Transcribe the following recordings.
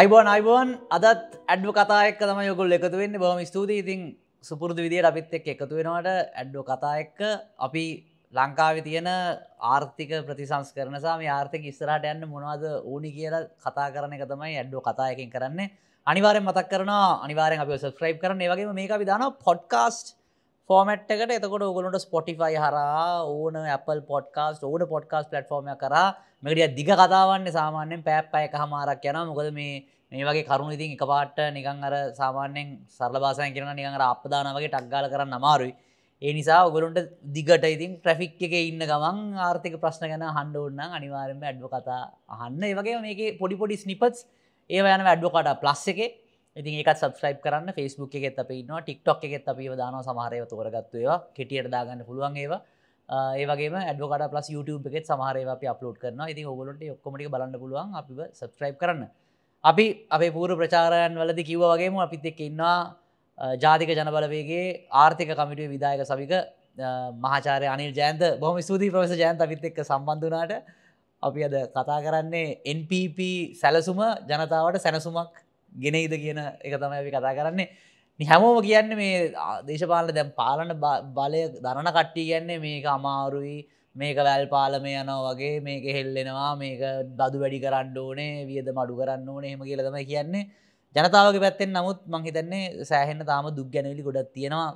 අයිබෝන් අයිබෝන් අදත් ඇඩ්ව කතායක් තම යොකුල් එකතු වෙන්න බොම ස්තුතියි ඉතින් සුපුරදු විදියට අපිත් එක් එකතු වෙනවට ඇඩ්ඩෝ කතා එක්ක අපි ලංකාව තියෙන ආර්ථික ප්‍රතිසංස්කරනසා මේ ආර්ථික ඉස්සරට යන්න මොනවද ඕනි කියලා කතා කරන එක තමයි ඇඩ්ඩෝ කතායකින් කරන්නේ අනිවාරෙන් මතක් කරන අනිවාරෙන් අපි සස්්‍රයිප් කරන වගේ මේක විදාන පොඩ්කාස්ට් ෆෝමට් එකට එතකොට ඔගලොට ස්පොටිෆයි හරා ඕන Apple පොඩ්කාස් ඕන පොඩ්කාස් පලටෆෝර්ම කර මෙකටිය දිග කතාවන්නේ සාමාන්‍යෙන් පැප්පය එක හමාරක් යන මොකද මේ මේ වගේ කරුණ ඉතින් එක පාට්ට නිකං අර සාමාන්‍යෙන් සරලබාසයන් කරන නිකර අපදාන වගේ ටක්ගාල කරන්න අමාරුයි ඒ නිසා ඔගලුන්ට දිගට ඉතින් ප්‍රෆික් එක ඉන්න ගමන් ආර්ථික ප්‍රශ්න ගැන හන්ඩ ඔන්න අනිවාරෙන්ම ඇඩ්ව කතා අහන්න ඒ වගේ මේක පොඩිපොඩි ස්නිපස් ඒ යන වැඩ්ඩෝ කඩ ප්ලස් එකේ ඉතින් එකත් සබස්්‍රයිප් කරන්න ෆස්බුක් එකෙත් අප න්න ටික්ටොක් එකෙත් අපිව දාන සමහරයව තෝරගත්වවා කෙටියට දාගන්න පුළුවන් ඒවා ඒවගේ ඩොකට පලස් YouTube එකෙත් සමහරය අප අපලෝඩ් කරන ඉති ඔගලොට ඔක්කොමටි බලන්න පුළුවන් අපි සබස්්‍රයිප් කරන්න අපි අපේ පූර ප්‍රචාරයන් වලදි කිව වගේම අපිත් එක් ඉන්නා ජාතික ජනබලවේගේ ආර්ථික කමිටුව විදායක සවික මහාචාරය අනිල් ජයන්ත බොහම ස්තුතියි ප්‍රවස ජයන්ත අපිත් එක්ක සම්බන්ධනාට අපි අද කතා කරන්නේ NPP සැලසුම ජනතාවට සැනසුමක් ගෙනෙයිද කියන එක තමයි අපි කතා කරන්නේ හැමෝම කියන්න මේ දේශපාලන දැම් පාලන බලය දරණ කට්ටි කියන්නේ මේක අමාරුයි මේක වැල් පාලමය යනව වගේ මේක හෙල්ලෙනවා මේක දදු වැඩි කරන්න ඕනේ වියද මඩු කරන්න ඕනේ හෙම කියලතම කියන්නේ ජනතාවගේ පැත්තෙන් නමුත් මංහිතන්නේ සෑහෙන්න තාම දුක් ගැනවිලි ගොඩක් තියෙනවා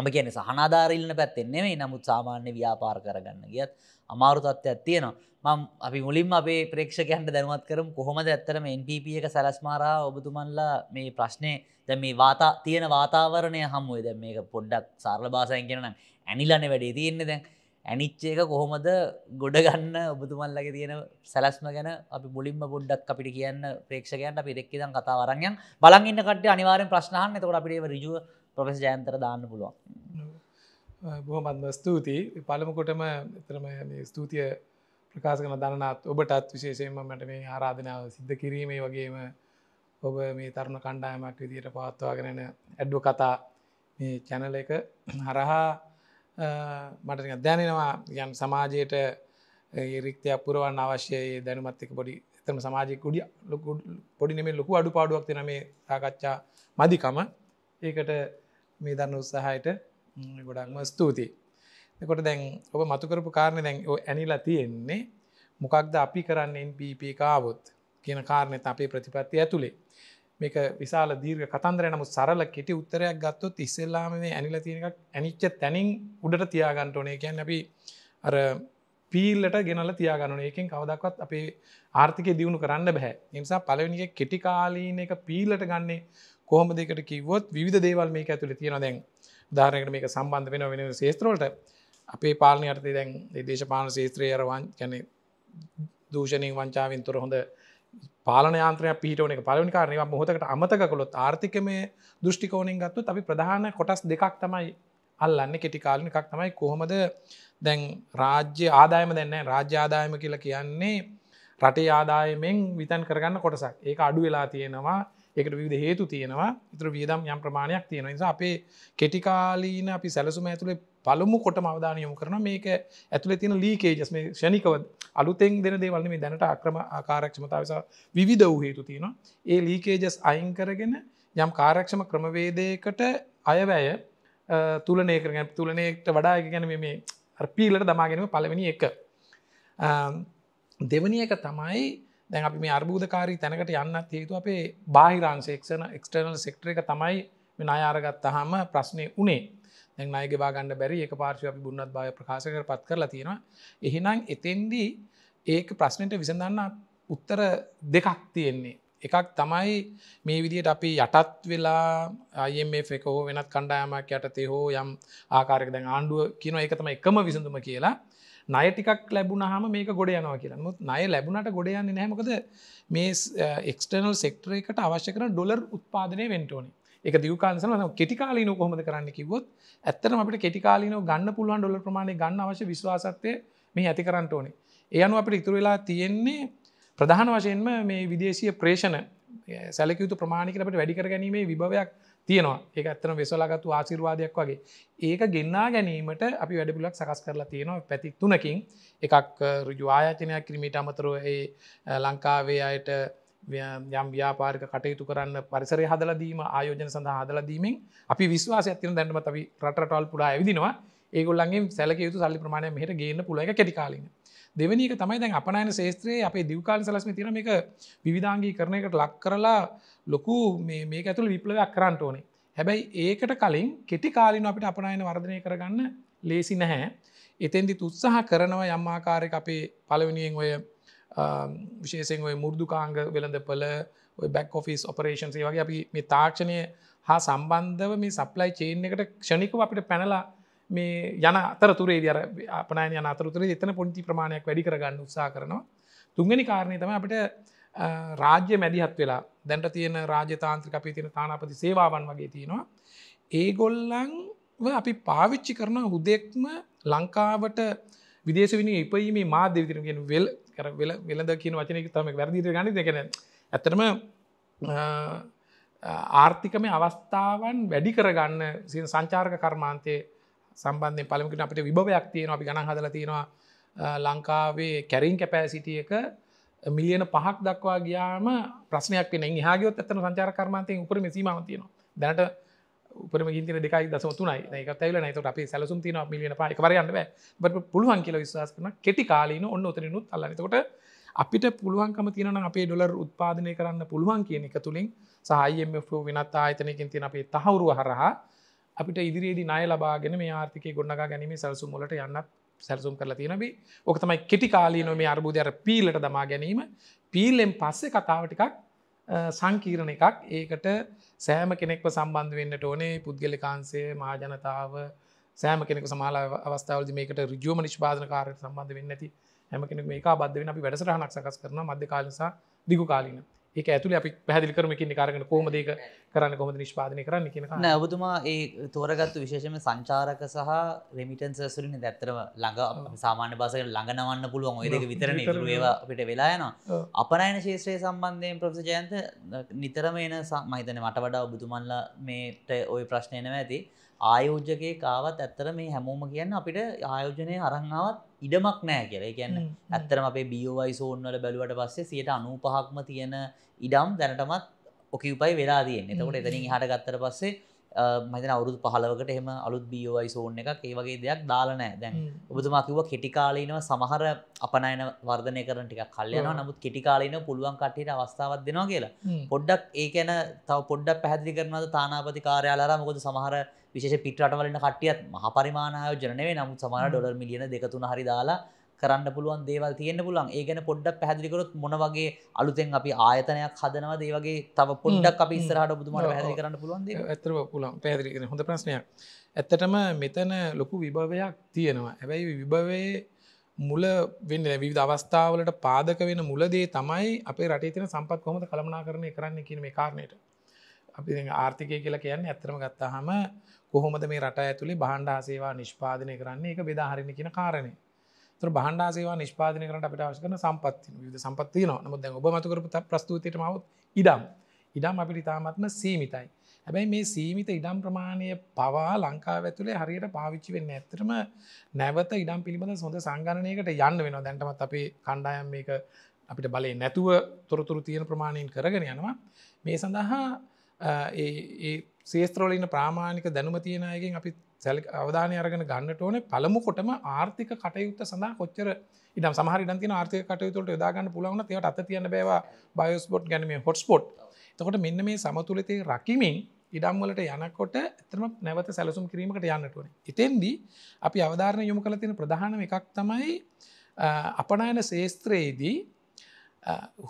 මම කියන සහනාධාරල්න පැත්තෙන්නේ මේ නමුත් සාමාන්‍ය ව්‍යාපාර කරගන්න ගියත් අමාරු තත්ත්වයක් තියෙනවා මං අපි මුලින් අපේ ප්‍රේක්ෂකයන්ට දැනුවත් කරම් කොහොමද ඇත්තරම NPP එක සැලස්මාරා ඔබතුමන්ලා මේ ප්‍රශ්නය දැ මේ වාතා තියෙන වාතාවරණය හම්මුවේ දැ මේක පොඩ්ඩක් සාරල භාසයන් කියෙනනම් ඇනිලන වැඩේ තියෙන්නේ දැන් ඇනිච්චේක කොහොමද ගොඩගන්න ඔබතුමල්ලගේ තියෙන සැලස්ම ගැන අපි මුලින්ම ගොඩ්ඩක් අපිට කියන්න ප්‍රේක්ෂකයන්ට අපි දෙක්කිදම් කතාවරන්යන් බලන්ඉන්නකට අනිවාරෙන් ප්‍රශ්නාන්න තකොට අපිට රිජුව ප්‍රොෆෙස් ජයන්තර දාන්න පුළුවන්. බොහොමත්ම ස්තුතියි පළමකොටම එතරම ස්තුතිය ප්‍රකාශ කන දන්නත් ඔබටත් විශේෂයෙන්ම මට මේ ආරාධනාව සිද්ධ කිරීමේ වගේම ඔබ මේ තරුණ කණ්ඩායමක් විදියට පවත්වාගෙනන ඇඩ්ඩු කතා මේ චැනල එක හරහා මට දැනෙනවා යන් සමාජයට රික්තය පුරුවන් අවශ්‍යයේ දැනුමත්ක පොඩි එතම සමාජය කුඩිය ලොකු පොඩි නෙමේ ලොකු අඩු පාඩුවක් තින මේ සාකච්ඡා මදිකම ඒකට මේ දන්න උත්සාහයට ගොඩක්ම ස්තුතියි. කොට දැන් ඔබ මතුකරපු කාරණය දැන් ඇනිලා තියෙන්නේ මොකක්ද අපි කරන්න NPP කාවොත් කියන කාරණය අපේ ප්‍රතිපත්ති ඇතුළේ. මේක විශාල දීර්ග කතන්දර නමුත් සරල කෙටි උත්තරයක් ගත්තොත් ඉස්සෙල්ලාම මේ ඇනිල තියෙනක් ඇනිච්ච තැනින් උඩට තියාගන්ට ඕනේ කියැන් අපි අර පීල්ලට ගෙනල තියාගනන ඒකෙන් කවදක්වත් අපේ ආර්ථිකය දියුණු කරන්න බැහැ නිසා පලවෙනික කෙටිකාලීන එක පීල්ලට ගන්නේ කොහොම දෙකට කිවොත් විධ දේවල් මේක ඇතුළ තියෙන දැන් දාරනකට මේක සම්බන්ධ වෙන වෙන ශේත්‍රවලට අපේ පාලන අර්ථය දැන් දේශපාන ශේත්‍රයරවන් ගැන දූෂණින් වංචාවෙන් තුර හොඳ පාලන යන්ත්‍රය පිටන පලවනි කාරනය මොහොතකට අමතකොත් ආර්ථිකමය දෘෂ්ටිකෝනින් ගත්තු අපි ප්‍රධාන කොටස් දෙකක් තමයි අල්ලන්න කෙටිකාලන එකක් තමයි කොහොමද දැන් රාජ්‍ය ආදායම දෙන්න රාජ්‍ය ආදායම කියලා කියන්නේ රටේ ආදායමෙන් විතන් කරගන්න කොටසක් ඒක අඩු වෙලා තියෙනවා එකට විධ හේතු තියෙනවා ඉතුර වියදම් යම් ප්‍රමාණයක් තියෙන නිසා අපේ කෙටිකාලීන අපි සැලසුම ඇතුළේ පළමු කොට මවධානයමු කරන මේක ඇතුළ තින ලීකේජස් මේ ෂණිකව අලුතෙන් දෙන දේවල්න මේ දැනට අක්‍රම ආකාරක්ෂමතාවසා විධ වූ හේතු තියෙනවා ඒ ලීකේජස් අයින් කරගෙන යම් කාරක්ෂම ක්‍රමවේදයකට අයවැය තුලනය කරග තුලනයෙක්ට වඩා ගැන මේ පීලට දමාගෙනම පලවෙනි එක දෙවනි එක තමයි දැන් අපි මේ අර්බූධකාරී තැනකට යන්නත් හේතු අපේ බාහිරංශේක්ෂණ එක්ටර්නල් සෙක්ට්‍ර එක තමයි වෙන අයාරගත් හම ප්‍රශ්නය උනේ දැන් අයගේ බාගන්න බැරි එක පාර්ශය අපි බුන්නත් බාය ප්‍රකාශක පත් කරලා තියෙනවා එහෙනම් එතෙන්දී ඒක ප්‍රශ්නයට විසඳන්න උත්තර දෙකක් තියෙන්නේ එකක් තමයි මේ විදියට අපි යටත් වෙලා අයම එකෝ වෙනත් කණ්ඩායමක් යටතේ හෝ යම් ආකාරක දැන් ආණ්ඩුව කියන එක තම එකම විසඳුම කියලා නය ටිකක් ලැබුණහම මේක ගොඩ යනවා කියලා මුත් නය ලැබුණට ගොඩ යන්නේ නෑමකද මේ එක්ස්ටර්නල් සෙක්ටර එකට අවශ්‍ය කරන ඩොලර් උත්පාදනය වෙන්ටෝනි එක දියකාන්සන කෙටිකාලීන කොහොමද කරන්න කිවොත් ඇත්තරම අපට කෙටිකාලීන ගන්න පුළුවන් ඩොල ප්‍රමාණය ගන්න අවශ්‍ය විශවාසත්වය මේ ඇති කරන්නට ඕනේ ඒ අනු අපට ඉතුර වෙලා තියෙන්නේ ප්‍රධාන වශයෙන්ම මේ විදේශය ප්‍රේෂණ සැලකයුතු ප්‍රමාණිකරට වැඩිකර ගැනීමේ විභවයක් තියෙනවා ඒ ඇත්තන වෙසලාගත්තු ආසිරවාදයක් වගේ ඒක ගෙන්න්නා ගැනීමට අපි වැඩපුලක් සකස් කරලා තියෙනවා පැති තුනකින් එකක් රුජු ආයචනයක් කිරීමට අමතරෝ ඒ ලංකාවේ අයට යම් ව්‍යාපාරික කටයුතු කරන්න පරිසරය හදල දීම ආයෝජන සඳහා හදල දීමෙන් අපි විශ්වාස ඇතින දැන්නම තවි රටටල් පුඩා ඇවිදිනවා ඒගොල්ලන්ගේ සැලක යුතු සල්ලි ප්‍රමාණය මෙහට ගේන්න පුලක කෙටිකාලන්න දෙවනික තමයි දැන් අපනයන ශේත්‍රයේ අපේ දිවකාල සලස්ම තින මේක විවිධාංගී කරණයකට ලක් කරලා ලොකු මේ ඇතුළ විප්ලවයක් කරන්නට ඕනේ හැබැයි ඒකට කලින් කෙටි කාලින් අපිට අපනයන වර්ධනය කරගන්න ලේසි නැහැ එතෙන්දි උත්සාහ කරනව යම්මාකාරක අපේ පලවනියෙන් ඔය විශේෂෙන් ඔය මුර්දුකාංග වෙළඳපල ඔය බැක් ෆිස් ඔපරේෂන්සේ වගේ අපි මේ තාක්ෂණය හා සම්බන්ධව මේ සප්ලයි චේන් එකට ක්ෂණිකව අපිට පැනලා මේ යන අතරතුරේ දර අපන යන අතරතුර එතන පොන්ති ප්‍රමාණයක් වැඩි කරගන්න උත්සා කරනවා තුන්ගනි කාරණය තම අපට රාජ්‍ය මැදිහත් වෙලා දැන්ට තියෙන රාජතාන්ත්‍රික අපි තියෙන තානාපති සේවාවන් වගේ තියෙනවා ඒගොල්ලන් අපි පාවිච්චි කරන හුදෙක්ම ලංකාවට විදේශවිනි ඉපීම මාධ්‍ය විතරගෙන් වෙල් කර වෙල වෙලද කියන වචනක තම වැරදිීර ගනි දෙකන ඇතරම ආර්ථිකම අවස්ථාවන් වැඩි කරගන්න සංචාර්ක කර්මාන්තය සම්බන්ධය පළමිකට අපට විභවයක් තියෙන අපි ගණන් හදල තියෙනවා ලංකාවේ කැරින් කැපෑසිටියක මිලියන පහක් දක්වා ගියාම ප්‍රශ්නයක් වෙන හාගයොත් ඇතන සංචාර කර්මාන්තය උපරම සීමාව තියෙනවා දැනට උපර ගින්තින දෙකයි දසතුනයි එකතැල නතට අපේ සැලසුම් තින මිලියන පහකරයන්න බට පුළුවන් කියල විශවාස කන කෙටි කාලීන ඔන්න උතරනුත් අල්ලනකොට අපිට පුළුවන්කම තියන අපේ ඩොලර් උත්පාදනය කරන්න පුළුවන් කියන එක තුළින් සහයම වෙනත් ආයතනයකින් තින අපේ තහවුරුව හරහා අපිට ඉදිරියේදි නාය ලබාගෙන මේ ආර්ථික ගොඩනගා ගැනීම සැල්සුම් මොලට යන්නත් සැල්සුම් කරලා තියෙනබ ඕකතමයි කෙටි කාලී නොමේ අර්බුදයර පීලට දමා ගැනීම පීල්ලෙන් පස්සේ කතාවටිකක් සංකීරණ එකක් ඒකට සෑම කෙනෙක්ව සම්බන්ධ වෙන්නට ඕනේ පුද්ගලිකාන්සේ මාජනතාව සෑම කෙනෙක සමාල අවස්ථාවද මේකට රජෝම නිශ්පාදන කාරයට සම්බන්ධ වෙන්න ඇති හැම කෙනෙක් මේ එක බද්ධ වෙන අපි වැඩසරහනක් සකස් කරන මධ්‍ය කාලසා දිගු කාලිනවා ඒක ඇතුල අපි පැදිලි කරම එකන්න කාරගෙන කෝමදක කරන්න කොමද නිෂ්පාදනය කරන්න කියන නැබතුමා ඒ තෝරගත්තු විශේෂම සංචාරක සහ රෙමිටන් සසුරින දැත්තරම ළඟ සාමාන්‍ය බසක ළඟනවන්න පුළුවන් ඔයදක විතරන ඒවා අපිට වෙලායන අපරයන ශේත්‍රය සම්බන්ධයෙන් ප්‍රස ජයන්ත නිතරම එන සමහිතන මට වඩා ඔබතුමන්ල මේට ඔය ප්‍රශ්නයනව ඇති ආයෝජ්‍යගේ කාවත් ඇත්තර මේ හැමෝම කියන්න අපිට ආයෝජනය අරංාවත් ඉඩමක් නෑ කියලා ගැන්න ඇත්තරම අපේ බියෝවයි සෝන්වල බැලුවට පස්සේ සියට අනූ පහක්ම තියෙන ඉඩම් දැනටමත් ඔකිවපයි වෙලා තියෙන් එතකොට එතනින් හට ගත්තර පස්සේ මතන අවුරුදු පහලවකට එම අලුත් බියෝවයි සෝන් එක ඒවගේ දෙයක් දාලනෑ දැන් ඔබතුමාකිව කෙටිකාලීනව සමහර අපනයන වර්ධනය කරන ටික කල්යනවා නමුත් කෙටිකාලීන පුළුවන් කට්ටට අවස්ථාවත් දෙනවා කියලා පොඩ්ඩක් ඒකැන තව පොඩ්ඩක් පැහැදිලි කරනද තානාපති කාරයාලාරා මොකොද සමහර විශේෂ පිටරටවලන කටියත් මහ පරිමාණයෝජනය නමුත් සමාන ඩොර් මිලියන දෙකතුන හරි දාලා කරන්න පුළුවන් දේවල් තියෙන්න්න පුලන් ඒගැන පොඩ්ඩක් පැදිිකරොත් මොනවගේ අලුතෙන් අපි ආයතනයක් හදනවා දේවගේ තව පොඩ්ඩක් අපි ස්රහට බුදුමට පැදි කරන්න පුළුවන් ඇතර පුලන් පැදිරිෙන හොඳ ප්‍රශ්නයක් ඇත්තටම මෙතන ලොකු විභවයක් තියෙනවා හැබැයි විභවේ මුල වෙන්න විධ අවස්ථාවලට පාදක වෙන මුලදේ තමයි අපේ රටේ තින සම්පත් කොමද කළමනා කරණය කරන්න කියන මේ කාරණයට අපි ආර්ථිකය කියලා කියන්නේ ඇත්තරම ගත්තාහම කොහොමද මේ රට ඇතුළේ බහන්්ඩා සේවා නිෂ්පාදනය කරන්නේ එක බෙදාහරණ කියන කාරණය තුර බහන්්ඩා සේවා නිෂ්පාදනය කරට අපිට අවශ්කන සම්පත්ති විද සම්පත්ති නොමුද ඔබමතුකරපු ප්‍රස්තුතියට මවත් ඉඩම් ඉඩම් අපිට ඉතාමත්ම සීමිතයි හැබැයි මේ සීමිත ඉඩම් ප්‍රමාණය පවා ලංකාව ඇතුළේ හරියට පාවිච්චි වෙන්න ඇත්තරම නැවත ඉඩම් පිළිබඳ සොඳ සංගණනයකට යන්න වෙන දැන්ටමත් අපේ කණ්ඩායම් මේක අපිට බලේ නැතුව තොරතුරු තියෙන ප්‍රමාණයෙන් කරගෙන යනවා මේ සඳහා ඒ සේස්ත්‍රෝලින ප්‍රාමාණික දැනුම තියෙනයගෙන් අපි සැල් අවධානය අරගෙන ගන්නට ඕන පළමු කොටම ආර්ථික කටයුත්ත සඳහා කොච්චර ඉඩම් සහරි ති ආර්ථික කටයුතුට යදාගන්න පුලවන තියට අත තියන බවා බයස්පොට් ගැනීම හොටස්පොට් තකොට මෙන්න මේ සමතුලතය රකිමින් ඉඩම්වලට යනකොට ඇතම නැවත සැලසුම් කිරීමට යන්නටුවන. ඉතින්දී අපි අවධාරණ යොමු කළ තියෙන ප්‍රධානම එකක් තමයි අපනයන ශේස්ත්‍රයේදී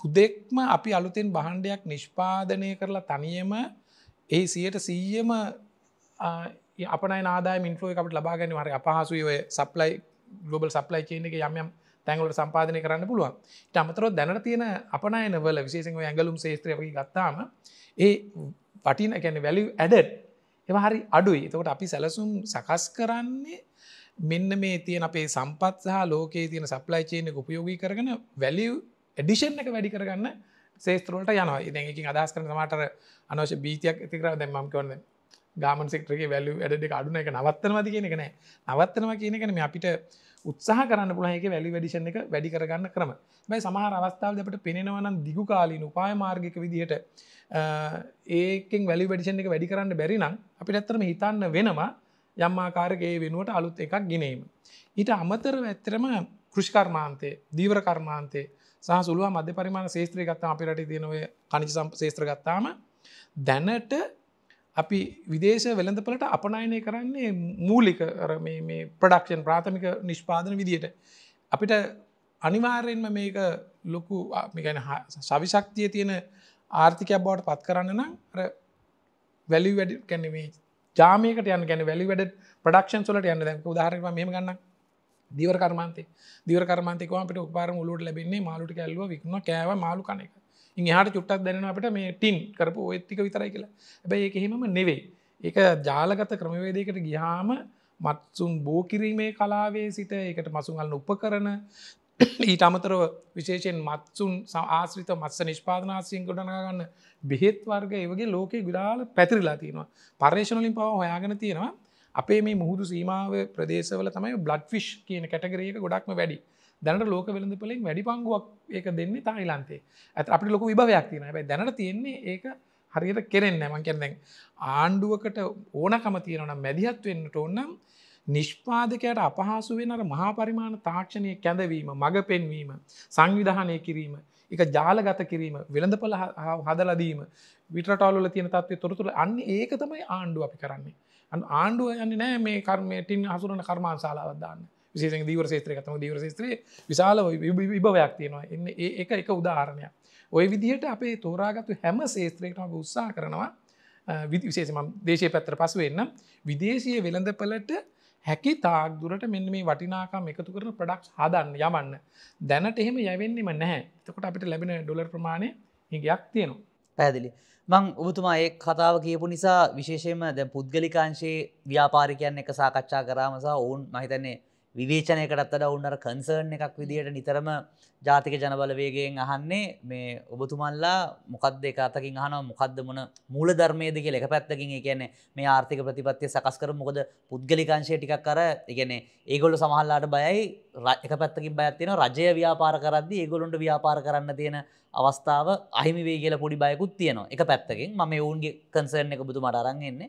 හුදෙක්ම අපි අලුතින් බහන්්ඩයක් නිෂ්පාදනය කරලා තනියම ඒ සියට සීයම අපන නාදා මින්ට්‍රෝ එකට ලබාගැනි වර අපහසුයි ඔය සප්ලයි ගලබල් සප්ලයි චේන එක යම් යම් තැන්ගලට සම්පාධනය කරන්න පුළුවන් අමතර දැනට තියෙන අපනයනවල විශේසින් ඇඟලුම් ශේත්‍රයකි ගත්තාම ඒ පටින එකැන වැලි ඇඩට් එම හරි අඩුයි එතකොට අපි සැලසුම් සකස් කරන්නේ මෙන්න මේ තියෙන අපේ සම්පත් සහ ලෝකයේ තියෙන සප්ලයි චේන උපයෝගී කරගෙන වැලිව් එඩිෂන් එක වැඩි කරගන්න සේස්තරලට යන ඉදකින් අදස් කරන මටර අනෝශ බීතියක් ඇතිකර දැම්මම් කරන ගාමන් සෙක්ට්‍රගේ වැල්ලු වැඩ අඩුන එක නවත්තනවති කියෙන කනෑ නවත්තනවා කියනකන මේ අපිට උත්සාහ කරන්න පුළහක වැලි වැඩිෂන් එක වැඩි කරගන්න ක්‍රම බයි සමහර අවස්ථාව දෙට පෙනෙනවනම් දිගු කාලීන උපාය මාර්ගික විදිහයට ඒකෙන් වැලි වැඩිෂන් එක වැඩි කරන්න බැරිනම් අපිට ඇත්තරම හිතන්න වෙනවා යම්මාකාරගේ වෙනුවට අලුත් එකක් ගෙනීම. ඊට අමතර ඇත්තරම කෘෂිකර්මාන්තය දීවර කර්මාන්තේ සහ සුළුව මධ්‍ය පරිමාණ ශේත්‍රය ගත්තා අපි රට තියනව කනිච ශේත්‍ර ගත්තාම දැනට අපි විදේශ වෙළඳපලට අපනයනය කරන්නේ මූලික මේ ප්‍රඩක්ෂන් ප්‍රාථමික නිෂ්පාදන විදියට අපිට අනිවාර්යෙන්ම මේක ලොකු ගැන සවිශක්තිය තියෙන ආර්ථිකයක් බවට පත් කරන්න නම් වැලි වැඩ කැනීමේ ජාමයකට යන්න ගැන වැලි වැඩ ප්‍රඩක්ෂන් සොලට යන්න දැක උදාහරම මෙම ගන්නා දිවර කර්මාන්තේ දිවර කර්මාන්තකවාට උපාර මුලුට ලැබෙන්නේ මාලුට කැල්ලුව වික්ම කෑව මාලු කනෙක ඉහට චුට්ටක් දැන අපට මේ ටින් කරපු ඔත්තික විතරයි කියලා ඇබැ ඒ එහෙම නෙවෙයි ඒක ජාලගත ක්‍රමවේදයකට ගිහාම මත්සුන් බෝකිරීමේ කලාවේ සිට එකට මසුන්ගල්න්න උප කරන ඊට අමතරව විශේෂයෙන් මත්සුන් ආශ්‍රිත මත්ස නිෂ්පාදනාශයෙන් ගොඩනාගන්න බෙහෙත් වර්ග ඒවගේ ලෝකෙ ගුඩාල පැතිරිලා තියෙනවා පර්ේෂණලින් පව හොයාගෙන තියෙනවා අපේ මේ මුහුදු සීමාව ප්‍රදේශවල තමයි බ්ලඩ් ෆිෂ් කියන කැටගරේක ගොඩක්ම වැඩි දැනට ලෝක වෙළඳ පලින් වැඩි පංගුවක් ඒක දෙන්න තායිලන්තේ ඇත අපි ලොක විභවයක් තියෙන ැයි දැනට තියෙන්නේ ඒක හරියට කෙරෙන්න මං කරදැන් ආණ්ඩුවකට ඕනකම තියෙනවන මැදිහත් වෙන්නට ඕන්නම් නිෂ්පාදකයට අපහසු වෙනට මහාපරිමාණ තාක්ෂණය කැඳවීම මඟ පෙන්වීම සංවිධානය කිරීම එක ජාලගත කිරීම වෙළඳපල හදලදීම විටටවල තියෙන තත්වය තොරතුළ අන්න ඒක තමයි ආණ්ඩුව අපි කරන්නේ ආණ්ඩුව යන්න නෑ මේ කර්මයටින් හසුරන කර්මාන් ශලාවදන්න විශේෂ දීවර ේත්‍රයකතම දීවර ේත්‍රයේ විශාල විභවයක් තියෙනවා එන්න ඒක එක උදාහරණය ඔය විදිහට අපේ තෝරාගත්තු හැම ශේත්‍රයකටම උත්සා කරනවා විශේෂම දේශය පැත්‍ර පස වෙන්න විදේශය වෙළඳපලට හැකි තාක්දුරට මෙන්න මේ වටිනාකම් එකතු කරන ප්‍රඩක්් හදන්න යමන්න දැනට එහෙම යැවෙන්නෙම නැහැ තකොට අපිට ලැබෙන ඩොලර් ප්‍රමාණය හිගයක් තියෙනවා පැදිලි මං ඔබතුමා ඒ කතාව කියපු නිසා විශේෂයෙන්ම දැ පුද්ගලිකාංශයේ ව්‍යාපාරිකයන් එක සාකච්ඡා කරාමසා ඔවුන් මහිතන්නේ විවේචනයකටත් වඩ ඔන්නර කන්සර්න් එකක් විදිහට නිතරම ජාතික ජනබලවේගයෙන් අහන්නේ මේ ඔබතුමල්ලා මොකක්ද එක අතකින් අහන මොකක්ද මොන මූල ධර්මයද කිය එක පැත්තකින් කියන්නේ මේ ආර්ථික ප්‍රතිපත්තිය සකස්කර මොකද පුද්ගලිකංශය ටිකක් කර ඉගෙන ඒගොල්ල සමහල්ලාට බයයි එක පැත්තකින් බයත්තින රජය ව්‍යාපාර කරද්දි ඒගොලොන්ට ව්‍යාපාර කරන්න තියෙන අවස්ථාව අහිමිවේ කියල පොඩි බයකුත් තියනවා එක පැත්තකින් මම ඔවුන්ගේ කන්සර්න් එක බුතු මට අරන්ගන්නේ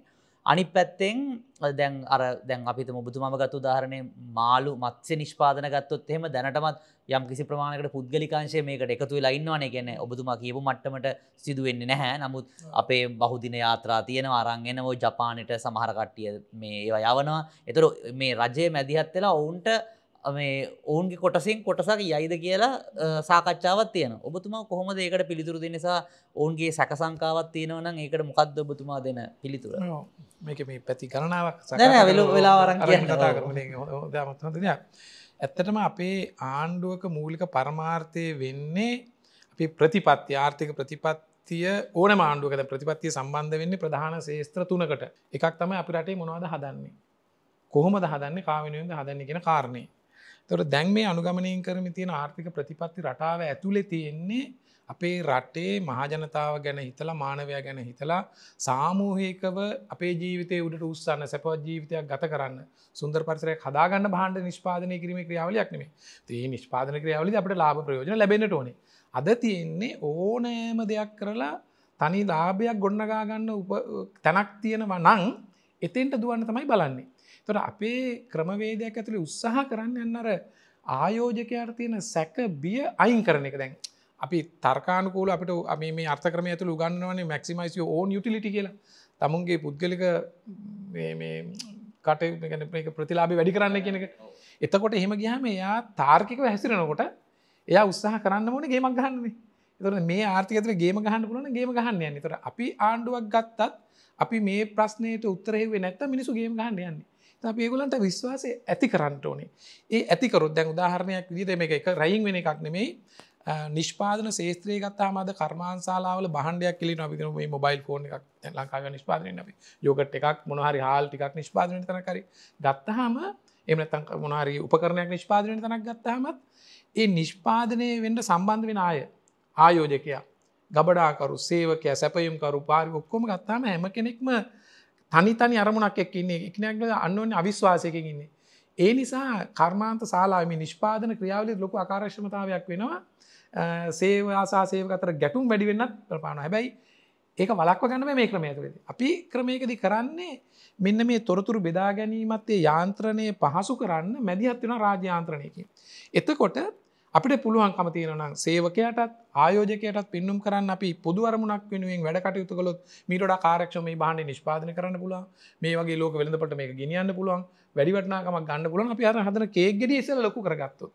අනි පැත්තෙන් දැන් අර දැන් අපිතම බුදුම ගත්තු දාහරණය මාලු මත්සේ නිෂ්පාදන ගත්තොත් එහෙම දැනටමත් යම් කිසි ප්‍රමාණකට පුද්ගලිකාංශය මේකට එකතු ලයින්නවන ගැන ඔබතුමා කියපු මට්ටමට සිදුවෙන්නේ නැහැ නමුත් අපේ බහුදින යාත්‍රා තියෙන අරංගෙනෝ ජපානයට සමහරකට්ටිය මේ ඒවා යවනවා එතුර මේ රජය මැදිහත් වෙලා ඔවුන්ට මේ ඔවුන්ගේ කොටසින් කොටසක් යයිද කියලා සාකච්ඡාවත් තියෙන ඔබතුමා කොහොම ඒකට පිළිතුරු දෙනිසා ඔවුන්ගේ සැකසංකාවත් තියෙනවනම් ඒකට මොකක්ද ඔබතුමා දෙන පිළිතුර මේක මේ පැති කරනාවක් සැ වෙලාවරන් කිය කතා කරන දමත්මතිනයක් ඇත්තටම අපේ ආණ්ඩුවක මූලික පරමාර්ථය වෙන්නේ අපි ප්‍රතිපත්ති ආර්ථික ප්‍රතිපත්තිය ඕන මාණ්ඩුවකද ප්‍රතිපත්තිය සම්බන්ධ වෙන්නේ ප්‍රධාන ශේත්‍ර තුනකට එකක් තම අපි රටේ මොනවද හදන්නේ. කොහොම දහදන්නේ කාමිනුවෙන්ද හදන්න කියෙන කාරණය තොර දැන් මේ අනුගමනයෙන් කරම තියෙන ආර්ථික ප්‍රතිපත්ති රටාව ඇතුළෙ තියෙන්නේ අපේ රටේ මහජනතාව ගැන හිතලා මානවයා ගැන හිතලා සාමූහයකව අපේ ජීවිතය උඩට උත්සන්න සැපවත් ජීවිතයක් ගත කරන්න සුන්දර පරිසරයක් හදාගන්න භාණ්ඩ නිෂ්පාදනය කිරීම ක්‍රියාවලයක් නෙමේ ඒ නිෂ්පාදන ක්‍රියාවලි අපට ලාභ ප්‍රයෝජන ලැබෙනට ඕනේ අද තියෙන්නේ ඕනෑම දෙයක් කරලා තනි ලාභයක් ගොන්නගාගන්න තැනක් තියෙනවා නං එතෙන්ට දුවන්න තමයි බලන්නේ තොට අපේ ක්‍රමවේදයක් ඇතුළි උත්සාහ කරන්න එන්නර ආයෝජකයාට තියෙන සැක බිය අයින් කරන එක දැන් අපි තර්කානකූල අපට මේ අර්ථ ක්‍රම ඇතුළ උගන්නවන්නේ මැක්සිමයිසිය ඕන් යුටිලිටි කියලා තමුන්ගේ පුද්ගලික කට ප්‍රතිලාබි වැඩි කරන්න කියනක එතකොට එහෙම ගියහම එයා තාර්කිකව හැසිරෙනකොට එයා උත්සාහ කරන්න ඕන ගේමක් ගහන්නේ තොර මේ ආර්ථිකතර ගේම ගහන්න පුලන ගේම ගහන්න යන්න තොර අපි ආණ්ඩුවක් ගත්තත් අපි මේ ප්‍රශ්නයට උත්තරහෙවේ නැත්ත මිනිසු ගේම ගහන්න යන්නේ අපේගුලන්ට විශ්වාසය ඇති කරන්නට ඕනේ ඒ ඇතිකරොත් දැන් උදාහරණයක් විදිද මේ එක රයින් වෙන එකක් නෙමෙයි නිෂ්පාදන ශේත්‍රය ගත්තා මද කර්මාන්සාලාවල බහන්ඩයක් කෙලි නොබිතන මේ මොබයිල් ෆෝන එකක් ලංකාග නිෂ්පාදනය අපි යෝගට එකක් මොනහරි හාල් ටිකක් නිෂ්පාදනය තනකරරි ගත්තහම එමනතන් මොනහරි උපකරණයක් නිෂ්පාදනය තනක් ගත්තාමත් ඒ නිෂ්පාදනය වෙන්ට සම්බන්ධ වෙන අය ආයෝජකයා ගබඩාකරු සේවකය සැපයුම්කරු පාරි ඔක්කොම ගත්තාම හැම කෙනෙක්ම තනිතනි අරමුණක් එක් ඉන්නේ එකනක් අන්නවන්න අවිශ්වාසයකින් ඉන්නේ. ඒ නිසා කර්මාන්ත සාලාම නිෂ්පාදන ක්‍රියාවලි ලොකු අකාරක්ෂමතාවයක් වෙනවා සේවාසා සේව අතර ගැටුම් වැඩිවෙන්නත් ප්‍රපාන හැබැයි ඒක වලක්ව ගන්න මේ ක්‍රමය තුළද. අපි ක්‍රමයකදි කරන්නේ මෙන්න මේ තොරතුරු බෙදා ගැනීමත්තේ යාන්ත්‍රණය පහසු කරන්න මැදිහත්වෙන රාජ්‍යාන්ත්‍රණයකින්. එතකොට අපිට පුළුවන්කම තියෙනනම් සේවකයටත් ආයෝජකයටත් පින්නුම් කරන්න අපි පොදු අරමුණක් වෙනුවෙන් වැඩකටයුතු කළොත් මීට කාරක්ෂම මේ බහන්නේ නිෂ්පාදන කරන්න පුළුවන් මේ වගේ ලෝක වෙළඳපට මේ ගෙනියන්න පුළුවන් වැඩිවටනාකමක් ගන්න පුළුවන් අපි අර හදන කේගෙඩිය ඉසල ලොකු කරගත්තු.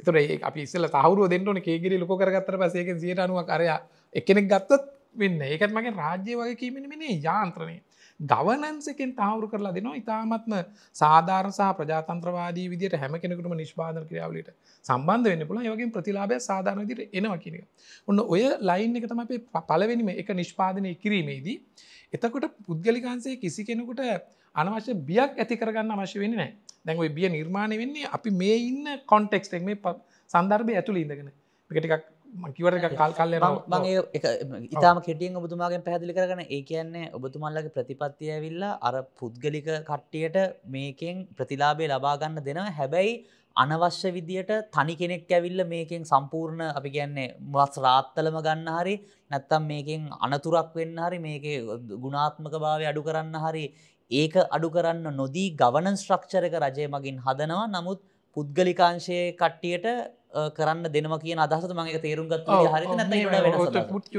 එතර ඒ අපි ඉස්සල තහවරුව දෙන්නන කේගෙරි ලොක කරගත්තර පසේක සියට අනුවක් අරයා එකනෙක් ගත්තත් වෙන්න ඒකත් මගේ රාජ්‍ය වගේ කීමෙනමනේ යාන්ත්‍රණය ගවනන්සකෙන් තහවුරු කරලා දෙනවා ඉතාමත්ම සාධාරසා ප්‍රජාතන්ත්‍රවාදී විදිට හැම කෙනෙකුටම නිෂ්පාදන ක්‍රියාවලට සම්බන්ධ වෙන්න පුළ යගේ ප්‍රතිලාබය සාධාරනදිර එනවා කියනක. ඔන්න ඔය ලයින් එක තම අපේ පලවෙනිම එක නිෂ්පාදනය කිරීමේදී. එතකොට පුද්ගලිකාන්සේ කිසි කෙනෙකුට අනවශ්‍ය බියක් ඇති කරගන්න අවශ්‍ය වෙන්නේ නෑ දැන්වයි බිය නිර්මාණය වෙන්නේ අපි මේ ඉන්න කොන්ටෙක්ස්ටෙක් මේ සන්දර්භය ඇතුළ ඉඳගෙන එකටිකක් මකිවට කල් කල්ල මගේ ඉතාම කෙටියෙන් ඔබතුමාගෙන් පැහදිලි කරන ඒ කියන්නේ ඔබතුමල්ලගේ ප්‍රතිපත්තිය ඇවිල්ලා අර පුද්ගලික කට්ටියට මේකෙන් ප්‍රතිලාබේ ලබාගන්න දෙනවා හැබැයි අනවශ්‍ය විදියට තනි කෙනෙක් ඇවිල්ල මේකෙන් සම්පූර්ණ අපි කියන්නේ මුලස් රාත්තලම ගන්න හරි නැත්තම් මේකෙන් අනතුරක් වෙන්න හරි මේක ගුණාත්මක භාවය අඩු කරන්න හරි ඒක අඩු කරන්න නොදී ගවනන් ස්ට්‍රක්ෂරක රජය මගින් හදනවා නමුත් පුද්ගලිකාංශයේ කට්ටියට කරන්න දෙනම කියන අදහස මගේ තේරුම්ගත්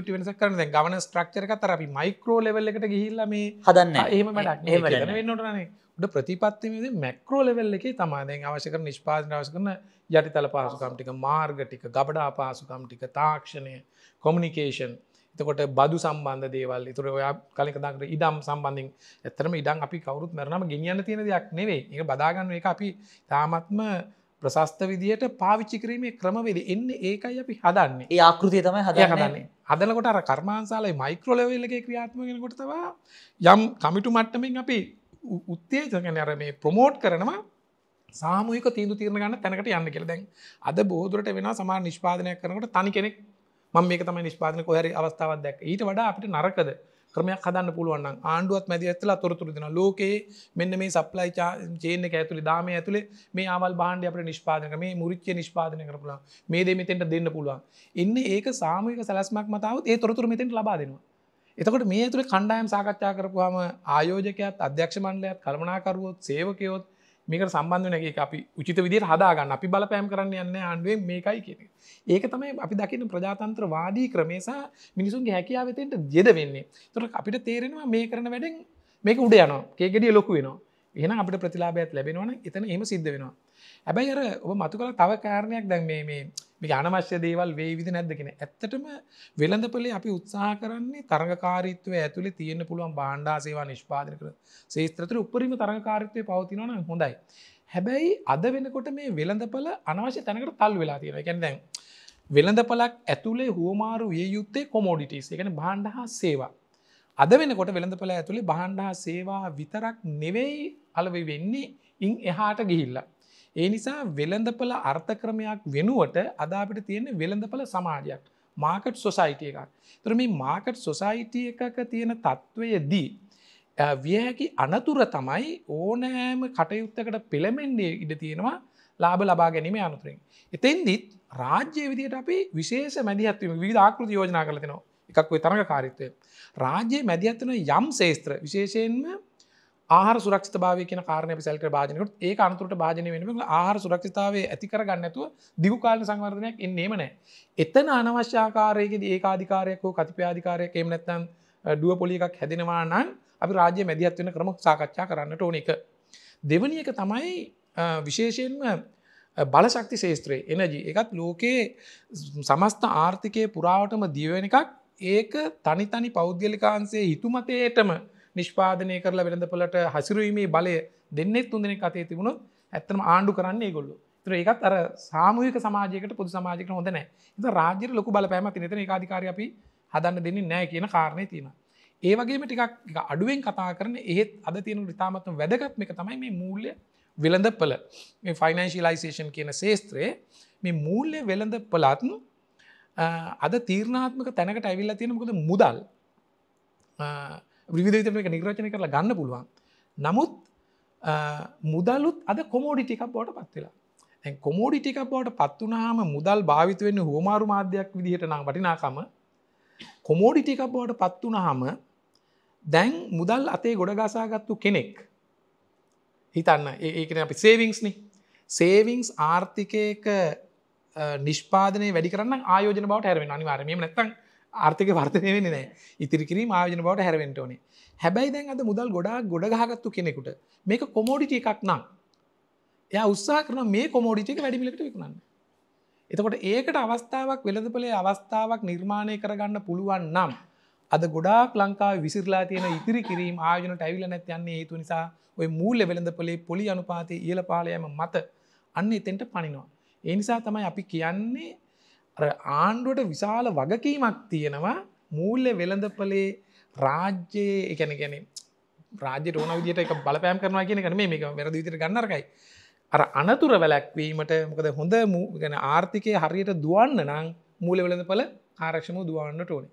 හරි වෙනස කරන ගමන ස්ට්‍රක්චරක තරපි මයිකරෝ ලෙවල්ලකට ගිහිල්ලම හදන්න ඒම ට ප්‍රතිපත්තිමද මැක්‍රෝ ලෙවල් එක තමාදෙන් අවශ්‍යක නිෂ්පාදනවශ කරන යටි තල පාසුකම්ටික මාර්ගටික ගබඩා පාසුකම්ටික තාක්ෂණය කොමිනිිකේෂන් එතකොට බදු සම්බන්ධ දේවල් ඉතුර ඔයා කලිකදාකට ඉඩම් සම්බන්ධින් ඇතරම ඉඩම් අපි කවරුත් මරනම ගෙනියන්න තියෙන දෙයක් නෙවේ ඒ බදාගන්න එක අපි තාමත්ම ප්‍රශස්ත විදියට පාවිච්චි කිරීමේ ක්‍රමවෙද එන්න ඒකයි අපි හදන්න ඒ ආකෘතිය තමයි හද හදන්නේ හදලකොට අර කර්මාන්සාලයි මයික්‍රෝලවෙල්ලගේ ක්‍රියාත්මගෙනකොටවා යම් කමිටු මට්ටමින් අපි උත්තේජගන අර මේ ප්‍රමෝට් කරනවා සාමූක තීදු තීරණ ගන්න තැනකට යන්න කෙළ දැන් අද බෝදුරට වෙන සමා නිෂ්පාදනයක් කරනකට තනි කෙනෙක් ම මේක තම නිෂ්පාදන කොහරි අවස්ථාවක් දැක් ඊට වඩා අපිට නරකද ක්‍රමයක් හදන්න පුළුවන් ආණ්ඩුවත් මැද ඇතලා තොරතුර දෙෙන ලෝකයේ මෙන්න මේ සප්ලයි චේන ඇතුළි දාම ඇතුළේ මේ අවල් බාණ්ඩ අපට නිෂ්පාදනක මේ මුරච්චය නිෂ්පාදන කරපුලා මේ දේ මෙතෙන්ට දෙන්න පුළුවන් එන්න ඒක සාමයක සැලස්මක් මතාවත් ඒ තොරතුර මෙතෙන්ට ලබා දෙනවා එතකට මේ තුළ කණ්ඩායම් සාකච්ඡා කරපුහම ආයෝජකයත් අධ්‍යක්ෂ මණ්ඩලයත් කළමනාකරුවොත් සේවකයොත් මේක සම්බන්ධ නැගේ අපි උචිත විදිර හදාගන්න අපි බලපෑම් කරන්න යන්න ආණ්ඩුවෙන් මේකයි කියෙන. ඒක තමයි අපි දකින ප්‍රජාතන්ත්‍රවාදී ක්‍රමේසා මිනිසුන්ගේ හැකියාවතෙන්ට ජෙද වෙන්නේ තොට අපිට තේරෙනවා මේ කරන වැඩෙන් මේක උඩ යන කේගෙඩිය ලොකු වෙන එන අපට ප්‍රතිලාබයක් ලැබෙනවන එතන එම සිද්ධ වෙනවා. හැබැයි අර ඔබ මතු කළ තව කාරණයක් දැන් මේ මේ අනවශ්‍ය දේවල් වේවිද නැද්ද කියෙන ඇත්තටම වෙළඳපලේ අපි උත්සාහ කරන්නේ තරඟකාරීත්වය ඇතුළේ තියෙන පුළුවන් බාණ්ඩාසේවා නිෂ්පාදන කර සේස්ත්‍රතර උපරිම තරඟකාරිත්වය පවතිනවන හොඳයි. හැබැයි අද වෙනකොට මේ වෙළඳපල අනවශ්‍ය තැනකට තල් වෙලා තියෙන කැන්දැන්. වෙළඳපලක් ඇතුළේ හුවමාරු විය යුත්තේ කොමෝඩිටිස් එකන බාණ්ඩ හා සේවා. අද වෙනකොට වෙළඳපල ඇතුළේ බාණ්ඩා සේවා විතරක් නෙවෙයි අලව වෙන්නේ ඉන් එහාට ගිහිල්ලා. ඒ නිසා වෙළඳපල අර්ථක්‍රමයක් වෙනුවට අදාපිට තියෙන වෙළඳපල සමාජයක් මාකට් සොසයිටිය එකක්. තුර මේ මාකට් සොසයිටිය එකක තියෙන තත්ත්වයදී. වියහැකි අනතුර තමයි ඕනෑම කටයුත්තකට පෙළමෙන්ඩේ ඉඩ තියෙනවා ලාබ ලබා ගැනීම අනුතුරින්. එතෙන්දිත් රාජ්‍ය විදියට අපි විශේෂ මැදිහත්වීම විධාකෘති යෝජනා කරතිනවා එකක් තරඟ කාරිත්වය. රාජ්‍යයේ මැදිහත්වන යම් ශේත්‍ර විශේෂයෙන්ම ආහර සුරක්ෂතාවය කියන කාරණය පිසල්ක භාජනකුත් ඒ අනතුරට භාජන වෙන ආහර සුරක්ෂතාවේ ඇතිකර ගන්නඇතුව දිවකාල සංවර්ධනයක් එන්නේමනෑ. එතන අනවශ්‍යාකාරයකද ඒකාධිකාරයක් හෝ කතිපයාධිකාරයක් එම නැත්තන් ඩුව පොලිකක් හැදෙනවා නම් අපි රාජ්‍ය මැදිහත් වෙන ක්‍රම සාකච්ඡා කරන්නට ඕන එක. දෙවනියක තමයි විශේෂයෙන්ම බලශක්ති ශේත්‍රයේ එනජී එකත් ලෝකයේ සමස්ත ආර්ථිකය පුරාවටම දිවෙන එකක් ඒක තනිතනි පෞද්ගලිකාන්සේ හිතුමතයටම නිෂ්පාදනය කරලා වෙළඳපොලට හසිරුවීමේ බලය දෙන්නෙත් තුන්දෙන අතේ තිබුණු ඇත්තම ආණ්ඩු කරන්නේ ගොල්ලු තුර ඒකත් අර සාමූක සමාජයකට පුදු සමාජක හොඳනෑ ත රාජ්‍යර ලොකු බලපෑම තිනතන ඒකාධකාරය අපි හදන්න දෙන්නේ නෑ කියන කාරණය තියෙන. ඒවගේම ටිකක් අඩුවෙන් කතා කරන ඒත් අද තියෙන රිතාමත්ම වැදගත්ම එක තමයි මේ මූල්ලය වෙළඳපල ෆයිනන්ශිලයිසේෂන් කියන සේස්ත්‍රයේ මේ මූල්ලය වෙළඳ පලාත්න් අද තීරණාත්මක තැනකට ඇවිල්ලා තියෙනකොද මුදල් විවිධතක නිර්රචන කරලා ගන්න පුළුවන් නමුත් මුදලුත් අද කොමෝඩිටිකක් බවට පත්වෙලා කොමෝඩිටිකක් බවට පත්වනාම මුදල් භාවිතවෙන්න හෝමාරු මාධ්‍යයක් විදිහට නම් වටිනාකම කොමෝඩිටිකක් බවට පත්වනහම දැන් මුදල් අතේ ගොඩගසාගත්තු කෙනෙක් හිතන්න ඒකන අපි සේවිංස්න සේවිංස් ආර්ථිකයක නිෂ්පාදනය වැඩි කරන්න ආයෝජන බවට හැරෙන අනිවාරමීම නැත්තන් ආර්ථක වර්තනය වෙන නෑ ඉතිරිකිරි ආයජන බවට හැරවෙන්ටඕන හැබැයි දැන් අද මුදල් ගොඩා ගොඩගහගත්තු කෙනෙකුට මේක කොමෝඩිටි එකක් නම් එය උත්සා කරන මේ කොමෝඩිටික වැඩිමිලට වික්නන්න එතකොට ඒකට අවස්ථාවක් වෙළදපලේ අවස්ථාවක් නිර්මාණය කරගන්න පුළුවන් නම් අද ගොඩාක් ලංකාව විසිරලා තියෙන ඉතිරි කිරීම ආයනට ඇවිල නැත් යන්නේ ඒතු නිසා ඔය මූල්ල වෙළඳපලේ පොලි අනුපාතය ඉහල පාලයම මත අන්න එතෙන්ට පනිනවා. ඒ නිසා තමයි අපි කියන්නේ ආණ්ඩුවට විශාල වගකීමක් තියෙනවා මූල්‍ය වෙළඳපලේ රාජ්‍යයේ එකන ගැන රාජ්‍ය ඕන විදිට එක බලපෑම් කරනවා කියන කන මේ එක වැරදි විදිට ගන්නරකයි අර අනතුර වැලැක්වීමට මොකද හොඳ ගැන ආර්ථිකය හරියට දුවන්න නං මූල වෙළඳපල ආරක්ෂම දුවන්නට ඕන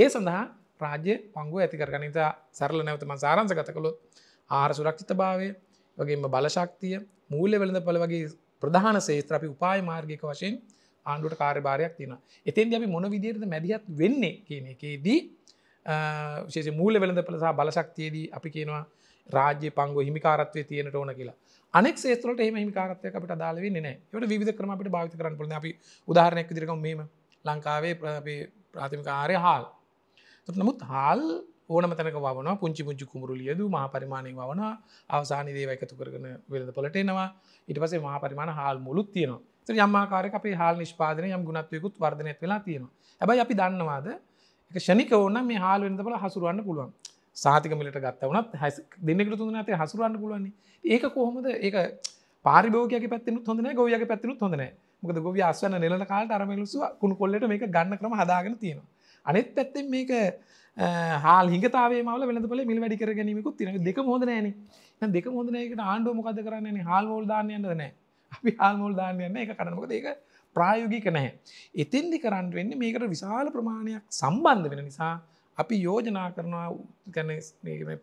ඒ සඳහා රාජ්‍ය පංගුව ඇතිකරගනිතා සරල නැවතම සාරංස කතකළොත් ආර සුරක්ෂිත භාවය වගේම බලශක්තිය මූල්‍ය වෙළඳ පල වගේ ප්‍රධාන සේත්‍රපි උපාය මාර්ගික වශයෙන් ආණ්ඩුවට කාර්භාරයක් තියෙන එතන් අපි මොන විදිරද මැදිහත් වෙන්නේ කියන එකේදී ශේෂ මූල වෙළඳ පලසා බලශක්තියේදී අපි කියනවා රාජ්‍ය පංගු හිමිකාරත්වය තියෙනට ඕන කියලා අනෙක් සේත්‍රලට එම හිමිකාරත්වය අපට දාලව නෑ ට විධ කරම අපට භාවිත කරන්න පුලන අපි උදාහරණයක් දිරකම් මේම ලංකාවේ ප්‍රාථමිකාරය හාල් නමුත් හාල් ඕන තැක වන පුංචි පුංචි කුමරු ලියදු මහ පරිමාණය වන අවසානිදේ වැකතු කරගන වෙලද පොලටේනවා ඉට පසේ මහ පරිමාණ හාල් මුලුත් තියෙනවා යම්මාකාරක අපේ හාල් නිෂ්පාදන යම් ගුණත්වයකුත් වර්ධනය වෙලා තියෙනවා ඇබයි අපි දන්නවාද එක ෂණික ඕන්න මේ හාල් වෙනදබල හසුරුවන්න පුළුවන් සාතික මිලට ගත්ත වනත් හැස දෙන්නෙකට තුන්න අතේ හසුරුවන්න පුළුවන්නේ ඒක කොහොමද ඒක පාරිභෝගයක් පැත්තින හොඳන ගොයගේ පැත්තිනුත් හොඳන මොකද ගොව අස්වන නිලන කාලට අරමලුසුව කුණු කොල්ලට මේ ගන්න ක්‍රම හදාගෙන තියෙනවා අනෙත් පැත්තෙන් මේක හාල් හිගතාවේ මල වෙලදල මිල් වැඩි කර ගැනීමකුත් තින දෙක හොදනෑන දෙක හොදනයකට ආණ්ඩුව මොකද කරන්නේ හාල් ෝල්දාානයන්නද නෑ අපි හල්මුල් දාන්න යන්න එක කරනකොද ඒක ප්‍රායෝගික නැහැ. එතෙල්ලි කරන්න වෙන්න මේකට විශාල ප්‍රමාණයක් සම්බන්ධ වෙන නිසා අපි යෝජනා කරනවා ගැන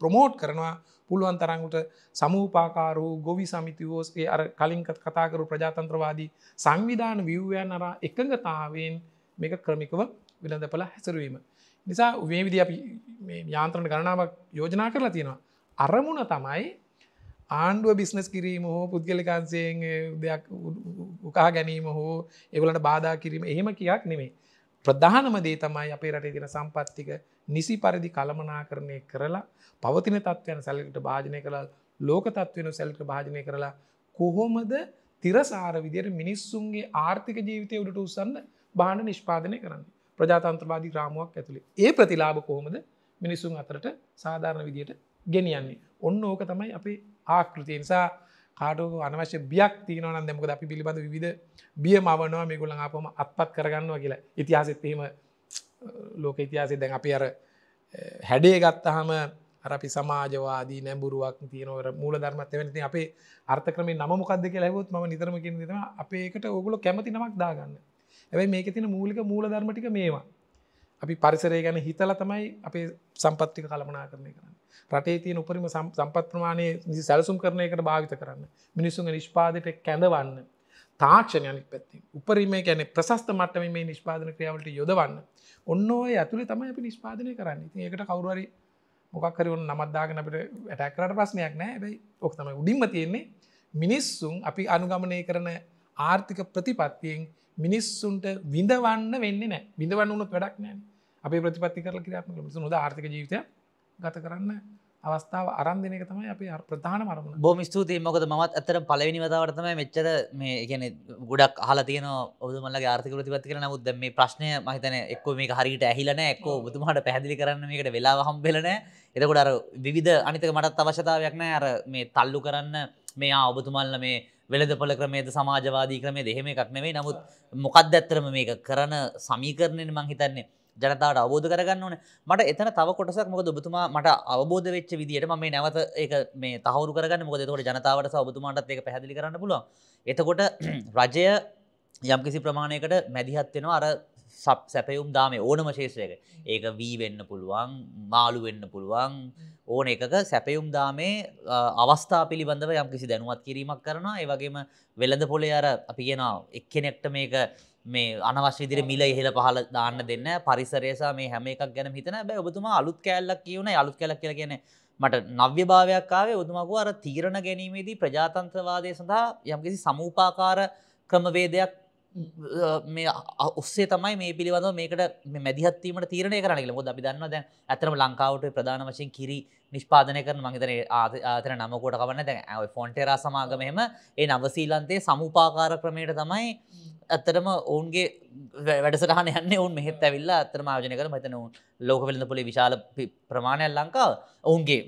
ප්‍රමෝට් කරනවා පුළුවන් තරංගුට සමූපාකාරු ගොවි සමිතිවෝස්ගේ අර කලින්කත් කතාකරු ප්‍රජාතන්ත්‍රවාදී සංවිධාන විව්වයන් අර එකඟතාවෙන් මේක ක්‍රමිකව විලඳපල හැසරුවීම. නිසා වේවිදි අපි යාන්ත්‍රණ ගණනාවක් යෝජනා කරලා තියෙනවා. අරමුණ තමයි ආණ්ඩුව බිස්නස් කිරීම හෝ පුද්ගලිකාන්සයෙන් දෙයක් උකා ගැනීම හෝ එවලට බාධා කිරීම එහෙම කියක් නෙමේ. ප්‍රධානම දේ තමයි අපේ රටේ තින සම්පත්තික නිසි පරිදි කළමනා කරණය කරලා පවතින තත්ත්වයන සැලකට භාජනය කළ ලෝක තත්වන සැල්ක භාජනය කරලා කොහොමද තිරසාර විදියට මිනිස්සුන්ගේ ආර්ථික ජීවිතය උඩට උසන්න බාණ්ඩ නිෂ්පාදනය කරන්න ප්‍රජාතන්ත්‍රවාදී ග්‍රාමුවක් ඇතුළේ ඒ ප්‍රතිලාභ කොහොමද මිනිසුන් අතරට සාධාරණ විදියට ගෙනියන්නේ ඔන්න ඕක තමයි අපේ ආකෘතිය නිසා කාඩු අනවශ්‍ය බියක් තියනවන දෙමක අපි පිළිබඳ විධ බිය මවනවා මේකුල ආපම අත්පත් කරගන්නවා කියලා ඉතිහාසෙත්තීම ලෝක ඉතිහාසේ දැන් අපි අර හැඩේ ගත්තහම අපි සමාජවාදී නැඹුරුවක් තියනවර මූල ධර්මත් වෙනති අපේ අර්ථක්‍රමේ නමොකක්ද ලැබොත් ම නිතරම කියෙන අපේකට ඔගුල කැමති නමක් දාගන්න ඇැයි මේක තින මූලික මූල ධර්මටික මේවා අපි පරිසරය ගැන හිතල තමයි අපේ සම්පත්තික කළමනා කරණය කරන රටේ තියන උපරිම සම්පත් ප්‍රමාණය සැලසුම් කරනයකට භාවිත කරන්න මිනිසුන් නිෂ්පාදයට කැඳවන්න තාක්ෂණයනික් පැත්ති උපරිම ගැන ප්‍රසස්ත මටම මේ නිෂ්පාදන ක්‍රියාවට යොදවන්න ඔන්න ඔය ඇතුළි තම අපි නිෂ්පාදනය කරන්න ඒකට කවරුවරි මොකක්කරවුන් නමත්දාගෙන අපට ඇටැකරට ප්‍රශ්නයක් නෑ ඇබයි ඕක තම උඩින්ම තියෙන්නේ මිනිස්සුන් අපි අනුගමනය කරන ආර්ථික ප්‍රතිපත්තියෙන් මිනිස්සුන්ට විඳවන්න වෙන්න නෑ විඳවන්න වුණු වැඩක් නෑ අපේ ප්‍රතිපත්ති කරල කිරම මිසු ද ආර්ථක ජීවිතය ගත කරන්න අවස්ථාව අරන්දින එක තමයි අපි ප්‍රධාන මරමුණ බොම ස්තුතියි මොකද මත් අතර පලවෙනි වතාවටම මෙච්චර මේ ගැන ගොඩක් හලා තියන ඔබතුමල්ලගේ ආර්ථක ප්‍රතිපත් කර නමුත් මේ ප්‍රශ්නය මහිතන එක්ක මේ හරිට ඇහිලන එක්ක බතුමට පැදිලි කරන්න මේකට වෙලා හම් බෙලන එතකොට අර විධ අනිතක මටත් අවශ්‍යතාවයක් නෑ අර මේ තල්ලු කරන්න මෙයා ඔබතුමල්ල මේ වෙළද පොල ක්‍රමේද සමාජවාදී ක්‍රමේ දෙහෙම එකක් නෙවෙයි නමුත් මොකක් දැත්තරම මේක කරන සමීකරණයෙන් මංහිතන්නේ ජනතාවට අවබෝධ කරගන්න ඕන මට එතන තව කොටසක් මොකද ඔබතුමා මට අවබෝධ වෙච්ච විදිහට මම මේ නැවත ඒක මේ තහවුරු කරගන්න මොකද එතකොට ජනතාවට සහ ඔබතුමාටත් ඒක පැහැදිලි කරන්න පුළුවන්. එතකොට රජය යම්කිසි ප්‍රමාණයකට මැදිහත් වෙනවා අර සැපයුම් දාමේ ඕනම ශේෂයක. ඒක වී වෙන්න පුළුවන්, මාළු වෙන්න පුළුවන්. ඕන එකක සැපයුම් දාමේ අවස්ථා පිළිබඳව යම්කිසි දැනුවත් කිරීමක් කරනවා. ඒ වගේම වෙළඳ පොලේ අර අපි කියනවා එක්කෙනෙක්ට මේක මේ අනවශ්‍යදිර මිල ඉහල පහල දාන්න දෙන්න පරිසරයසා මේ හැම එකක් ගැන හිතන බැ ඔබතුමා අලුත් කෑල්ලක් කියවන අලුත් කැලක් කියල කියන මට නව්‍යභාවයක්කාවේ ඔතුමකු අර තීරණ ගැනීමේදී ප්‍රජාතන්ත්‍රවාදය සඳහා යම්කිසි සමූපාකාර ක්‍රමවේදයක් ඔස්සේ තමයි මේ පිළිබඳ මේකට මැදිහත්වීමට තීරණය කරනල ොද අපිදන්න දැ ඇතරම ලංකාවට ප්‍රධාන වශයෙන් කිරි නිෂ්පාදනය කරන මගතන ආතන නමකොට කවන්න දැ ෆොන්ටේර සමාගමයම ඒ නවසීලන්තේ සමූපාකාර ක්‍රමයට තමයි ඇත්තරම ඔවුන්ගේ වැඩසරහන යන්න ඔවන් මෙහෙත් ඇවිල්ලා අතරම ආජනය කර මතන ඔවන් ලෝක වෙලඳ පොලි විශාල ප්‍රමාණයක් ලංකා ඔවුන්ගේ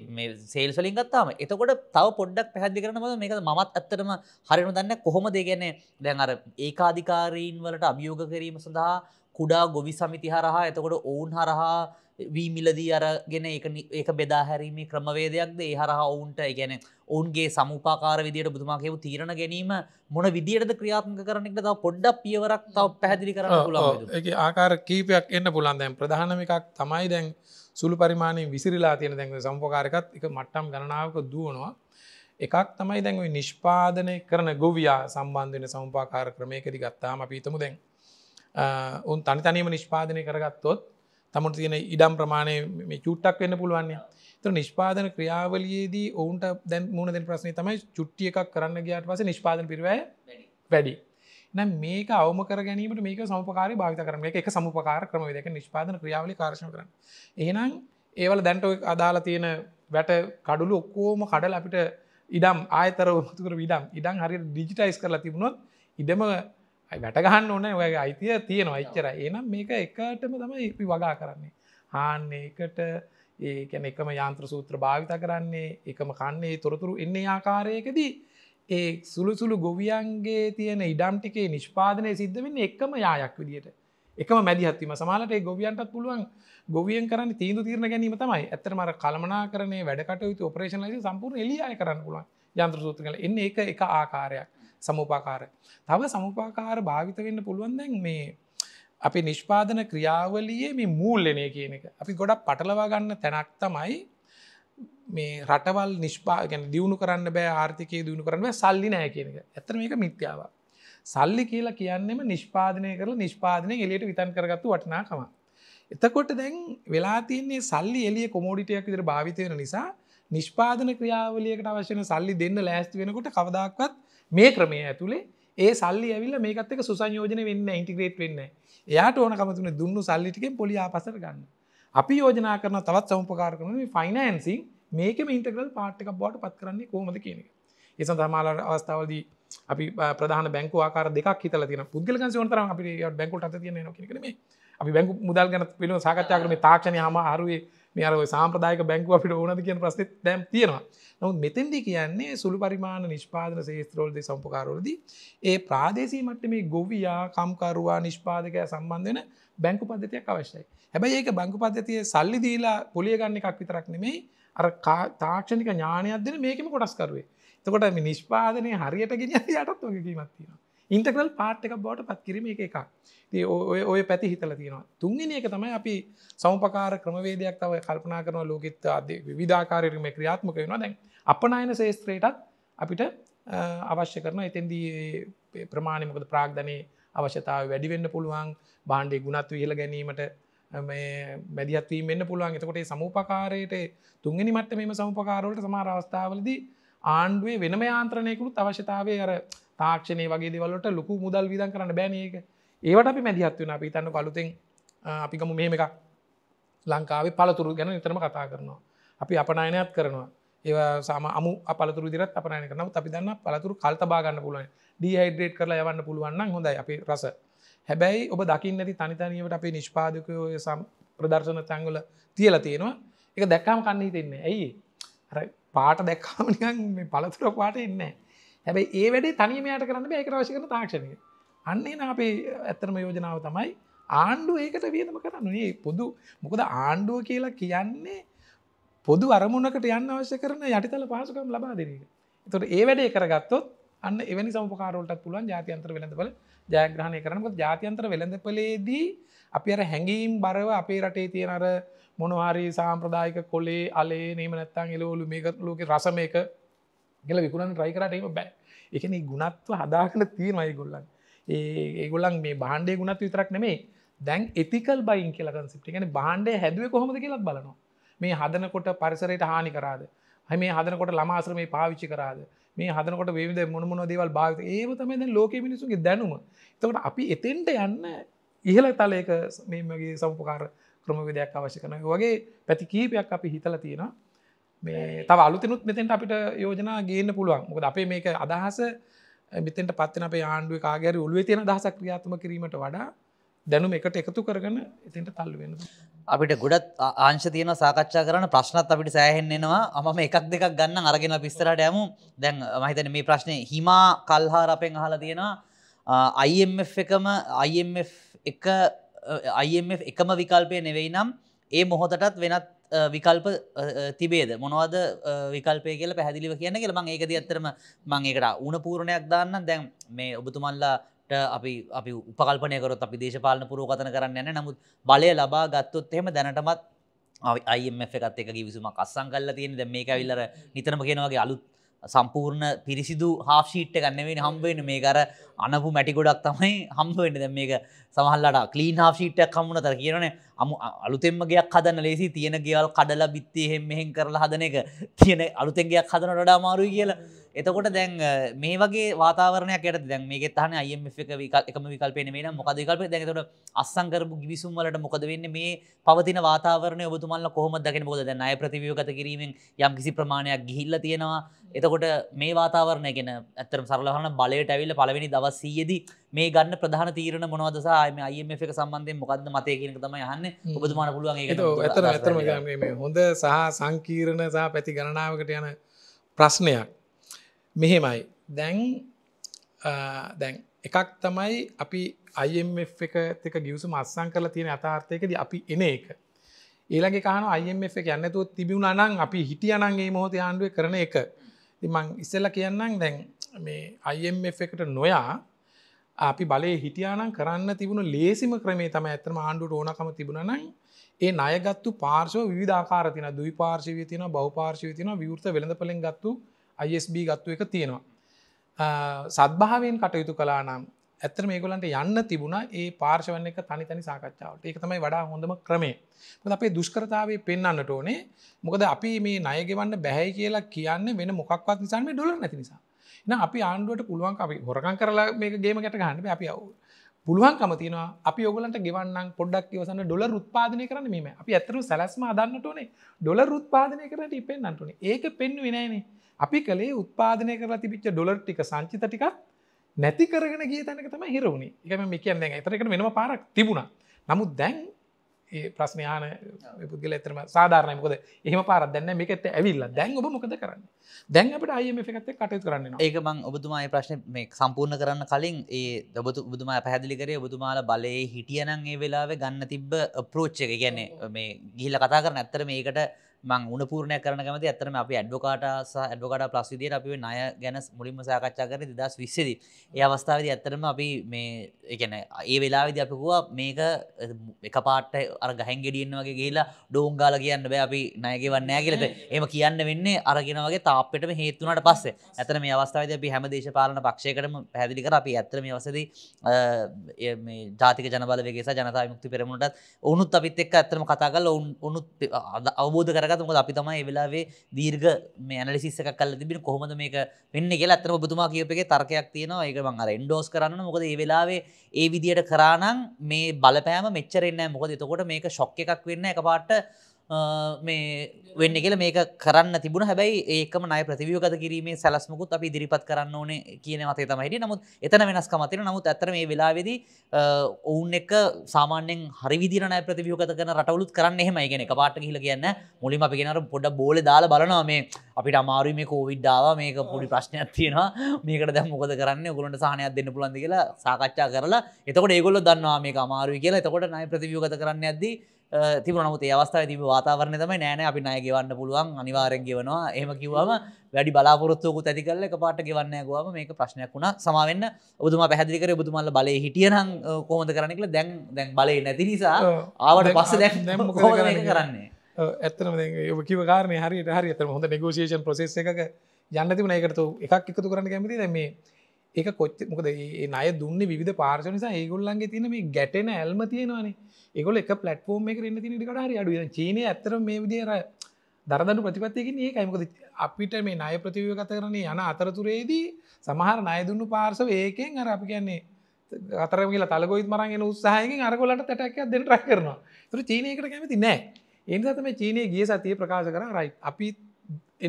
සේල් සලින් ගත්තාම එතකොට තව පොඩ්ඩක් පැහැදි කරනම මේක මත් ඇත්තරම හරිනු දන්න කොහොම දෙගැන දැන් අර ඒකාධිකාරීන් වලට අභියෝග කිරීම සඳහා කුඩා ගොවි සමිති හරහා එතකොට ඔවුන් හරහා වීමිලදී අරගෙන එක බෙදා හැරීමේ ක්‍රමවේදයක්ද ඒ හරහා ඔවුන්ට ගැන ඔවුන්ගේ සමුපාකාර විදියට බුදුමාකයව තීරණ ගැනීම මොන විදියටද ක්‍රියාත්මක කරනෙක් ද පොඩ්ඩක් පියවරක් තව පැහදිලි කරන්න පුලා එක ආකාර කීපයක් එන්න පුළන් දැන් ප්‍රධානමකක් තමයි දැන් සුළු පරිමාණය විසිරිලා තියෙන දැන්ව සම්පකාරකත් එක මට්ටම් ගණනාවක දුවනවා එකක් තමයි දැන්ව නිෂ්පාදනය කරන ගොවයා සම්බන්ධන සම්පාකාර ක්‍රමයකති ගත්තාම අපිතමු දැන් උන් තනිතනීම නිෂ්පාදනය කරගත්තොත් තමට තියෙන ඉඩම් ප්‍රමාණය චුට්ටක් වෙන්න පුළුවන්ය ත නිෂ්පාදන ක්‍රියාවලයේදී ඔවුන්ට දැන් මුණ දෙ ප්‍රශ්නය තමයි චුට්ටිය එකක් කරන්න ගියාට පස නිෂ්පාදන පිරිවය වැඩි. නම් මේක අවම කර ගැනීමට මේක සමපකාර භාවිත කරන එක සමපකාර ක්‍රම දෙක නිෂ්පාදන ක්‍රියාවලි කාර්ශණ කරන. එහෙනම් ඒවල දැන්ට අදාලා තියෙන වැට කඩුලු ඔක්කෝම කඩල් අපිට ඉඩම් ආයතර තුකර විඩම් ඉඩම් හරි ඩිජිටයිස් කරලා තිබුණොත් ඉඩම වැටගහන්න ඕන ඔයගේ අයිතිය තියෙන අච්චර එනම් මේක එකටම තමයි අපි වගා කරන්නේ හාන්නේකට ඒකැන එකම යන්ත්‍ර සූත්‍ර භාවිත කරන්නේ එකම කන්නේ තොරතුරු එන්නේ ආකාරයකදී ඒ සුළුසුළු ගොවියන්ගේ තියෙන ඉඩම්ටිකේ නිෂ්පාදනය සිද්ධ වෙන්න එකම යායක් විදිට එකම මැදිහත්වීම සමාලට ගොවියන්ටත් පුළුවන් ගොවියන් කරන්න තීන්දු තීරණ ගැනීම තමයි ඇතරමර කළමනා කරන වැඩකටයුතු ඔපරේෂන් ලසි සම්පූර් එලියය කරන්න පුළුවන් යන්ත්‍ර සූත්‍ර කල එන්න එක එක ආකාරයක් සමුපාකාර. තව සමුපාකාර භාවිත වෙන්න පුළුවන් දැන් මේ අපි නිෂ්පාදන ක්‍රියාවලියේ මේ මූල්ලනය කියන එක අපි ගොඩක් පටලවා ගන්න තැනක් තමයි මේ රටවල් නිෂ්පාගැන දියුණු කරන්න බෑ ආර්ථිකය දියුණු කරන්න සල්ලි නෑ කියන එක ඇතර මේක මිත්‍යාව සල්ලි කියලා කියන්නෙම නිෂ්පාදනය කරල නිෂ්පාදනය එලියට විතන් කරගත්තු වටනාකම එතකොට දැන් වෙලා තින්නේ සල්ලි එලිය කොමෝඩිටයක් විදිර භාවිතයන නිසා නිෂ්පාදන ක්‍රියාවලියකට අවශ්‍යන සල්ලි දෙන්න ලෑස්ති වෙනකොට කවදක්වත් මේ ක්‍රමය ඇතුළේ ඒ සල්ලි ඇවිල්ල මේකත් එක සුසංයෝජන වෙන්න ඉන්ටිග්‍රේට් වෙන්න එයාට ඕන කමතුන දුන්නු සල්ලිටිකෙන් පොලි ආපසර ගන්න අපි යෝජනා කරන තවත් සහපකාර කරන ෆයිනන්සින් මේකම ඉන්ටග්‍රල් පාට්ික බොට පත් කරන්නේ කෝමද කියනක ඒ සඳහමාල අවස්ථාවදී අපි ප්‍රධාන බැංකු ආකාර දෙක් හිතල තින පුද්ගල සන්තර අපි බැංකුට අත තියන නොකිරීම අපි බැංකු මුදල් ගැන පිලු සාකච්ඡා කරම තාක්ෂණ හම අරුවේ මේර සාම්ප්‍රදායක බැංකු අපිට ඕනද කියන ප්‍රශ්න දැම් තියෙනවා නොත් මෙතන්දි කියන්නේ සුළු පරිමාණ නිෂ්පාදන සේස්ත්‍රෝල්ද සම්පකාරෝලද ඒ ප්‍රාදේශී මට්ට මේ ගොවයා කම්කරුවා නිෂ්පාදකය සම්බන්ධන බැංකු පද්ධතියක් අවශ්‍යයි හැබයි ඒක බංකු පද්ධතිය සල්ලි දීලා පොලියගන්න එකක් විතරක් නෙමෙයි අර තාක්ෂණික ඥානයක් දෙන මේකම කොටස්කරුවේ තකොට මේ නිෂ්පාදනය හරියට ගෙන යටත් වගකීමත්තිවා ඉන්ටකල් පාට් එකක් බවට පත් කිරීම එක එකක් ඔය ඔය පැති හිතල තියෙනවා තුන්ගෙන එක තමයි අපි සමපකාර ක්‍රමවේදයක් තව කල්පනා කරන ලෝකෙත් අදේ විධාකාරරම ක්‍රියාත්මක වෙනවා දැන් අපනයන සේස්ත්‍රයටත් අපිට අවශ්‍ය කරන එතන්දී ප්‍රමාණමකද ප්‍රාග්ධනය අවශ්‍යතාව වැඩිවෙන්න පුළුවන් බාණ්ඩේ ගුණත්තු ඉහළ ගැනීමට බැදිත්වීම වන්න පුළුවන් එතකොට සමූපකාරයට තුන්ගනි මට්ට මෙම සමපකාරවලට සමාර අවස්ථාවලදී ආණ්ඩුවේ වෙනම යාන්ත්‍රණයකුළු අවශ්‍යතාවය අර තාක්ෂණය වගේ දෙවලට ලොකු මුදල් විදන් කරන්න බෑනක ඒවට අපි මැදිහත්වන අපි තන්න පලුතෙන් අපිකම මේම එකක් ලංකාවේ පලතුරු ගැන නිතරම කතා කරනවා අපි අපනායනයත් කරනවා ඒ සාම අම පලතුර දිරත් අපනය කරනව අපි දන්න පලතුරු කල්තබාගන්න පුළුවන් ඩහයිඩ්‍රේට් කරලා යවන්න පුළුවන් හොඳයි අපි රස හැබැයි ඔබ දකින්න නැති තනිතනියට අපේ නිෂ්පාදකය සම් ප්‍රදර්ශන තැංගල තියල තියෙනවා එක දැක්කාම කන්නේ තින්නේ ඇයි පාට දැක්කාමනිකන් පලතුර පාට එන්නේ හැබයි ඒ වැඩේ තනියමයට කරන්න ඒක රවශ කන තාක්ෂණය අන්නේ අපේ ඇත්තරම යෝජනාව තමයි ආණ්ඩුව ඒකට වියදම කරන්නේ පොදු මොකද ආණ්ඩුව කියලා කියන්නේ පොදු අරමුණකට යන්න අවශ්‍ය කරන යටිතල පහසුකම් ලබා දෙනක තොට ඒ වැඩේ කරගත්තොත් අන්න එවැනි සම්පකාරලට පුළුවන් ජාතියන්ත්‍ර වෙළඳපල ජයග්‍රහණය කරනකොත් ජාතියන්ත්‍ර වෙළඳපලේදී අපි අර හැඟීම් බරව අපේ රටේ තියෙන අර මොනවාරි සාම්ප්‍රදායික කොලේ අලේ නීම නැත්තන් එලෝලු මේක ලෝක රසමයක ගල විකුණන් ්‍රයිකරටීම බෑ එකන ගුණත්ව හදාගන තියෙනයි ගොල්ලන් ඒගොලන් මේ බහන්ඩේ ගුණත් විතරක් නෙමේ දැන් එතිකල් බයින් කියලකන්සිප්ට ගැන බාන්ඩේ හැදුව කොහොමද කියලක් බලනවා මේ හදනකොට පරිසරයට හානි කරාද හ මේ හදනකොට ළමාසර මේ පාවිච්චි කරාද මේ හදනකොට වේවිද මොනමුණ දේවල් භාවිත ඒම තමයි දැන් ලෝක මිනිසුන්ගේ දැනුම තකට අපි එතෙන්ට යන්න ඉහල තලයක මේමගේ සම්පකාර ක්‍රමවිදයක් අවශ්‍ය කන වගේ පැති කීපයක් අපි හිතල තියෙනවා මේ තව අලුතිනුත් මෙතෙන්ට අපිට යෝජනා ගේන්න පුළුවන් මොකද අපේ මේක අදහස මෙතෙන්ට පත්න අපේ ආණ්ඩුව කාගැර ඔලුවේ තියෙන දහස ක්‍රියාත්ම කිරීමට වඩා දැනුම එකට එකතු කරගන එතෙන්ට තල්ලුවෙන අපිට ගොඩත් ආංශ තියන සාකච්ඡා කරන ප්‍රශ්නත් අපිට සෑහෙන්න්නෙනවා අමම එකක් දෙකක් ගන්න අරගෙන පිස්තරට ඇමු දැන් මහිතන මේ ප්‍රශ්නය හිමා කල්හාර අපෙන් අහලා තියෙනවා අයිF එකම අයිF එක අයිF එකම විකල්පය නෙවෙයි නම් ඒ මොහොතටත් වෙනත් විකල්ප තිබේද මොනවද විකල්පය කියල පැදිලිව කියන කියලම ඒකද ඇත්තරම මංඒකට උන පූරණයක් දාන්න දැන් මේ ඔබතුමල්ලා අපි අපි උපකල්පනයකරොත් අපි දේශපාලන පුරුවකතන කරන්න යන නමුත් බලය ලබා ගත්තොත් එහෙම දැනටමත් අයිම එකත් එක කිවිසුම කස්සං කල්ල තියෙන ද මේක විල්ලර නිතරම කියෙනවගේ අලුත් සම්පූර්ණ පිරිසිදු හාෂීට්ට ගන්නවෙන් හම්බෙන මේ කර අනපු මැටි ගොඩක් තමයි හම්බුවෙන්ට දැ මේක සහල්ලට කලීන් හාශීට්ටක් කමුණ තර කියනන අම අලුතෙම්මගේයක් හදන ලෙසි තියෙන ගේවල් කඩලා බිත්තිය හෙම මෙහෙන් කරලා හදන එක තියෙන අලුතෙන්ගේයක් හදන ොඩා මාරුයි කියලා එතකොට දැන් මේ වගේ වාතාරනයක් යට දැන් මේ තන අයම එක එකම විකල්පෙන වෙන මොකද කල්ප දැකට අස්සංකරපු ගිවිසුම් වලට මොකද වෙන්න මේ පවතින වාතාවරණය ඔබතුමල්ල කොහොම දකින බොද දැන් අය ප්‍රතිවියගත කිරීමෙන් යම් කිසි ප්‍රමාණයක් ගිහිල්ල තියෙනවා එතකොට මේ වාතාවරණය ගෙන ඇතරම් සරලහන බලයට ඇවිල්ල පලවෙනි දව දවස් සීයේදී මේ ගන්න ප්‍රධාන තීරණ මොනවද සහ මේ IMF එක සම්බන්ධයෙන් මොකද්ද මතය කියන එක තමයි අහන්නේ ඔබතුමාට පුළුවන් ඒක ඇත්තට ඇත්තම මේ හොඳ සහ සංකීර්ණ සහ පැති ගණනාවකට යන ප්‍රශ්නයක් මෙහෙමයි දැන් දැන් එකක් තමයි අපි IMF එක එක ගියවසු මස්සං කරලා තියෙන අතාර්ථයකද අපි එන එක ඒලගේ කාන අයF එක යන්නතුව තිබුණ අනං අපි හිටිය අනන්ගේ මොහොත ආණ්ඩුව කරන එක තිමං ඉස්සල්ල කියන්නම් දැන් මේ අයිF එකට නොයා අපි බලේ හිටියානම් කරන්න තිබුණු ලේසිම ක්‍රමේ තම ඇතම ආණ්ඩුට ඕනකම තිබුණනයි ඒ අයගත්තු පාර්ශව විධාකාරතින දුයි පාර්ශවය තින බවපාර්ශවය තින විවෘත වෙළඳ පලෙන් ගත්තු ISB ගත්තු එක තියෙනවා. සත්භාවෙන් කටයුතු කලා නම් ඇත්තර මේගොලන්ට යන්න තිබුණ ඒ පාර්ශවන එක තනි තනි සාකච්ඡාවට එක තමයි වඩා හොඳම ක්‍රමේ අපේ දුෂ්කරතාවේ පෙන්න්නට ඕනේ මොකද අපි මේ නයගෙවන්න බැහැයි කියලා කියන්න වෙන මොකක්වත් නිසාන්නේ ඩොල නැති නිසා න අපි ආණ්ඩුවට පුළුවන් අපි හොරකන් කරලා මේ ගේම ගැට ගන්න අපි අව පුළුවන්කම තින අපි ඔගලට ගෙවන්න පොඩක් වසන්න ඩොල රුත්පාදනය කරන මෙම අපි ඇතරම සැලස්ම අදන්නටඕනේ ඩොල රුත්පාදනය කරට ඉපෙන්න්නටනේ ඒක පෙන්ු වෙනයිනේ අපි කළේ උත්පාදනය කරලා තිබිච්ච ඩොලර් ටික සංචිත ටිකත් නැති කරගෙන ගිය තැනක තම හිරවුණ එකම මේ කියන්න ඇතරකට වෙනම පාරක් තිබුණා නමුත් දැන් ඒ ප්‍රශ්නයාන පුද්ගල ඇතරම සාධාරනයමකොද එහම පාර දැන්න මේකත ඇවිල්ල දැන් ඔබ මොකද කරන්න දැන් අපට අයමකත කටය කරන්න ඒක මං ඔබතුමායි ප්‍රශ්න මේ සම්පූර්ණ කරන්න කලින් ඒ ඔබතු බුදුමා පැදිලි කරේ ඔබතුමාල බලය හිටියනං ඒ වෙලාව ගන්න තිබ්බ ප්‍රෝච්චක ගැන්නේ මේ ගිහිල කතා කරන ඇත්තර මේකට මං උනපූර්ණය කරන කැමති ඇතරම අපි ඇඩ්ඩෝකාට ඇඩ්ඩෝකට පලස් විදියට අපි නය ගැන මුලින්ම සාකච්ඡා කර දස් විස්සද ඒ අවස්ථාවද ඇත්තරම අපි මේ එකන ඒ වෙලා විදි අපිකුව මේක එක පාට අර ගහැන් ගෙඩියන්න වගේ ගේලා ඩෝංගාල කියන්න බෑ අපි නයගේ වන්නෑ කියලට එම කියන්න වෙන්නේ අරගෙනවගේ තාප්පටම හේතුනට පස්සේ ඇතන මේ අවස්ථාවද අපි හැම දේශපාලන පක්ෂයකටම පැදිලිකර අපි ඇත්තරම අවසද ජාතික ජනබලවගේ ජනතා මුක්ති පෙරමුණටත් ඔවුනුත් අපිත් එක් ඇතරම කතාගල ඔවුන් ඔනුත් අවබෝධ කරග දැනගතමොද අපි තමයි වෙලාවේ දීර්ග මේනලිසිස්සක කල තිබෙන කොහොමද මේක වෙන්න කියලා අතර ඔබතුමා කියපගේ තර්කයක් තියෙනවා ඒක මං අර එන්ඩෝස් කරන්න මොකද ඒ වෙලාවේ ඒ විදියට කරානම් මේ බලපෑම මෙච්චරෙන්න මොකද එතකොට මේක ශොක්්‍ය එකක් වෙන්න එකපාට මේ වෙන්න කියල මේක කරන්න තිබුණ හැබැයි ඒකම නය ප්‍රතිවියෝගත කිරීමේ සැලස්මකුත් අපි දිරිපත් කරන්න ඕන කියන මතේ තමයිට නමුත් එතන වෙනස් මතින නමුත් ඇතර මේ වෙලාවෙදී ඔවුන් එක සාමානෙන් හරිවිදිරණය ප්‍රතිවියෝගත කරන රටවලුත් කරන්න එහෙම ගෙන පාට හිල කියන්න මුලින් අපි ගෙනර පොඩ බෝල දාල බලනවා මේ අපිට අමාරු මේ කෝවිඩ්ඩාව මේක පොඩි ප්‍රශ්නයක් තියෙනවා මේකට දැ මොකද කරන්න ගොලට සහනයක් දෙන්න පුලන්ද කියලා සාකච්ඡා කරලා එතකොට ඒගොල්ල දන්නවා මේ අමාරු කියලා එතකොට නය ප්‍රතිවියෝගත කරන්න ඇදී තිබනමුත් අවස්ථාව තිබ වාතාවරණ තමයි නෑන අපි අය ගවන්න පුළුවන් අනිවාරෙන් ගෙවනවා එහම කිවම වැඩි බලාපොරත්තුවකු ඇති කල්ල එක පාට ගවන්න ගවාම මේක ප්‍රශ්නයක් වුණ සමාවෙන්න ඔබතුම පැහදිිකර බුතුමල්ල බලය හිටියනම් කොහොද කරනෙකල දැන් දැන් බලය නැති නිසා ආවට පස්ස දැන් කරන්නේ. ඇත්තන කිව කාරන හරි හරි ඇතම හොඳ නිගෝෂේෂන් ප්‍රසෙස් එක යන්නතිබන එකකරතු එකක් එකතු කරන්න කැමති දැම ඒක කොච්ච මොකද ඒ අය දුන්න විධ පාර්ශ නිසා ඒගොල්ලන්ගේ තින මේ ගැටෙන ඇල්ම තියෙනවානේ එකල එක පලටෆෝර්ම් එක රන්න තිනට කටහරි අඩුව චීන ඇතර මේ විදිර දරදන්නු ප්‍රතිපත්තියකින් ඒ අයිමකද අපිට මේ නය ප්‍රතිවය කත කරන්නේ යන අතරතුරේදී සමහර නයදුන්නු පාර්සව ඒකෙන් අර අපි කියන්නේ අතර කියලා තලකොයිත් මරන්ගෙන උත්සාහයකින් අරකොලට තැටක් දෙන රක් කරනවා තුර චීනයකට කැමති නෑ එන්දතම චීනය ගිය සතිය ප්‍රකාශ කර රයි අපි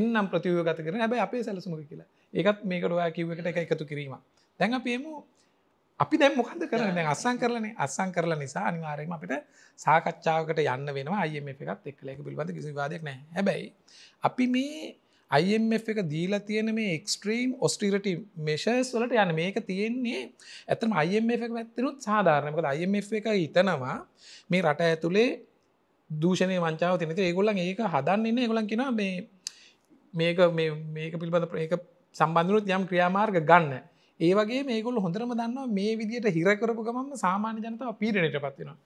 එන්නම් ප්‍රතිවය ගත කරන හැබයි අපේ සැලසුමක කියලා ඒකත් මේකට ඔයා කිව්වකට එක එකතු කිරීම දැන් අපේමු අපි දැ මොකද කරන අසං කරලන අසං කරල නිසා අනිවාරයම අපිට සාකච්ඡාවකට යන්න වෙනවා අයම එකත් එක් ලක පිල්බඳ කිසිවාදයක් නෑ හැබැයි අපි මේ අයම් එක දීලා තියෙන මේ එක්ස්ට්‍රීම් ඔස්ටිරට මේශස් වලට යන මේක තියෙන්නේ ඇතම අයම් එක පැත්තිනුත් සාධාරණයක අයම් එක හිතනවා මේ රට ඇතුළේ දූෂණය වංචාව තිනත ඒගොල්ලන් ඒක හදන්නන්න ගොලන් කියෙන මේ මේක මේක පිල්බඳ ප්‍රේක සම්බන්ධනුත් යම් ක්‍රියාමාර්ග ගන්න ඒවගේ මේගොල් හොඳරම දන්න මේ විදිට හිරකරපු ගම සාමාන්‍ය ජනතාව පීරණයට පත්වෙනවා.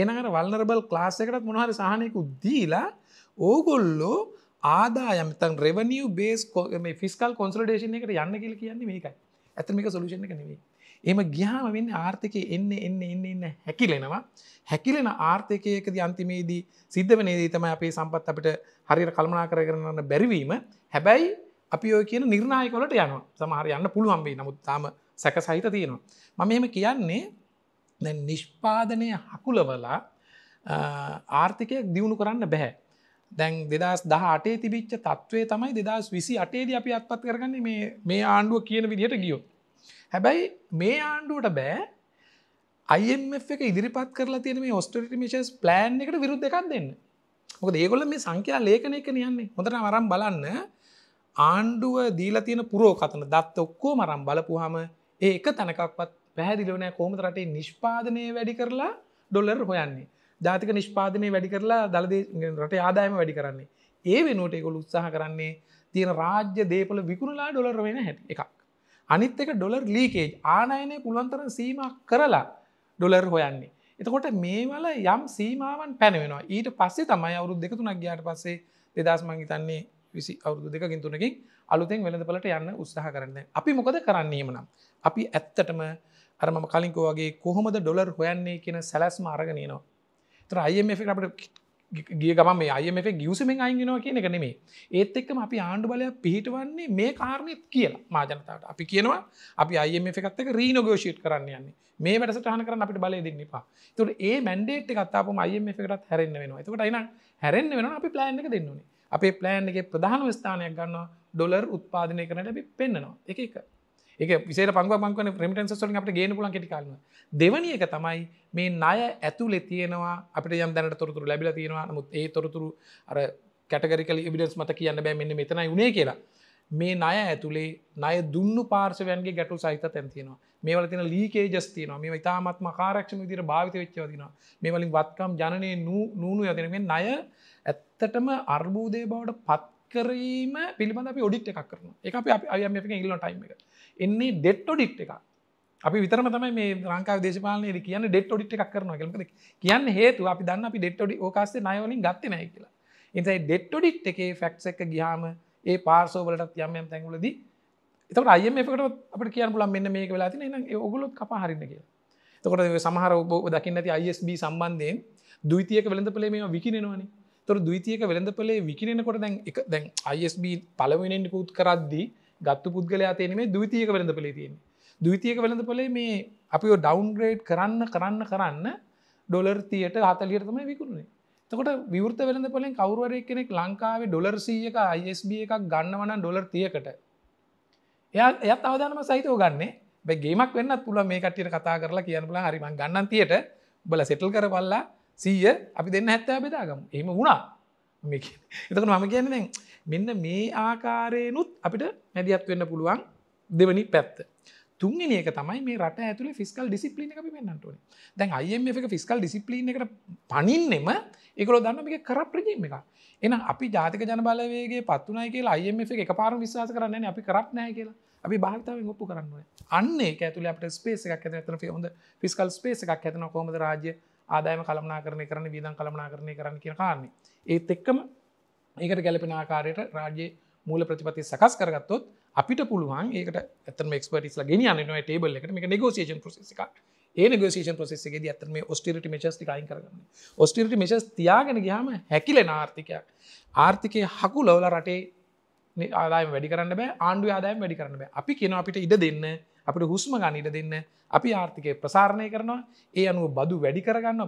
ඒනකට වල්නරබල් ලාස්සකට මොහර සහනයකු දීලා ඕගොල්ලෝ ආදායමතන් රෙවනිිය බේස් ෆිස්කල් කොන්සල්ටේෂන එකට යන්න කියල කියන්නේ මේකයි ඇතමික සොලුෂණ එක නෙවේ. එම ගියාම වෙන්න ආර්ථකය එන්න එන්න එන්න එන්න හැකිලෙනවා. හැකිලෙන ආර්ථකයකද අන්තිමේදී සිද්ධ වනේදී තම අපේ සම්පත් අපට හරිර කල්මනා කර කරන්න බැරිවීම හැබැයි අපි ඔය කියන නිර්ණයකොලට යන සමහර යන්න පුළුවන්බේ නමුත් තාම සැක සහිත තියෙනවා මම එහෙම කියන්නේ නිෂ්පාදනය හකුලවලා ආර්ථිකය දියුණු කරන්න බැහැ දැන් දෙදස් දහ අටේ තිබිච්ච තත්වේ තමයි දෙදස් විසි අටේද අපි අත්පත් කරගන්න මේ ආණ්ඩුව කියන විදිහට ගියෝ. හැබැයි මේ ආණ්ඩුවට බෑ IMF එක ඉදිරිපත් කරලා තියෙන මේ ඔස්ටරිටිමිශස් ප්ලෑන් එකට විරුද්ධ එකක් දෙන්න. මොක දේගොල මේ සංඛ්‍යා ලේකන එක නියන්නේ හොඳට අරම් බලන්න ආණ්ඩුව දීලා තියෙන පුරෝකතන දත් ඔක්කෝ මරම් බලපුහම ඒක තැනකක්වත් පැහැදිලිවනෑ කෝමත රටේ නිෂ්පාදනය වැඩි කරලා ඩොල්ලර් හොයන්නේ ජාතික නිෂ්පාදනය වැඩි කරලා දළද රට ආදායම වැඩි කරන්නේ ඒ වෙනුවටකොල් උත්සාහ කරන්නේ තියෙන රාජ්‍ය දේපල විකුණලා ඩොලර් වෙන හැට එකක් අනිත් එක ඩොලර් ලීකේජ් ආනයනය පුළන්තර සීම කරලා ඩොලර් හොයන්නේ එතකොට මේවල යම් සීමාවන් පැනවෙනවා ඊට පස්සේ තමයි අවුරුද් දෙකතුනක් ගයාට පස්සේ දෙදස් මංගිතන්නේ විසි අවුදු දෙකින් තුනකින් අලුතෙන් වෙළඳපලට යන්න උත්සාහ කරන්න අපි මොකද කරන්නේම නම් අපි ඇත්තටම අරම කලින්කෝ වගේ කොහොමද ඩොලර් හොයන්නේ කියන සැලස් මාරගනයනවා තර අයමක අපට ගිය ගම අයමක ගියසමෙන් අයිගෙනවා කියන කනෙමේ ඒත් එක්කම අපි ආණ්ඩු බලය පිහිටවන්නේ මේ කාරණයත් කියලා මාජනතාවට අපි කියනවා අපි අයම එකත් එක රීනගෝෂීට් කරන්න යන්නේ මේ වැටසටහන කරන්න අපිට බලය දෙන්න එපා තුට ඒ මැන්ඩේට් එකත්තාපම අයම එකටත් හැරෙන්න්න වෙනවා එතකට අයින හැරෙන්න්න වෙන අපි ප්ලෑන් එක දෙන්නුනේ අපේ ප්ලෑන් එක ප්‍රධාන ස්ථානයක් ගන්න ඩොලර් උත්පාදනය කරනට අපි පෙන්න්නනවා එක එක එක විසේ පංග පංක ප්‍රමිටන්ස සොලින් අපට ගේන පුලන් කෙටි කාලන දෙවනි එක තමයි මේ ණය ඇතුලෙ තියෙනවා අපට යම් දැනට තොරතුරු ලැබිල තියෙනවා නමුත් ඒ තොරතුරු අර කැටගරිකල ඉවිඩස් මත කියන්න බෑ මෙන්න මෙතනයි උනේ කියලා මේ ණය ඇතුළේ ණය දුන්නු පාර්ශවයන්ගේ ගැටු සහිත තැන්තිනවා මේවල තින ලීකේජස්තින මේ ඉතාමත්ම කාරක්ෂම විදිර භාවිත වෙච්චවදින මේ වලින් වත්කම් ජනය නූනු යදන මේ ණය ඇත්තටම අර්බූදය බවට පත්කරීම පිළිබඳ අපි ඔඩිට් එකක් කරන එක අප අයම එක ඉල්ල ටයිම් එක එන්නේ ඩෙට්ටෝ ඩික්් එකක් අපි විතරම තමයි මේ ලංකාව දේශපාලනයට කියන ඩෙට් ොඩිට් එකක් කරන කලකද කියන්න හේතු අපි දන්න අපි ඩෙට්ඩි ඕකාසේ නයවලින් ගත්තන කියලා එසයි ඩෙට්ඩොඩිට් එකේ ෆැක්ස් එක ගියාම ඒ පාර්සෝවලටත් යම්යම් තැංගුලද එතට අයම එකට අපට කිය පුලන් මෙන්න මේක වෙලා තින ඔගුලොත් කපා හරින්න කියලා තකොට සමහර ඔබ දකින්නති අයිSB සම්බන්ධයෙන් දවිතියක වෙළඳ පලේ මේ විකිනෙනවනේ තොර දවිතියක වෙළඳ පලේ විකිරෙනකොට දැන් එක දැන් අයිSB පළවෙනෙන් කූත් කරද්දී ගත්තු පුද්ගලයා තයන මේ දවිතියක වෙළඳ පලේ තියෙන දවිතියක වෙළඳ පලේ මේ අපි ඩවන්ග්‍රේඩ් කරන්න කරන්න කරන්න ඩොලර් තියට හතලියටතම විකුණේ තකොට විවෘත වෙළඳ පලින් කවරුවරය කෙනෙක් ලංකාවේ ඩොලර් සියක අයිSB එකක් ගන්නවන ඩොලර් තියකට එයා එයත් අවධානම සහිතව ගන්නේ බැගේමක් වෙන්න තුළ මේ කටියට කතා කරලා කියන්න බලා හරිම ගන්නන් තියට බල සෙටල් කරබල්ලා සීය අපි දෙන්න හැත්තෑ බෙදාගම එම වුණා එතක මම කියන්නේ මෙන්න මේ ආකාරයනුත් අපිට මැදිහත් වෙන්න පුළුවන් දෙවනි පැත්ත. තුන්ගෙන එක තමයි මේ රට ඇතුළ ෆිස්කල් ඩිසිපලින අපි පෙන්න්නටුවන දැන් අයම එක ෆිස්කල් ඩිසිපලින එකට පනින්නෙම එකකලො දන්න එක කරප්‍රජීම එක එන අපි ජාතික ජනබලවේගේ පත්වනයි කියලා අයම එක පාර විශවාස කරන්න අපි කරක් නෑ කියලා අපි භාවිතාවෙන් ඔප්පු කරන්නුව අන්නේ ඇතුළ අපට ස්පේස එකක් ඇතන හොඳ ෆිස්කල් ස්පේස එකක් ඇතන කොමද රාජ්‍ය ආදායම කළමනා කරන කරන විදන් කළමනා කරණය කරන්න කිය කාරන්නේ ඒත් එක්කම ඒකට ගැලපෙන ආකාරයට රාජ්‍ය මූල ප්‍රතිපති සකස් කරගත්තොත් අපිට පුළුවන් ඒකට ඇතම ක්ස්පටිස් ගෙන න ටේබල් එකට මේ නිගෝසිේෂන් ප්‍රසික ඒ නිගෝසිේෂන් ප්‍රසෙගේ ඇතම ඔස්ටිරට මශස්ති කයින් කරන්න ඔස්ටිරට මශස් තියාගෙන ගහම හැකිල නාර්ථිකයක් ආර්ථිකය හකු ලවල රටේ ආදායම වැඩි කරන්න බෑ ආණ්ඩු ආදායම වැඩි කරන්න බෑ අපි කියෙන අපිට ඉඩ දෙන්න අපට හුස්ම ගනිට දෙන්න අපි ආර්ථිකය ප්‍රසාරණය කරනවා ඒ අනුව බදු වැඩි කරගන්න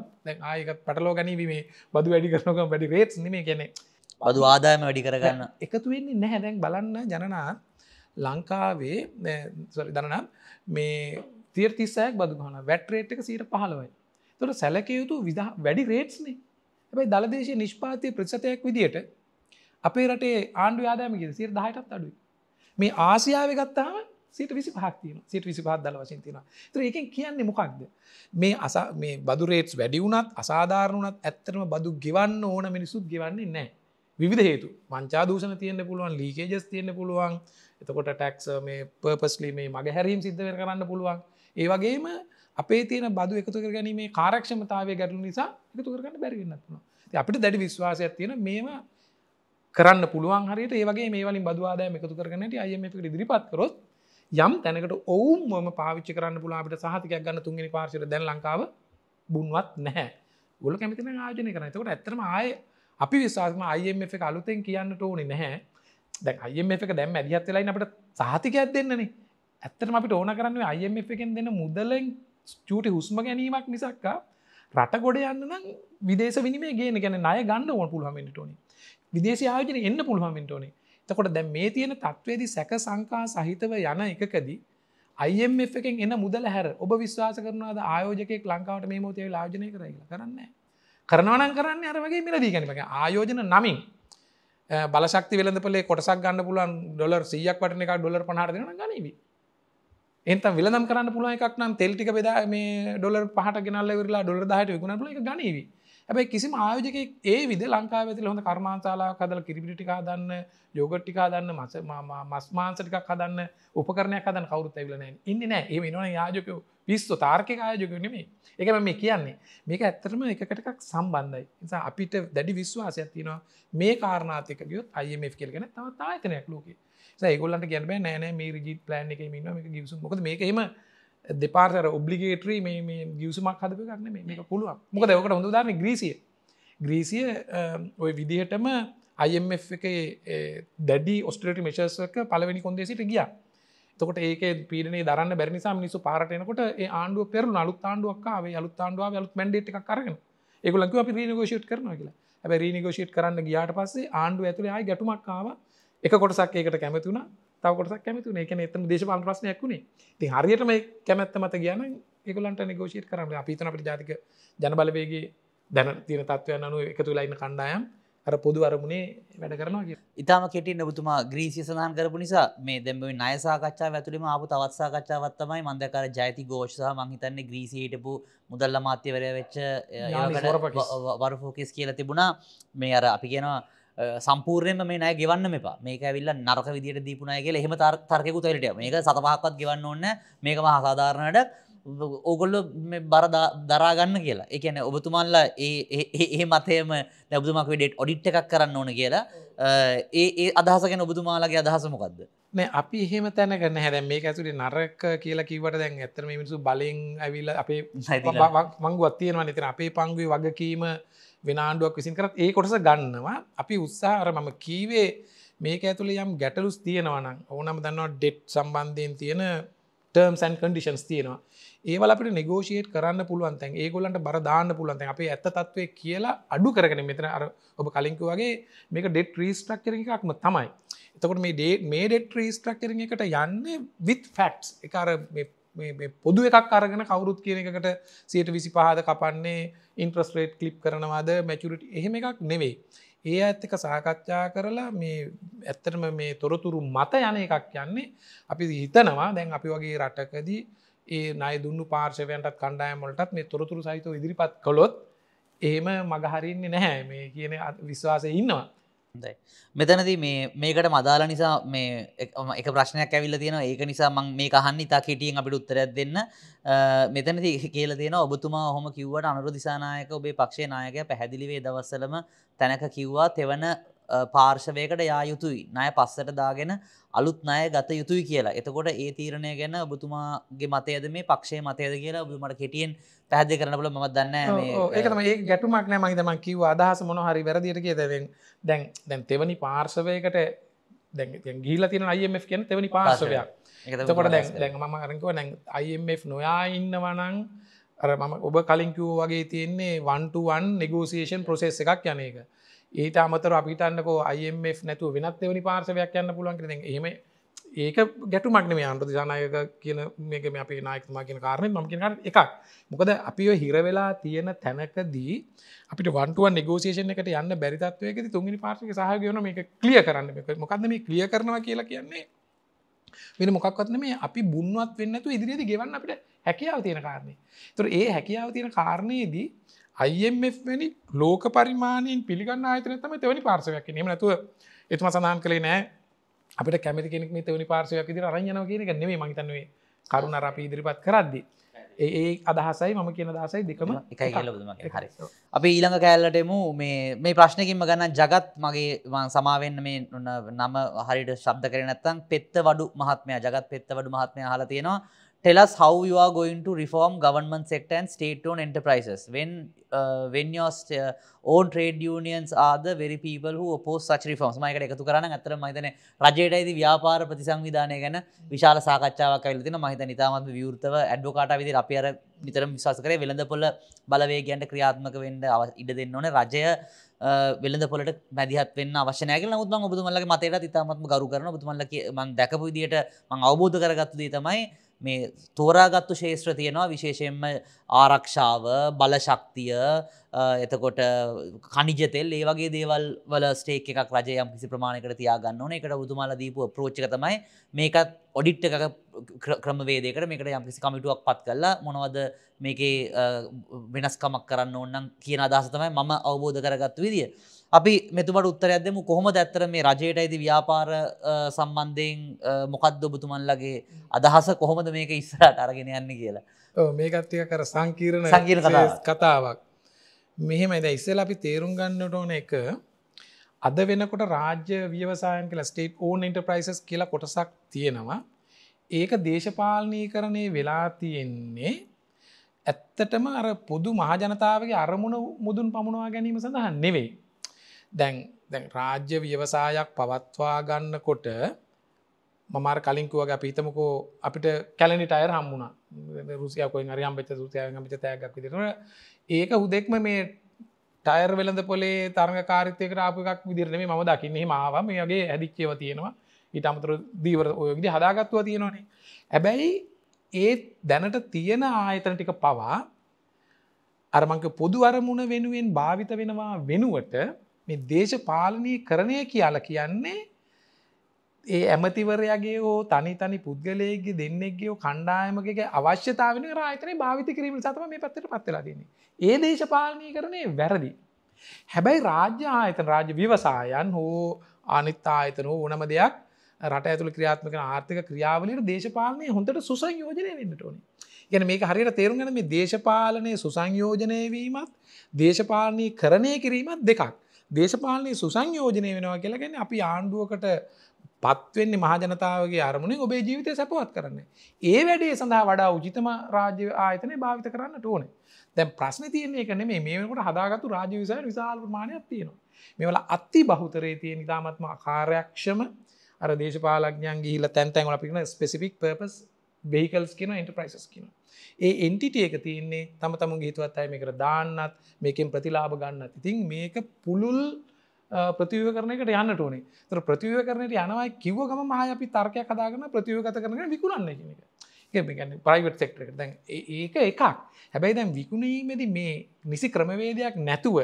ආයකත් පටලෝ ගැනීමේ බදු වැඩි කරනක වැඩි රේට් නෙමේ කැනෙ බදු ආදායම වැඩි කරගන්න එකතු වෙන්නේ නැහැදැන් බලන්න ජනනා ලංකාවේ දනනම් මේ තීර්තිසයක් බදු ගහන වැටරේට් එක සීට පහලවයි තොට සැලකයුතු විදා වැඩි රේට්ස්නේ ඇැයි දළදේශය නිෂ්පාතිය ප්‍රසතයක් විදියට අපේ රටේ ආණ්ඩු ආදායම සිර දහයටත් අඩුයි මේ ආසියාව ගත්තාම සිට විසි පහක්තින සිට විසි පහත් දල වශයෙන් තින ඒකෙන් කියන්නේ මොකක්ද මේ අස මේ බදුරේට්ස් වැඩි වුණත් අසාධාරණනත් ඇත්තරම බදු ගෙවන්න ඕන මිනිසුත් ගෙවන්නේ නෑ විධ හේතු මංචා දූෂණ තියන්න පුළුවන් ලීකේජස් තියන්න පුළුවන් එතකොට ටැක්ස මේ පර්පස්ලි මේ මගේ හැරීම් සිද්ධවර කරන්න පුළුවන් ඒ වගේම අපේ තියෙන බදු එකතු කර ගැනීමේ කාරක්ෂමතාවය ගැටලු නිසා එකතු කරගන්න බැරිගන්නත්න අපිට දැඩි විශ්වාසයක් තියෙන මේම කරන්න පුළුවන් හරියට ඒවගේ මේ වලින් බදවාදාය එකතු කරගනට අයම ඉදිරිපත් කරොත් යම් තැනකට ඔවුන් මොම පාවිච්චි කරන්න පුලාට සහතිකයක් ගන්න තුන්ගනි පාර්ශයට දැන් ලංකාව බුන්වත් නැහැ ගොල කැමතින ආජනය කරන තකට ඇතරම ආය අපි විශවාසම අයම එක අලුතෙන් කියන්නට ඕනේ නැහැ දැන් අයම එක දැම් ඇදිහත් වෙලයි අපට සහතිකයක් දෙන්නන ඇත්තරම අපිට ඕන කරන්න අයම එකෙන් දෙන්න මුදලෙන් චටි හුස්ම ගැනීමක් නිසක්කා රට ගොඩ යන්න විදේශ විනිේ ගෙන ගැන අය ගන්න ඕන පුළහමෙන්ට ඕනේ විදේශ ආයෝජන එන්න පුළහමෙන්ට ඕනේ තකොට දැ මේ තියෙන තත්වේදි සැක සංකා සහිතව යන එකකදී අයම් එකෙන් එන්න මුදල හැර ඔබ විශ්වාස කරනවාද ආයෝජකෙක් ලංකාවට මේ මෝතය ලාජනය කරලා කරන්න කරනවනන් කරන්න අරමගේ මිලදී ගැනීම ආයෝජන නමින් බලක්ති වෙලඳපලේ කොටසක් ගන්න පුලන් ඩොලර් සියක් වටන එක ඩොලර් පහර දෙන ගනීවී එතම් විලදම් කරන්න පුළුව එකක් නම් තෙල්ටික බෙදා මේ ඩොලර් පහට ගෙනල්ල වෙරලා ඩොලර් දහට විකුණ එක ගනීවී ඇැයි කිසිම ආයෝජක ඒ විද ලංකා ඇති හොඳ කර්මාන්තාලා කදල කිරිපිටිකා දන්න යෝගට්ටිකා දන්න මස මස්මාන්සටික කදන්න උපකරණය කදන් කවරුත් ඇවිලන ඉන්න නෑ ඒ වෙනන යාජකෝ පිස්තු තාර්ක ආයජකනෙමේ එකම මේ කියන්නේ මේක ඇත්තරම එකකටක් සම්බන්ධයි නිසා අපිට දැඩි විශ්වාසයක් තිනවා මේ කාරණාතික ගියොත් අයම කෙල්ගෙන තවත් තාතනයක් ලෝකේ ඒගොල්ලට ගැබ නෑන මේ රජි ප්ලෑන් එක මන්න එක ගිසු මොද මේකීම දෙපාර්තර ඔබ්ලිගේට්‍රී මේ ගියසුමක් හදප කරන මේක පුළුවන් මොක දෙවකට හොඳ දාන ග්‍රීසිය ග්‍රීසිය ඔය විදිහටම අයF එක දැඩි ඔස්ට්‍රේට මිශසක පලවෙනි කොන්දේසිට ගිය තකොට ඒක පීරනේ දරන්න බැරිනිසා මිනිසු පාරටයනකොට ආණ්ඩුව පෙරු අලුත් ආණ්ඩුවක්කාේ අලුත් ආණ්ඩුව ලුත් මැඩේට කරන එකකුලක අපි රීනිගෝෂට් කරන කියලා ඇබ රීනිගෝෂට් කරන්න ගියාට පස්සේ ආණ්ඩුව ඇතුළ හයි ගැටුමක්කාව එක කොටසක් ඒකට කැමතිුණා තවකොටක් කැමතුන එක එතන දේශපාල ප්‍රශ්නයක් වුණේ ති හරියට මේ කැමැත්ත මත කියන එකකුලන්ට නිගෝෂීට කරන්න අපිතන අපට ජාතික ජනබලවේගේ දැන තින තත්වයන් අනුව එකතු ලයින්න කණ්ඩායම් අර පොදු අරමුණේ වැඩ කරනවා ඉතාම කෙටින් නබතුමා ග්‍රීසිය සඳහන් කරපු නිසා මේ දැම්බවි නයසාකච්ඡා ඇතුළම අපපු තවත්සාකච්ඡාවත්තමයි මන්දකර ජයති ගෝෂසහ මහිතන්නේ ග්‍රීසිහිටපු මුදල්ල මාත්‍යවරය වෙච්ච වරෆෝකෙස් කියලා තිබුණා මේ අර අපි කියනවා සම්පූර්ණයම මේ නෑ ගෙවන්න මෙපා මේක ඇවිල්ල නරක විදිට දීපුනායගේ එහෙම තර්කෙකු තෙරට මේක සතපහක්වත් ගවන්න ඕන්න මේකම හසාධාරණයට ඕගොල්ල බර දරාගන්න කියලා එකන ඔබතුමල්ල ඒ මතයම නැබතුමක් ඩෙට් ඔඩිට් එකක් කරන්න ඕන කියලා ඒ අදහසකෙන ඔබතුමාලගේ අදහසමොකක්ද මේ අපි එහෙම තැන කරන්න හැර මේ ඇතුරේ නරක කියලා කිවට දැන් ඇතර මිනිසු බලෙන් ඇවිල්ල අපේ මංගු අත්තියෙනවා නිතන අපේ පංගුව වගකීම වෙනආණ්ඩුවක් විසින් කරත් ඒ කොටස ගන්නවා අපි උත්සාහර මම කීවේ මේක ඇතුළ යම් ගැටලුස් තියෙනවනම් ඕනම දන්නවා ඩෙට් සම්බන්ධයෙන් තියෙන ටර්ම්සන් කඩිෂන්ස් තියෙනවා ඒවල අපට නිගෝෂයට කරන්න පුළුවන්තැන් ඒගොලන්ට බරදාන්න පුළුවන්තැන් අපේ ඇත තත්වය කියලා අඩු කරගෙන මෙතන අර ඔබ කලින්කු වගේ මේක ඩෙට් ්‍රීස්ට්‍රක්කර එකක්ම තමයි එතකොට මේ ඩේ මේ ඩෙට් ්‍රීස්ට්‍රක්කර එකට යන්න විත් ෆැක්ස් එකර පොදු එකක් අරගෙන කවුරුත් කියන එකට සයට විසි පහද කපන්නේ ඉන්ට්‍රස්රේට් කලිප් කරනවාද මැචුරට එහෙම එකක් නෙවෙයි. ඒ ඇත්තක සාකච්ඡා කරලා මේ ඇත්තටම මේ තොරතුරු මත යන එකක් යන්නේ අපි හිතනවා දැන් අපි වගේ රටකදී ඒ නය දුන්නු පාර්ශවයන්ටත් කණ්ඩායමොලටත් මේ තොරතුරු සහිතව ඉදිරිපත් කළොත් ඒම මගහරින්නේ නැහැ මේ කියන විශ්වාසය ඉන්නවා. මෙතනද මේ මේකට මදාලා නිසා මේ එක ප්‍රශ්නයක් ඇවිල්ල තියෙන ඒක නිසා මං මේ කහන්න ඉතා කෙටියෙන් අපිට උත්තරයක් දෙන්න මෙතනති කියල තියෙන ඔබතුමා හොම කිව්වට අනුරු දිසානායක ඔබේ පක්ෂේ නායක පැහැදිලිවේ දවස්සලම තැනක කිව්වා තෙවන පාර්ශවයකට යා යුතුයි ණය පස්සට දාගෙන අලුත් ණය ගත යුතුයි කියලා. එතකොට ඒ තීරණය ගැන ඔබතුමාගේ මතයද මේ පක්ෂයේ මතයද කියලා ඔබ මට කෙටියෙන් පැහැදිලි කරන්න බල මම දන්නේ ඒක තමයි ඒ ගැටුමක් නෑ මම තමයි කිව්ව අදහස මොන හරි වැරදියට කියදවෙන් දැන් දැන් තෙවනි පාර්ශවයකට දැන් ගිහිලා තියෙන IMF කියන තෙවනි පාර්ශවයක්. එතකොට දැන් දැන් මම අරන් කිව්වා දැන් IMF නොයා ඉන්නවා නම් අර මම ඔබ කලින් කිව්වා වගේ තියෙන්නේ 1 to 1 negotiation process එකක් යන එක. ඒට අමතර අපිටන්නකෝ IMF නැතු වෙනත් එවනි පාර්සවයක් යන්න පුළුවන් කරන හෙම ඒක ගැටු මක්නම අන්ට ජානයක කියන මේක මේ අපේ නායක්තුමා කියෙන කාරණය මකින එකක් මොකද අපි හිරවෙලා තියෙන තැනකදී අපිට වන්ටුව නිගෝෂේෂන එකට යන්න බැරිතත්වයක තුන්ගනි පාර්ශික සහගයන මේ කලිය කරන්න මොකද මේ කලිය කරනවා කියලා කියන්නේ වෙන මොකක්වත්න මේ අපි බුන්වත් වෙන්නතු ඉදිරිදි ගෙවන්න අපිට හැකියාව තියෙන කාරණය තුර ඒ හැකියාව තියෙන කාරණයේදී IMF වැනි ලෝක පරිමාණයෙන් පිළිගන්න ආතන තම තවනි පාර්සවයක් නීම නැතුව එතුම සඳහන් කළේ නෑ අපට කැමති කෙනෙක් තවනි පාර්සවයක් ඉදිර අරයන කියන නෙේ මහිතනුවේ කරුණ රපී ඉදිරිපත් කරද්දි. ඒ අදහසයි මම කියන දහසයි දෙකම එකයි හරි අපි ඊළඟ කෑල්ලටෙමු මේ මේ ප්‍රශ්නකින්ම ගන්න ජගත් මගේ සමාවෙන්න මේ නම හරිට ශබ්ද කරනත්තං පෙත්ත වඩු මහත්මය ජගත් පෙත්ත වඩු මහත්මය හලා තියෙනවා tell us how you are going to reform government sector and state-owned enterprises when uh, when your uh, own trade unions are the very people who oppose such reforms මම ඒකට එකතු කරා නම් ඇත්තටම මම හිතන්නේ රජයටයි ඉතින් ව්‍යාපාර ප්‍රතිසංවිධානය ගැන විශාල සාකච්ඡාවක් ඇවිල්ලා තිනවා මම හිතන්නේ ඉතාමත් විවෘතව ඇඩ්වොකාටා විදිහට අපි අර නිතරම විශ්වාස කරේ වෙළඳපොළ බලවේගයන්ට ක්‍රියාත්මක වෙන්න ඉඩ දෙන්න ඕනේ රජය uh, වෙළඳපොලට මැදිහත් වෙන්න අවශ්‍යනය කියලා නමුත් මම ඔබතුමන්ලගේ මතයට ඉතාමත්ම ගරු කරනවා ඔබතුමන්ලා මම දැකපු විදිහට මම අවබෝධ කරගත්තු දේ තමයි මේ තෝරාගත්තු ශේෂත්‍ර තියෙනවා විශේෂයෙන්ම ආරක්ෂාව බලශක්තිය එතකොට කනිජතෙල් ඒ වගේ දේවල් වල ස්ටේක් එකක් රජය යම් කිසි ප්‍රමාණයකට තියාගන්න ඕනේ. ඒකට බුදුමාලා දීපු අප්‍රෝච් එක තමයි මේකත් ඔඩිට් එකක ක්‍රමවේදයකට මේකට යම් කිසි කමිටුවක් පත් කරලා මොනවද මේකේ වෙනස්කමක් කරන්න ඕන නම් කියන අදහස තමයි මම අවබෝධ කරගත්තු විදිය. අපි මෙතුමට උත්තරයක් දෙමු කොහොම දැත්තර මේ රජයට ඇති ව්‍යාපාර සම්බන්ධයෙන් මොකක්ද ඔබතුමන්ලගේ අදහස කොහොමද මේක ඉස්සරට අරගෙන යන්න කියලා මේකත්තික කර සංකීරණ සංකීර කතාවක් මෙහෙම ඇද ඉස්සල අපි තේරුම් ගන්නට ඕන එක අද වෙනකොට රාජ්‍ය ව්‍යවසායන් කළ ස්ටේට් ඕන් ඉන්ටර්ප්‍රයිසස් කියලා කොටසක් තියෙනවා ඒක දේශපාලනී කරණය වෙලා තියෙන්නේ ඇත්තටම අර පොදු මහජනතාවගේ අරමුණ මුදුන් පමුණවා ගැනීම සඳහන් නෙවෙයි දැන් දැන් රාජ්‍ය ව්‍යවසායක් පවත්වා ගන්න කොට මමාර කලින්කුවගේ අපිතමකෝ අපිට කැලනිට අය හම්මුණ රුසියකොයි අරයම් පච සුතියග පිච තෑගක් විදිරන ඒක හුදෙක්ම මේ ටයර් වෙලඳ පොලේ තරග කාරිතයක රාපකක් විදිරණේ ම දකින්නේ මාවම යගේ ඇදිච්චේව තියෙනවා ඊට අමතර දීවර ඔයගදි හදාගත්තුව තියෙනවානේ හැබැයි ඒත් දැනට තියෙන ආයතන ටික පවා අරමංක පොදු අරමුණ වෙනුවෙන් භාවිත වෙනවා වෙනුවට මේ දේශපාලනය කරණය කියලා කියන්නේ ඒ ඇමතිවරයගේ හෝ තනි තනි පුද්ගලයගේ දෙන්නෙක්ගේ කණ්ඩායමක අවශ්‍යතාවන රාතන භාවිත කිරීම සතම මේ පත්තට පත්වෙලාදන්නේ. ඒ දේශපාලනය කරනය වැරදි. හැබැයි රාජ්‍ය ආයතන රාජ විවසායන් හෝ අනිත් ආයතන හෝ ඕනම දෙයක් රට ඇතුළ ක්‍රියාත්මක ආර්ථක ක්‍රියාවලට දේශපාලනය හොඳට සුසංයෝජනය වෙන්නට ඕනේ. ගැන මේක හරියට තේරුම් ගැන මේ දේශපාලනය සුසංයෝජනය වීමත් දේශපාලනී කරණය කිරීමත් දෙකක්. දේශපාලනය සුසංයෝජනය වෙනවා කියලගැන අපි ආණ්ඩුවකට පත්වෙන්නේ මහජනතාවගේ අරමුණින් ඔබේ ජීවිතය සැපවත් කරන්නේ. ඒ වැඩේ සඳහා වඩා උජිතම රාජ්‍ය ආයතනය භාවිත කරන්න ඕන. දැන් ප්‍රශ්න තියන්නේ කන මේ මේකට හදාගතු රාජ විසය විශාල් ප්‍රමාණයක් තියෙනවා. මෙවල අත්ති බහුතරේ තියෙන ඉතාමත්ම කාර්යක්ෂම අර දේශපාලඥන් ගිහිල තැන්තැන්වල පිෙන ස්පෙසිෆික් පර්පස් බෙහිකල්ස් කියන ඉන්ටප්‍රයිසස් කියනවා. ඒ එන්ටිටිය එක තියන්නේ තම තම ගේතුවත් අය මේකර දාන්නත් මේකෙන් ප්‍රතිලාබ ගන්න ඉතින් මේක පුළුල් ප්‍රතිව කරනකට යන්න ඕනේ තර ප්‍රතිව කරනට යනවයි කිව ගම මහ අපි තර්කය කදාගන්න ප්‍රතිවගත කරන විකුණන්න කියන එක ප්‍රයිවට සෙක්ටක දැන් ඒක එකක් හැබැයි දැන් විකුණීමද මේ නිසි ක්‍රමවේදයක් නැතුව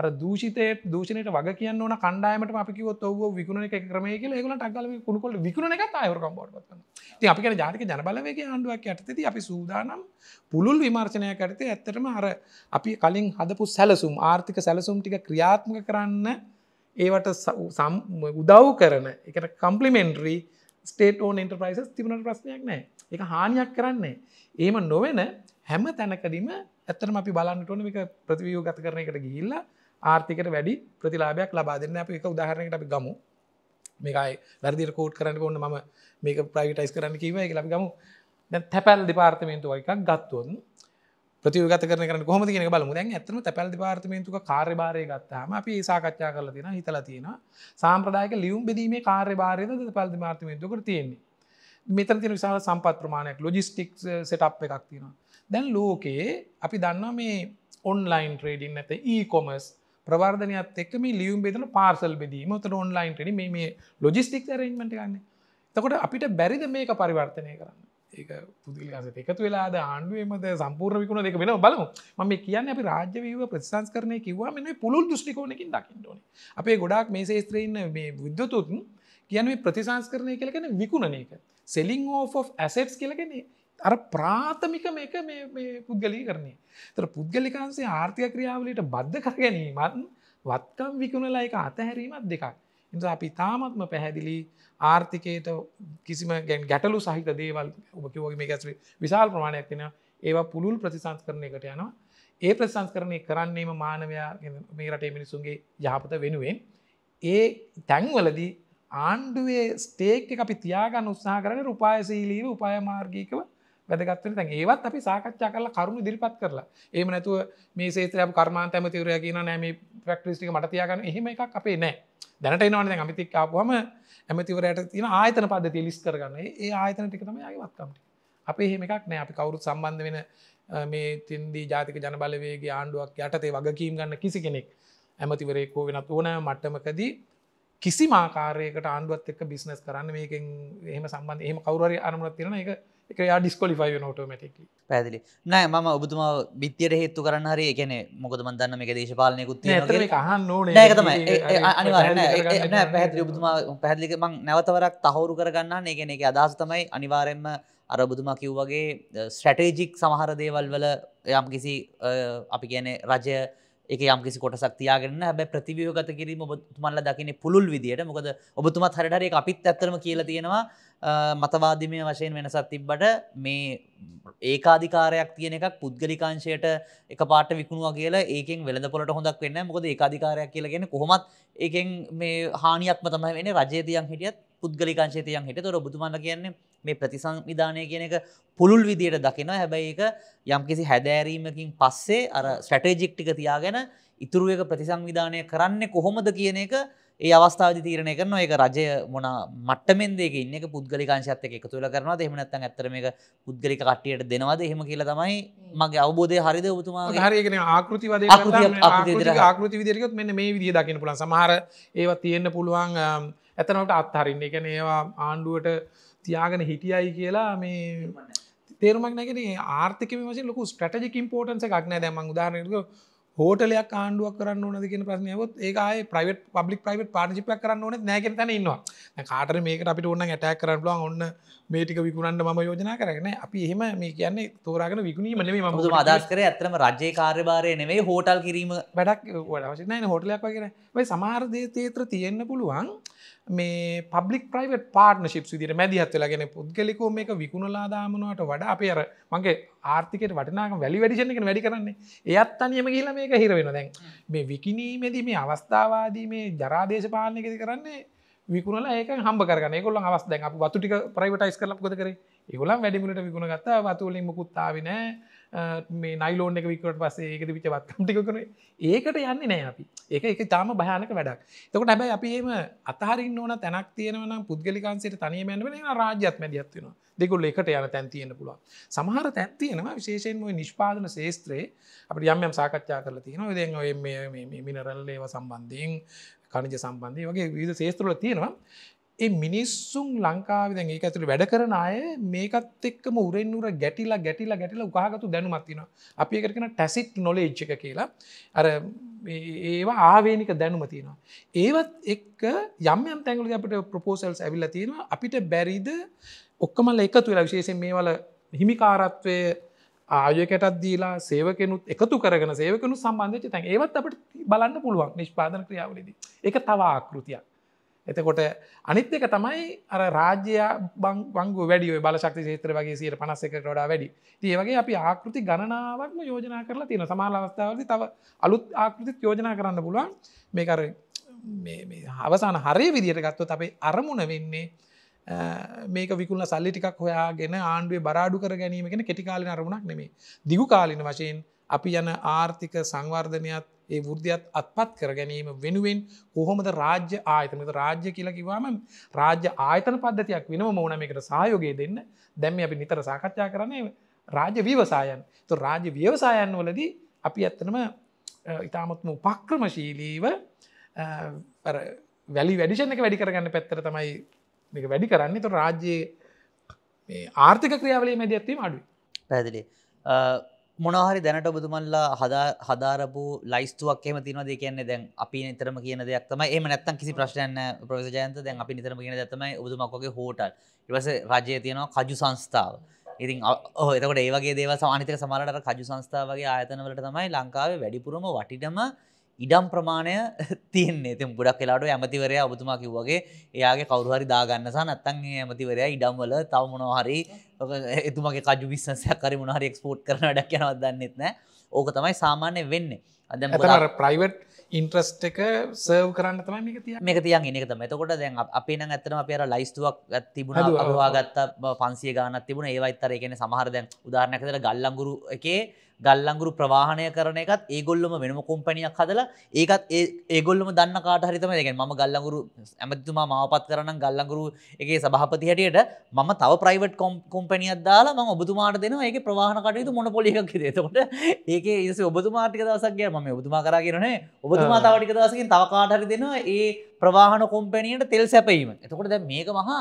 අර දූෂිතය දූෂණයට වග කියන්න ඕන කණ්ඩායමට අපිකවොත් ඔව විකුණ එක ක්‍රමය කියල ඒකල ටක්ගල කුණුකොට විකුණ එක අයවරකම් බොඩ ති අපිට ජාතික ජනබලවගේ ආණ්ඩුවක් ඇතති අපි සූදානම් පුළුල් විමර්ශනය කරතේ ඇත්තටම අර අපි කලින් හදපු සැලසුම් ආර්ථික සැලසුම් ටික ක්‍රියාත්මක කරන්න ඒවට සම් උදව් කරන එකට කම්පලිමෙන්ටරි ස්ටේට ඕන් ඉන්ටර්පයිසස් තිබුණට ප්‍රශ්නයක් නෑ එක හානියක් කරන්නේ ඒම නොවෙන හැම තැනකදීම ඇත්තරම අපි බලන්නටන එක ප්‍රතිවියෝ ගත කරන එකට ගිහිල්ලා ආර්ථිකට වැඩි ප්‍රතිලාභයක් ලබා දෙන්න අප එක උදාහරණයට අපි ගමු මේකයි වැරදිර කෝට් කරන්න ඔන්න ම මේක ප්‍රයිටයිස් කරන්න කිව එක ලබි ගමු තැපැල් දෙපාර්තමේන්තුව එකක් ගත්තුවන් ප්‍රතිගත කර කොම ගෙන බලමු දැන් ඇතන තැල් පාර්තමේන්තුක කාර්බාරය ගත්තාම අපි සාකච්ඡා කරල තින හිතල තියෙන සාම්ප්‍රදායක ලියුම් බෙදීමේ කාර්යභාරයද පැල් දෙපාර්තමේන්තුකට තියෙන්නේ මෙතර තින විශාල සම්පත් ප්‍රමාණයක් ලොජිස්ටික් සට් eh, එකක් තියෙන දැන් ලෝකයේ අපි දන්න මේ ඔන්ලයින් ට්‍රේඩින් ඇත ඒ කොමස් ප්‍රවර්ධනයක්ත් එක්ම ලියුම් බෙදන පාර්සල් බෙදීම තර ඔන්ලයින් ට මේ ලොජිස්ටික් රෙන්මට ගන්න තකොට අපිට බැරිද මේක පරිවර්තනය කරන්න ඒ පුදගස එකතු වෙලාද ආණ්ඩුවමද සම්පූර්ණ විකුණ දෙක වෙන බලමු මම කියන්න අපි රාජ්‍යවීව ප්‍රතිසංස් කරන කිවවා මෙ පුළුල් දෘෂ්ටිකෝනකින් දකිින්ටඕන අපේ ගොඩක් මේ ශේත්‍රයන්න මේ විද්‍යතුතුන් කියන ප්‍රතිසංස් කරනය කියලකෙන විකුණන එක සෙලිං ෝ ඇසෙට්ස් කියලකෙන්නේ අර ප්‍රාථමික මේක පුද්ගලී කරන්නේ තර පුද්ගලිකාන්සේ ආර්ථික ක්‍රියාවලට බද්ධ කර ගැනීමත් වත්කම් විකුණලා එක අතහැරීමත් දෙකක් නිසා අපි තාමත්ම පැහැදිලි ආර්ථිකයට කිසිම ගැන් ගැටලු සහිත දේවල් උපකිවගේ මේ ගැස්වේ විශාල් ප්‍රමාණයක් තිෙන ඒවා පුළුල් ප්‍රතිසංස් කරණයකට යනවා ඒ ප්‍රසංස් කරණය කරන්නේම මානවයා මේ රටේ මිනිසුන්ගේ යහපත වෙනුවෙන් ඒ තැන්වලදී ආණ්ඩුවේ ස්ටේක් අපි තියාගන්න උත්සාහ කරන රුපායශීලීව උපාය මාර්ගිකව වැදගත්වන තැන් ඒවත් අපි සාකච්ඡා කරලා කරුණු දිරිපත් කරලා ඒම නැතුව මේ සේත්‍රය කර්මාන් තැම තිවරය කියන නෑම ප්‍රක්ටිස්ටික මටතියාගන්න එහෙම එකක් අපේ නෑ දැනට එනවාන අමිතික් ආපුහම ඇමතිවරයට තින ආයතන පද්ධති ලිස් කරගන්න ඒ ආයතන ටිකතම යගවත්කමට අප එහෙම එකක් නෑ අපි කවුරුත් සම්බන්ධ වෙන මේ තින්දී ජාතික ජනබලවේගේ ආණ්ඩුවක් යටතේ වගකීම් ගන්න කිසි කෙනෙක් ඇමතිවරෙක්කෝ වෙනත් ඕනෑ මට්ටමකදී කිසි මාකාරයකට ආණ්ඩුවත් එක්ක බිස්නස් කරන්න මේකෙන් එහෙම සම්බන්ධ එහම කවුරරි අනුමත් තිරන එක එක ඩිස්කොලිෆයි නොටමටික්ලි පැදිලි නෑ ම ඔබතුම බිත්තියට හෙත්තු කරන්න හරි එකන මොකද මන්දන්න එක දේශපාලනයකුත් පැහි ඔබතුමා පැදිලික මං නැවතවරක් තහවුරු කරගන්න එකන එක අදහස තමයි අනිවාරෙන්ම අරබුතුමා කිව් වගේ ස්ට්‍රටේජික් සමහර දේවල් වල යම් කිසි අපි කියන රජය එක යම් කිසි කොටසක් තියාගන්න හැබ ප්‍රතිවියෝගත කිරීම ඔබතුමල්ල දකින පුළුල් විදියට මොකද ඔබතුමත් හරිටරේ අපිත් ඇත්තරම කියල තියෙනවා මතවාදිමය වශයෙන් වෙනසත් තිබ්බට මේ ඒකාධිකාරයක් තියෙන එකක් පුද්ගලිකාංශයට එක පාට විකුණවා කියලා ඒකෙන් වෙලඳ පොට හොඳක් වෙන්න මොකද ඒකාධිකාරයක් කියලගෙන කොහොමත් ඒකෙන් මේ හානියක්ම තමයි වෙන රජේතියන් හිටියත් පුද්ගලිකාංශේතියන් හිට තොර බතුමන්න කියන්නේ මේ ප්‍රතිසංවිධානය කියන එක පුළුල් විදියට දකිනවා හැබැයි එක යම් කිසි හැදෑරීමකින් පස්සේ අර ස්ට්‍රටේජික් ටික තියාගෙන ඉතුරු එක ප්‍රතිසංවිධානය කරන්නේ කොහොමද කියන එක ඒ අවස්ථාවදි තීරණය කරන ඒක රජය මොන මට්ටමෙන්දේ ඉන්න පුද්ගලිකාංශත් එක තුළ කරනවා එහමනත් ඇතරම මේ පුද්ගලික කට්ටියට දෙනවද එහෙම කියල තමයි මගේ අවබෝධය හරිද උතුමා හරගෙන ආකෘතිවද ආකෘති විදිරකොත් මෙන්න මේ විදිිය දකින පුළන් සමහර ඒවත් තියෙන්න්න පුළුවන් ඇතනට අත්හරින්න එකන ඒවා ආණ්ඩුවට තියාගෙන හිටියයි කියලා මේ තේරුමක් නැගෙන ආර්ථික වශය ලොකු ස්ටටජික ඉම්පෝටන්ස එකක්න දැම උදාරනක හෝටලයක් ආණ්ඩුවක් කරන්න ඕනද කියෙන ප්‍රශ්නයවත් ඒකයි ප්‍රවට පබ්ලික් ප්‍රයිවට් පාර්ශිපයක් කරන්න ඕන නැක තැන ඉන්නවා කාටර මේකට අපිට ඔන්න ඇටක් කරන්න ල ඔන්න මේටික විකුණන්ට ම යෝජනා කරන අපි එහෙම මේ කියන්නේ තෝරාගෙන විකුණීම නෙේ මතු අදස් කර ඇතම රජය කාර්යභාරය නෙවේ හෝටල් කිරීම වැඩක් වඩවශනය හෝටලයක් වගෙන සමාර්ධය තේත්‍ර තියෙන්න්න පුළුවන්. මේ පබ්ලික් ප්‍රයිවට් පාර්නශිප් විදිර මැදිහත් වෙලාගෙන පුද්ගලිකෝ මේක විකුණලා දාමනුවට වඩා අපේ අර මගේ ආර්ථිකට වටනාක වැලි වැඩිෂණ එක වැඩි කරන්නේ එයත් අනියම කියලා මේක හිරවෙන දැන් මේ විකිනීමේදී මේ අවස්ථාවාදී මේ ජරාදේශපාලනයකද කරන්නේ විකුණල ඒක හම්බ කරන කොල්ල අවස් දැන් අප වතුටික ප්‍රයිවටයිස් කරලක් ගොත කර ඒගොලන් වැඩිමිට විකුණගත්ත වතුලින් මුකුත්තාවනෑ මේ නයිලෝන එක විකට පසේ ඒකද විච වත්තම්ටිකරේ ඒකට යන්න නෑ අපි ඒක එක තාම භයනක වැඩක් තකට ැබයි අපිම අතහරින් ඕන තැනක් තියෙනවන පුද්ගලිකාන්සිට තනයමැන් වෙන රාජ්‍යත්මැ දත්වෙන දෙකුල් එකට යන තැන් තියෙන පුළුව සමහර තැන් තියෙනවා විශේෂෙන්ම නිෂ්පාදන ශේත්‍රයේ අපි යම්යම් සාකච්ඡා කරලා තියෙනවා දෙ මිනරල්ලේව සම්බන්ධයෙන් කණජ සම්බන්ධය වගේ විධ ශේත්‍රල තියෙනවා ඒ මිනිස්සුන් ලංකාව දැන් ඒක ඇතුළ වැඩ කරන අය මේකත් එක්කම උරෙන්ුර ගැටිලා ගැටිලා ගැටිල උකාගතු දැනුමත්තින අපි එකටකෙන ටැසිට් නොලේච්ච එක කියලා අර ඒවා ආවේනික දැනුමතිනවා. ඒවත් එක් යම්යම් තැගල අපට ප්‍රපෝසල්ස් ඇවිල්ල තියෙන අපිට බැරිද ඔක්කමල් එක තුළ විශේෂෙන් මේවල හිමිකාරත්වය ආයකටත් දීලා සේවකනුත් එකතු කරගෙන සේවකනු සම්බන්ධච තැන් ඒවත් අපට බලන්න පුළුවන් නිෂ්පාදන ක්‍රියාවලදී එක තවා ආකෘතියක්. එතකොට අනිත් එක තමයි අර රාජ්‍යයා බංගු වැඩිය බලශක්ති ේත්‍ර වගේ සියට පනස්ස එකට ොඩා වැඩි ඒවගේ අපි ආකෘති ගණනාවක්ම යෝජනා කරලා තියෙන සමාල අවස්ථාවද තව අලුත් ආකෘතිත් යෝජනා කරන්න පුළුවන් මේකර අවසාන හරය විදියට ගත්ව අපේ අරමුණ වෙන්නේ මේක විකුල සල්ලි ටිකක් හොයාගෙන ආණ්ඩුවේ බරාඩු කර ගැනීමගෙන කෙටිකාලින අරමුණක් නෙමේ දිගු කාලින වශයෙන් අපි යන ආර්ථික සංවර්ධනයත් ඒ වෘද්ධියත් අත්පත් කර ගැනීම වෙනුවෙන් කොහොමද රාජ්‍ය ආයතනත රාජ්‍ය කියලකිවාම රාජ්‍ය ආයතන පද්ධතියක් වෙනම මෝනමකට සහයෝගේ දෙන්න දැම්ම අපි නිතර සාකච්ඡා කරන්නේ රාජ්‍ය ව්‍යවසායන් තු රාජ්‍ය ව්‍යවසායන් වලදී අපි ඇත්තනම ඉතාමත්ම උපක්‍රමශීලීව වැලි වැඩිෂණ එක වැඩි කරගන්න පැත්තර තමයි වැඩි කරන්නේ තු රාජ්‍යයේ ආර්ථික ක්‍රියාවලේ මැද ඇත්වීම අඩුයි පැදිලි මොනහරි දැනට බුදුමල්ලා හදාරපු ලයිස්තුවක් එම තිනවද කියන්නේ දැන් අපි නිතරම කියන දෙයක් තමයි එම නැත්තම් කිසි ප්‍රශ්නයන්න ප්‍රසජයන්ත දැන් අපි නිතරම කියන දත්තමයි බුදුමක්කගේ හෝටල් ඉවස රජය තියෙනවා කජු සංස්ථාව ඉතින් එතකට ඒවගේ දේව සමානිතක සමරට කජු සංස්ථාවගේ ආයතනවලට තමයි ලංකාවේ වැඩිපුරම වටිටම ඉඩම් ප්‍රමාණය තියන්නේ ති ගොඩක් කලාට ඇමතිවරයා ඔබතුමා කිව්වගේ එයාගේ කවරුහරි දාගන්නසා නත්තන් ඇමතිවරයා ඉඩම්වල තවමනොහරි එතුමගේ කජු විස්සයක් කරි මොනහරි එක්ස්පෝට් කරන ඩක් යනවත් දන්නෙත් නෑ ඕක තමයි සාමාන්‍ය වෙන්නේ අද ප්‍රයිවට් ඉන්ට්‍රස්ට එක සර්ව් කරන්න තම මේක තිය මේක තියන් එනෙක මෙතකොට දැන් අපි න ඇතන අපේ ලයිස්තුවක් තිබුණ අවාගත්ත පන්සිය ගාන තිබුණ ඒවයිත්තර එකන සමහර දැන් උදාරණයකතර ගල්ලංගුරු එකේ ගල්ලංගුරු ප්‍රවාහණය කරන එකත් ඒගොල්ලම වෙනම කොම්පනියක් හදලා ඒකත් ඒගොල්ලම දන්න කාට හරිතම දෙක ම ගල්ලංගුරු ඇමතුමා මවපත් කරන ගල්ලංගුරු එක සභහපති හැටියට මම තව ප්‍රයිවට් කොම්පනියක් දාලා ම ඔබතුමාට දෙන ඒක ප්‍රවාහණ කටයුතු මොන පොලික් දෙතකොට ඒක ඒ ඔබතුමාටික දසක්ගේ ම ම ඔබතුමා කර කියරනේ ඔබතුමා තාවටික දසකින් තවකාටහරි දෙෙන ඒ ප්‍රවාහන කොම්පැනියට තෙල් සැපීම එතකොට දැ මේක මහා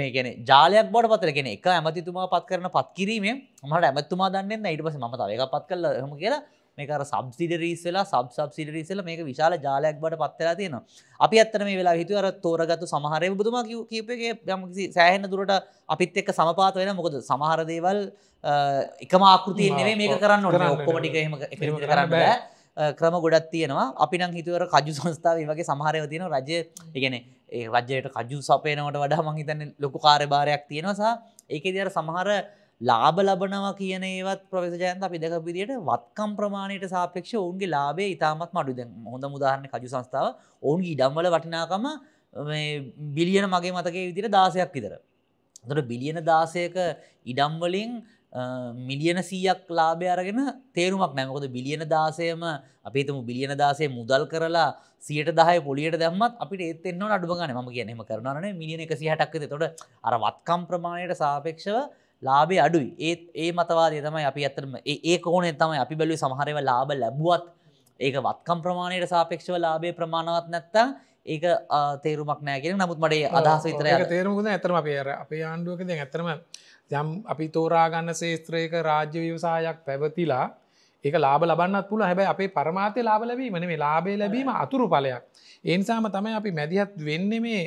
මේ ගැන ජාලයක් බොඩ පතරගෙන එක ඇමතිතුමා පත් කරන පත් කිරීමේ මට ඇමත්තුමා දන්නන්න ඉට පස මත එක පත් කල හම කියලා මේකර සබ්සිඩරීස් වෙලා සබ් සබ්සිඩරීසල මේක විශාල ජාලයක් බට පත්වෙලා තියෙනවා අපි ඇත්තන මේ වෙලා හිතුවර තෝරගත්තු සමහරය බුදුමා කීපගේ යමකිසි සෑහෙන දුරට අපිත් එක්ක සමපාත වෙන මොකද සමහර දේවල් එකම ආකෘතියන්නේ මේක කරන්න ඔක්කොමටික එහෙම කරන්න බෑ ක්‍රම ගොඩත් තියෙනවා අපි නම් හිතුවර කජු සංස්ථාව වගේ සමහරයව තියෙන රජය ඉගෙන ඒ රජයට කජු සපයනවට වඩා මංහිතන ලොකු කාරභාරයක් තියෙනවාසා ඒක දර සමහර ලාබ ලබනවා කියන ඒවත් ප්‍රවේශජයන්ත අපි දෙකපිදියට වත්කම් ප්‍රමාණයට සාපේක්ෂ ඔවුන්ගේ ලාබේ ඉතාමත් මඩුද හොඳ මුදාහරණ කජු සංස්ථාව ඔවුන්ගේ ඉඩම්වල වටිනාකම බිලියන මගේ මතකේ විදිර දාසයක් විතර. දොට බිලියන දාසයක ඉඩම්වලින් මිලියන සීයක් ලාභය අරගෙන තේරුමක් නෑමකොද බිලියන දාසයම අපේතම බිලියන දාසේ මුදල් කරලා සියට දාහ පොලියට දැම්මත් අපිට එත්තෙන්න අඩුගන ම කියනෙම කරනන මිලියන එක සිහටක්කද තොට අර වත්කම් ප්‍රමාණයට සාපේක්ෂව ලාබේ අඩුයි ඒත් ඒ මතවාදය තමයි අපි ඇතරම ඒ කෝනේ තමයි අපි බැලු සමහරව ලාබ ලැබුවත් ඒක වත්කම් ප්‍රමාණයට සාපේක්ෂව ලාබේ ප්‍රමාණවත් නැත්තා ඒක තේරුමක් නෑගෙන නමුත් මටේ අදහස විතර තේරුමුද ඇතරම අපේර අපේ ආණ්ඩුවකද ඇතරම යම් අපි තෝරාගන්න ශේත්‍රයක රාජ්‍ය ව්‍යවසායක් පැවතිලා ඒක ලාබ ලබන්නත් පුළ හැබැයි අපේ පරමාතය ලාබ ලැබීම මේ ලාබේ ලැබීම අතුරු පලයක් ඒනිසාම තමයි අපි මැදිහත් වෙන්න මේ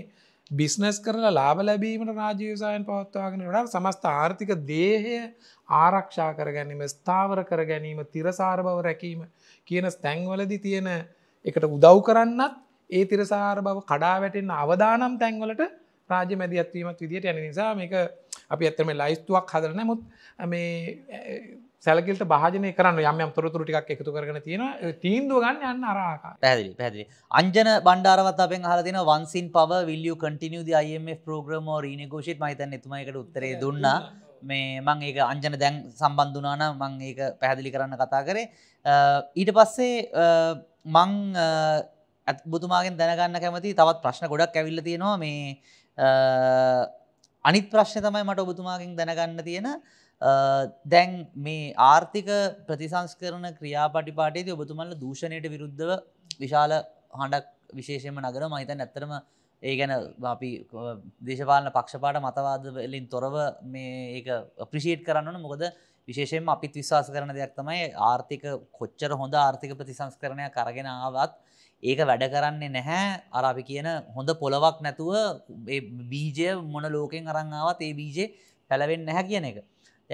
බිස්නස් කරලා ලාබ ලැබීමට රාජීවසායන් පවත්වාගෙන ට සමස්ත ආර්ථික දේහය ආරක්ෂා කර ගැනීම ස්ථාවර කර ගැනීම තිරසාර බව රැකීම කියන ස්තැංවලදි තියෙන එකට උදව් කරන්නත් ඒ තිරසාර බව කඩා වැටෙන් අවදානම් තැන්වලට රාජ්‍ය මැදි ඇත්වීමත් විදිට යන නිසා මේක අපි ඇත්තම ලයිස්තුවක් හදර නමුත් මේ සැලකිල්ට භාජන කරන්න යම් තොරතුර ටික් එකතු කරන තියෙන තීන්දුව ගන්න යන්න අරාකා පැදිලි පැදිලි අංජන බණ්ඩාරවතපෙන් හලදින වන්සින් පව විල්ලිය කටිනියද අයම ප්‍රෝග්‍රම රීනගෝෂිත් මහිතන් එතුමයිකට උත්තරේ දුන්නා මේ මං ඒක අංජන දැන් සම්බන්ධනාන මං ඒක පැහැදිලි කරන්න කතා කරේ ඊට පස්සේ මං ඇත් බුතුමාගෙන් දැනගන්න කැමති තවත් ප්‍රශ්න ගොඩක් ඇවිල්ල තියෙනවා මේ අනිත් ප්‍රශ්න තමයි මට ඔබතුමාගෙන් දැනගන්න තියෙන දැන් මේ ආර්ථික ප්‍රතිසංස්කරන ක්‍රියාපටිපාටේද ඔබතුමල්ල දූෂණයට විරුද්ධව විශාල හඬක් විශේෂයම නගර මහිතන් ඇත්තරම ඒ ගැන අපි දේශපාලන පක්ෂපාට මතවාද වෙලින් තොරව මේ ප්‍රිෂේට් කරන්නන මොකද විශේෂයෙන් අපිත් විශ්වාස කරන දෙයක් තමයි ආර්ථික කොච්චර හොඳ ආර්ථික ප්‍රතිසංස්කරණයක් අරගෙන ආවත් ඒක වැඩ කරන්නේ නැහැ අර අපි කියන හොඳ පොලවක් නැතුව ඒ බීජය මොන ලෝකෙන් අරන් ආවත් ඒ බීජේ පැලවෙන්නේ නැහැ කියන එක.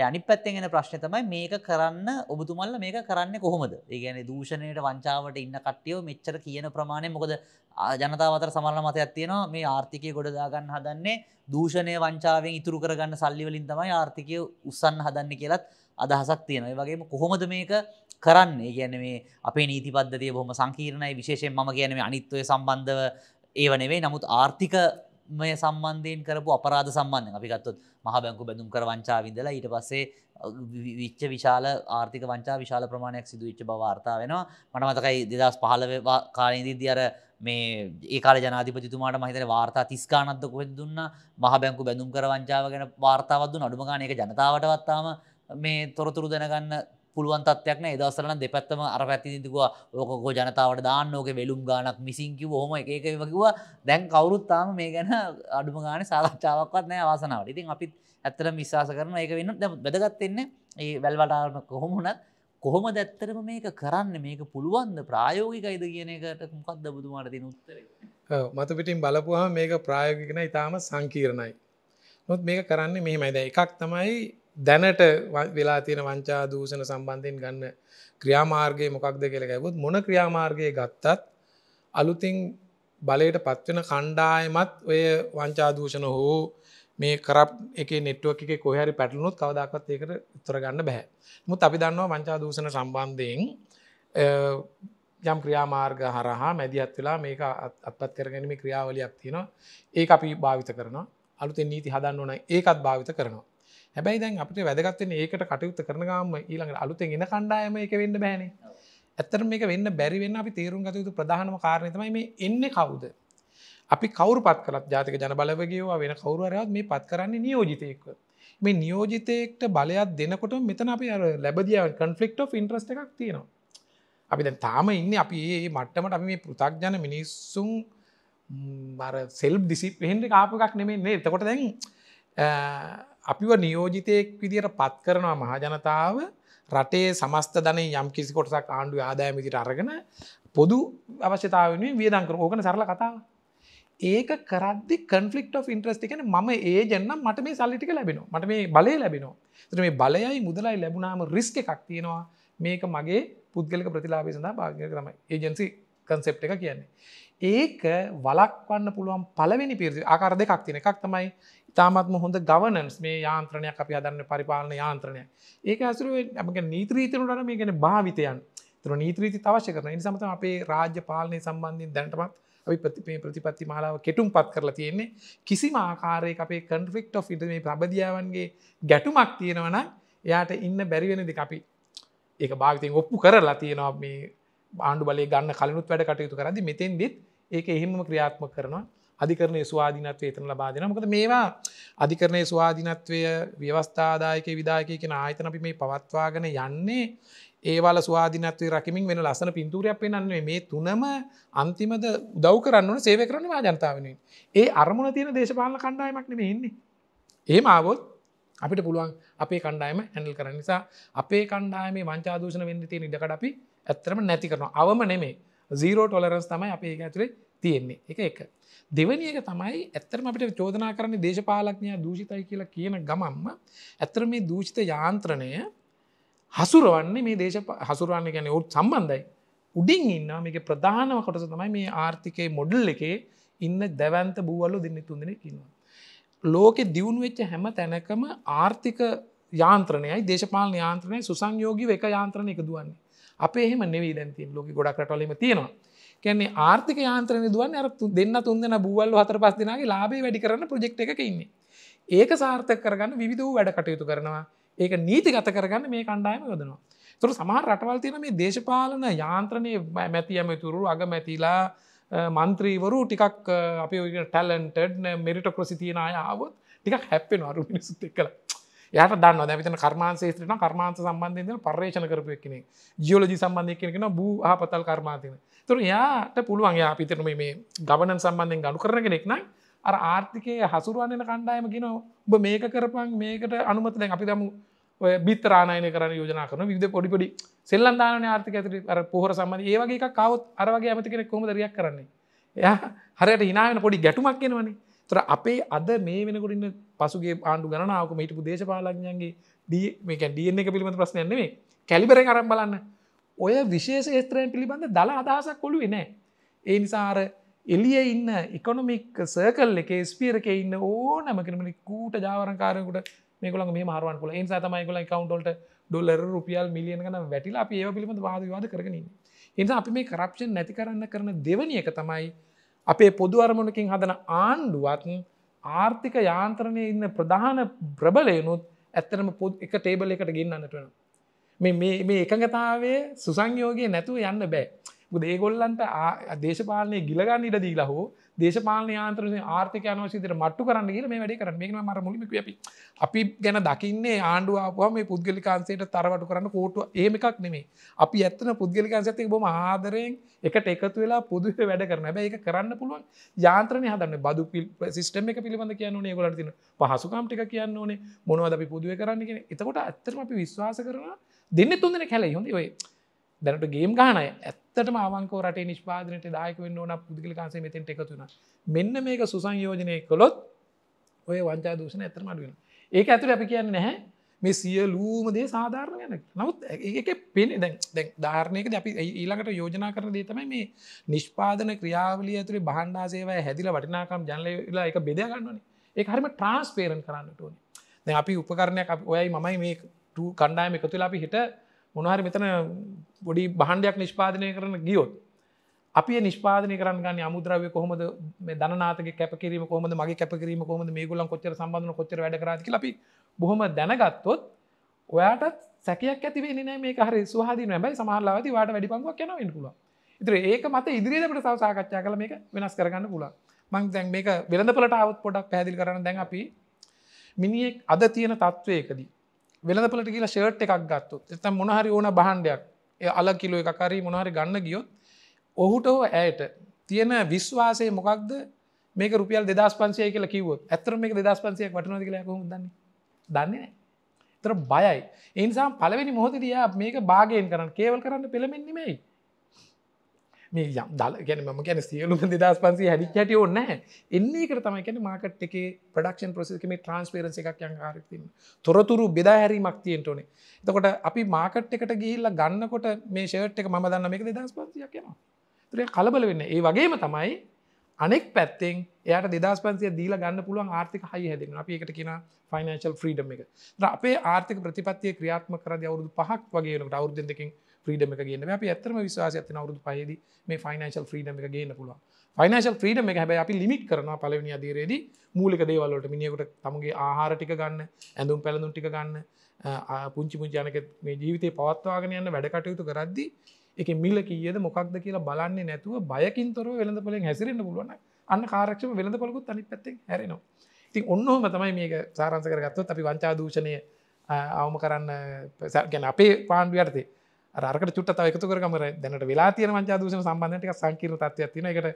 අනි පැත්තෙන ප්‍රශ්න තමයි මේක කරන්න ඔබතුමල්ල මේක කරන්න කොහොමද ඒගැන දූෂණයට වංචාවට ඉන්න කට්ටියෝ මෙච්චර කියන ප්‍රමාණය මොකද ජනතාවතර සමල්ල මතයක් තියෙනවා මේ ආර්ථිකය ගොඩදාගන්න හදන්නේ දූෂණය වංචාවෙන් ඉතුරු කරගන්න සල්ලිවලින් තමයි ආර්ථිකය උත්සන් හදන්න කියලත් අදහසක් තියෙනයි වගේම කොහොමද මේක කරන්න ගැන මේ අපේ නීති පද්ධතිය බොහොම සංකීරණයි විශේෂෙන් ම කියනම අනිත්වය සම්බන්ධව ඒවනෙවේ නමුත් ආර්ථික මය සම්බන්ධයෙන් කරපු අපරාධ සම්බන්ධ අපිගත්තොත් මහ බැංකු බැඳුම් කර වංචා විඳලා ඊට පස්සේ විච්ච විශාල ආර්ථික වංචා විශාල ප්‍රමාණයක් සිදු විච්ච බව අර්ථා වෙනවා මට මතකයි දෙදස් පහලව කාලයේදී අර මේ ඒකාල ජනාධිපතිතුමාට මහිතර වාර්තා තිස්කානත්ද කොහෙද දුන්න මහ බැංකු බැඳුම් කර වංචාව ගැන වාර්තාවත්දු අඩුමගානයක ජනතාවටවත්තාම මේ තොරතුරු දැනගන්න පුළුවන් තත්යක් නෑ දවසරන දෙපැත්තම අර පැතිදිකවා ඕකෝ ජනතාවට දාන්න ඕක වෙලුම් ගානක් මිසිංකිව හොම ඒක වකිවා දැන් කවුරුත්තාම මේ ගැන අඩුම ගාන සාකච්ඡාවක්වත් නෑ වාසනාවට ඉතින් අපිත් ඇත්තර විශවාස කරන ඒක වෙන්න බැදගත්තෙන්නේ ඒ වැල්වටාරන කොහොමුණත් කොහොම දැත්තරම මේක කරන්න මේක පුළුවන්ද ප්‍රායෝගිකයිද කියන එකට මොකක්ද බුදුමාට තින උත්තර මත පිටින් බලපුහම මේක ප්‍රායෝගිකන ඉතාම සංකීරණයි නොත් මේක කරන්නේ මෙහෙමයිද එකක් තමයි දැනට වෙලා තියෙන වංචා දූෂණ සම්බන්ධයෙන් ගන්න ක්‍රියාමාර්ගය මොකක්ද කියලා ගැබුත් මොන ක්‍රියාමාර්ගය ගත්තත් අලුතින් බලයට පත්වෙන කණ්ඩායමත් ඔය වංචාදූෂණ හෝ මේ කරප් එක නෙට්ුවක් එක කොහරි පැටලුණොත් කවදක්වත් ඒකට උත්තර ගන්න බැහැ මුත් අපි දන්නවා වංචාදූෂණ සම්බන්ධයෙන් යම් ක්‍රියාමාර්ග හරහා මැදිහත් වෙලා මේක අත්පත් කරගැනීම ක්‍රියාවලයක් තියෙනවා ඒ අපි භාවිත කරනවා අලුතෙන් නීති හදන්න ඕන ඒකත් භාවිත කරනවා හැබැයි දැන් අපට වැදගත්වෙන ඒකට කටයුත්ත කරනගම ඊළඟට අලුතෙන් එන කණ්ඩායම එක වෙන්න බෑන ඇත්තර මේක වෙන්න බැරිවෙන්න අපි තේරුම් ගතයුතු ප්‍රධානම කාරණයතමයි මේ එන්න කවුද අපි කවරු පත් කලත් ජාතික ජනබලවගේවා වෙන කවරුවරයත් මේ පත් කරන්නේ නියෝජිතයෙක්ව මේ නියෝජිතයෙක්ට බලයක් දෙනකොට මෙතන අපි ලැබදිය කන්ෆලික්් ඉන්ට්‍රස්ට එකක් තියෙනවා අපි දැ තාම ඉන්න අපි ඒ මට්ටමට අපි මේ පෘතක්ජන මිනිස්සුන් මර සෙල්බ් දිසි පහෙන්ට කාපකක් නෙමේ එතකොට දැන් අපිව නියෝජිතයෙක් විදියට පත් කරනවා මහජනතාව රටේ සමස්ත දන යම් කිසි කොටසක් ආණ්ඩු ආදායමිතිට අරගෙන පොදු අවශ්‍යතාවනේ වියදංකර ඕකන සරල කතාව. ඒක කරදදි කන්ෆලික් of ඉන්ට්‍රස්ටිකන ම ඒ ජන්නම් මට මේ සල්ලිටික ලැබෙන මට මේ බලය ලැබෙනවා තර මේ බලයයි මුදලයි ලැබුණාම රිස්ක එකක් තියෙනවා මේක මගේ පුද්ගලක ප්‍රතිලාබේ සඳහා භාගය තමයි ඒජන්සි කන්සෙප් එක කියන්නේ. ඒක වලක්වන්න පුළුවන් පලවෙනි පිරිසි ආකාර දෙකක් තින එකක් තමයි ඉතාමත්ම හොඳ ගවනන්ස් මේ යාන්ත්‍රණයක් අපි අදන්න පරිපාලන යාන්ත්‍රණය ඒක ඇසුරුවේ අපගේ නීත්‍රීතනටන මේ ගැන භාවිතයන් තුර නීත්‍රීති තවශ්‍ය කරන නිසමත අපේ රාජ්‍ය පාලනය සම්බන්ධින් දැනටමත් අපි ප්‍රතිපේ ප්‍රතිපත්ති මාලාව කෙටුම් පත් කරලා තියෙන්නේ කිසිම ආකාරය අපේ කන්ෆික්් ෆිට මේ ප්‍රබධියාවන්ගේ ගැටුමක් තියෙනවන එයාට ඉන්න බැරිවෙනදි අපි ඒ භාවිතයෙන් ඔප්පු කරලා තියෙනවා මේ ආණ්ඩු බල ගන්න කලනුත් වැඩ කටයුතු කරදි මෙතෙන්දෙත් ඒක එහෙම ක්‍රියාත්ම කරනවා අධිකරණය ස්වාධීනත්වය එතන ලබාදෙන මොකද මේවා අධිකරණය ස්වාධීනත්වය ව්‍යවස්ථාදායක විදායක කියෙන ආයතන අපි මේ පවත්වාගෙන යන්නේ ඒවල ස්වාධීනත්වය රකිමින් වෙන ලසන පින්තුරයක් පෙනන්නේ මේ තුනම අන්තිමද උදව් කරන්න සේව කරනවා ජනතාවෙනෙන් ඒ අරමුණ තියෙන දේශපාලන කණ්ඩායමක්න මේ එන්නේ ඒ මාවොත් අපිට පුළුවන් අපේ කණ්ඩායම හැඩල් කරන නිසා අපේ කණ්ඩායමේ වංචාදූෂණ වෙන්න තියෙන ඉඩකට අපි ඇත්තරම නැති කරන අවම නෙමේ සීරෝ ටොලරස් තමයි අප ඒක ඇතුළේ තියෙන්නේ එක එක. දෙවනියක තමයි ඇත්තරම අපිට චෝදනා කරන්නේ දේශපාලක්ඥය දූෂිතයි කියලා කියන ගමම්ම ඇත්තර මේ දූෂිත යාන්ත්‍රණය හසුරුවන්නේ මේ දේශ හසුරුවන්න ගැන ඔත් සම්බන්ධයි උඩින් ඉන්න මේක ප්‍රධානව කොටස තමයි මේ ආර්ථිකයේ මොඩල් එකේ ඉන්න දැවන්ත බූවල්ලු දෙන්න තුන්දෙන කින්නවා. ලෝකෙ දියුණුවෙච්ච හැම තැනකම ආර්ථික යාන්ත්‍රණයයි දේශපාල යාන්ත්‍රණය සුසංයෝගී එක යාන්ත්‍රණය එක දුවන්නේ අපේ එහෙම නෙවී දැන්තින් ලෝක ගොඩක් රටලීම තියෙනවා කැන්නේ ආර්ථික යාන්ත්‍රය දුවන් අරතු දෙන්න තුන්දෙන බූවල් හතර පස් දෙනගේ ලාබේ වැඩි කරන්න ප්‍රජෙක්් එක ඉන්නේ ඒක සාර්ථක කරගන්න විධ වූ වැඩ කටයුතු කරනවා ඒක නීති ගත කරගන්න මේ කණ්ඩායම යොදනවා තුර සමහ රටවල් තියන මේ දේශපාලන යාන්ත්‍රණය මැතියම තුරු අග මැතිලා මන්ත්‍රීවරු ටිකක් අප ටැලන්ටඩ් මෙරිට ප්‍රසිතියන අය ආවොත් ටිකක් හැප්පෙන අරු මිනිසුත් එක් කලා යට දන්න දැවිතන කර්මාන්සේත්‍රන කර්මාන්ත සම්බන්ධයන පර්ේෂණ කරපය කෙනෙ ජියෝලජි සම්බන්ධය කෙනෙන බූ ආපතල් කර්මාතින තුර යාට පුළුවන් යා අපිතරම මේ ගවනන් සම්බන්ධයෙන් ගඩු කරන කෙනෙක්න අර ආර්ථිකය හසුරුවන්නන කණ්ඩායම ගෙන ඔබ මේක කරපන් මේකට අනුමතද අපි දමු බිත්තරාණයන කරන යෝජනා කරන විද පොඩිපඩි සෙල්ලන්දාන ආර්ථික ඇතරි අර පොහර සම්බඳ ඒවගේ කවත් අරවගේ ඇමති කෙනෙක් කොමදරයක් කරන්නේ එය හරයට හිනාගෙන පොඩි ගැටුමක් කෙනවනේ තර අපේ අද මේ වෙනකුටින්න පසුගේ ආණ්ඩු ගණනාවක මහිටපු දේශපාලඥන්ගේ දී මේක ඩියන එක පිළිබඳ ප්‍රශ්නයන්නේ කැලිබර කරම් බලන්න ඔය විශේෂ ස්ත්‍රයන් පිළිබඳ දළ අදහසක් කොළු වෙන ඒ නිසාර එලිය ඉන්න ඉකොනොමික් සර්කල් එක ස්පියරක ඉන්න ඕන මකනමනි කූට ජාවරකාරකුට මේකල මේ මාරුවන් කොල එන්සා තමයිකොල කවන්ටොල්ට ඩොල්ලර රුපියල් මිලියන කන වැටිලා අප ඒ පිළිබඳ වාදවාද කරගනින් එනිසා අපි මේ කරප්ෂන් නැති කරන්න කරන දෙවනියක තමයි අපේ පොදු අරමුණකින් හදන ආණ්ඩුවත් ආර්ථික යාන්ත්‍රණය ඉන්න ප්‍රධාන ප්‍රබලයනුත් ඇත්තනම පොද් එක ටේබල එකට ගින්නන්නට වෙන. මේ එකඟතාවේ සුසංයෝගය නැතුව යන්න බෑ. ඒගොල්ලන්ට දේශපාලනය ගිලගන්න ඉඩ දීලා හෝ දේශපාලන යාන්ත්‍ර ආර්ථක අනවසිදට මට්ටු කරන්න කියල මේ වැඩි කරන්න මේ මර මුලිමි අපි අපි ගැන දකින්නේ ආණ්ඩු ආපුහම මේ පුද්ගලිකාන්සේට තරවට කරන්න කෝටුව ඒම එකක් නෙමේ අපි ඇත්තන පුද්ගලිකාන්සඇති බොම ආදරයෙන් එකට එකතු වෙලා පුදුහ වැඩ කරන බැ එක කරන්න පුළුවන් යාන්ත්‍රනය හදන්න බදු පිල් සිිටම එක පිළිබඳ කියන්නනේ ගොලටතින පහසුකම්ටික කියන්න ඕනේ මොනවද අපි පුදුව කරන්න කියෙන එතකොට ඇත්තරම අපි විශ්වාස කරන දෙන්න තුන්දෙන කැලයි හොඳ ඔයි දැනට ගේම් ගාන ඇත්තට මංකෝ රට නිෂ්පාදනයට දායක වන්න ඕන පුද්ගල කාන්සේ මෙතෙන්ට එකතුන මෙන්න මේක සුසංයෝජනය කළොත් ඔය වංචා දූෂණ ඇතර මඩුවෙන ඒක ඇතුර අපි කියන්න නැහැ මේ සියලූමදේ සාධාරණ ගැන නමුත් ඒක පෙන ධාරණයක අපි ඊළඟට යෝජනා කරන දේ තමයි මේ නිෂ්පාදන ක්‍රියාවලිය ඇතුරේ බහන්ඩා සේවය හැදිල වටිනාකම් ජනලලා එක බෙදගන්නන ඒ හරිම ට්‍රන්ස්පේරන් කරන්නට ඕනේ දැ අපි උපකරණයක් ඔයයි මයි මේ කණ්ඩායම එකතුලා අපි හිට මොනහරි මෙතන බොඩි බහන්ඩයක් නිෂ්පාදනය කරන ගියොත් අපි නිෂ්පාදනය කරන්න අමුද්‍රවය කොහොමද දනනාතක කැපකිරීම කොහොමද මගේ කැපකිරීම කොහොමද මේ ගුලන් කොච්චර සම්බඳධන කොච්චර වැඩ කරති ලි බොහොම දැනගත්තොත් ඔයාටත් සැකයක් ඇතිවේ නෑ මේ හරි සහදි නැබයි සමහල්ලාවති වාට වැඩිපංගක් කියන ඉටකුල ඉතර ඒක මත ඉදිරිදට සවසාකච්ඡා කල මේක වෙනස් කරගන්න පුලා මං දැන් මේක වෙළඳ පලට අවත් පොඩක් පැදිල් කරන්න දැන් අපි මිනිියෙක් අද තියෙන තත්ත්වයකදී වෙලදපලට කියලා ෂර්ට් එකක් ගත්තුත් එත මොනහරි ඕන බහන්ඩයක් අල කිලෝ එකකාරී මොනහරි ගන්න ගියොත් ඔහුට හෝ ඇයට තියෙන විශ්වාසය මොකක්ද මේක රුපියල් දෙදස් පන්සය කියලා කිවොත් ඇතර මේ දෙදස් පන්සයක් වටනද කියලා හු දන්න දන්නේ තර බයයි එනිසා පලවෙනි මොහොත දයා මේක භාගයෙන් කරන්න කේවල් කරන්න පෙළමෙන්නෙමයි මේ යම් දල ගැන ම ගැන සියලුම දෙදස් පන්සේ හැඩි හැට ඔන්න එන්නේ කර තමයි ගැන මාකට් එක ප්‍රඩක්ෂන් ප්‍රසෙකම ට්‍රන්ස්පේරන්ස එකක් යන් ආරක්තිම තොරතුරු බෙදා හැරීමක් තියෙන්ට ඕනේ එතකොට අපි මාකට් එකට ගිහිල්ල ගන්නකොට මේ ෂර්ට් එක ම දන්න මේක දෙදස් පන්සියක් යනවා තුරේ කලබල වෙන්න ඒ වගේම තමයි අනෙක් පැත්තෙන් එයට දෙදස් පන්සිය දීල ගන්න පුළුවන් ආර්ථික හයි හැදෙන අපි එකට කියෙන ෆයිනන්ශල් ්‍රීඩම් එක අපේ ආර්ථික ප්‍රතිපත්තිය ක්‍රියාත්ම කරද අවුරුදු පහක් වගේ වරුදෙන්දකින් ්‍රීඩම එක ගන්න අප ඇතරම විශවාස ඇතන අවරුදු පයද මේ ෆයිනන්ශල් ්‍රීඩම එක ගන්න පුළුව ෆයිනශල් ්‍රීඩම එක හැබැ අපි ලිමිට කරන පලවනි අදේරේද මූලික දේවල්ලට මිනිියකට තමගේ ආහාරටික ගන්න ඇඳුම් පැළඳුම් ටික ගන්න පුංචි පුංචානක මේ ජීවිතය පවත්වාගෙන යන්න වැඩකටයුතු කරද්දි එක මිල කියද මොකක්ද කියලා බලන්නේ නැතුව බයකින්තොර වෙළඳ පලින් හැසිරෙන්න්න පුළුවන් අන්න කාරක්ෂම වෙළඳ පොලකුත් අනි පැත්තෙන් හැරෙනවා ඉතින් ඔන්නහම තමයි මේක සාරංස කරගත්තොත් අපි වංචා දූෂණය අවම කරන්න ගැන අපේ පාණ්ඩුවර්තේ රක චුට එකතු කරම දැනට වෙලා තියන මංචා දෂන සම්බන්ධටක සංකීර තත්වය තිනකට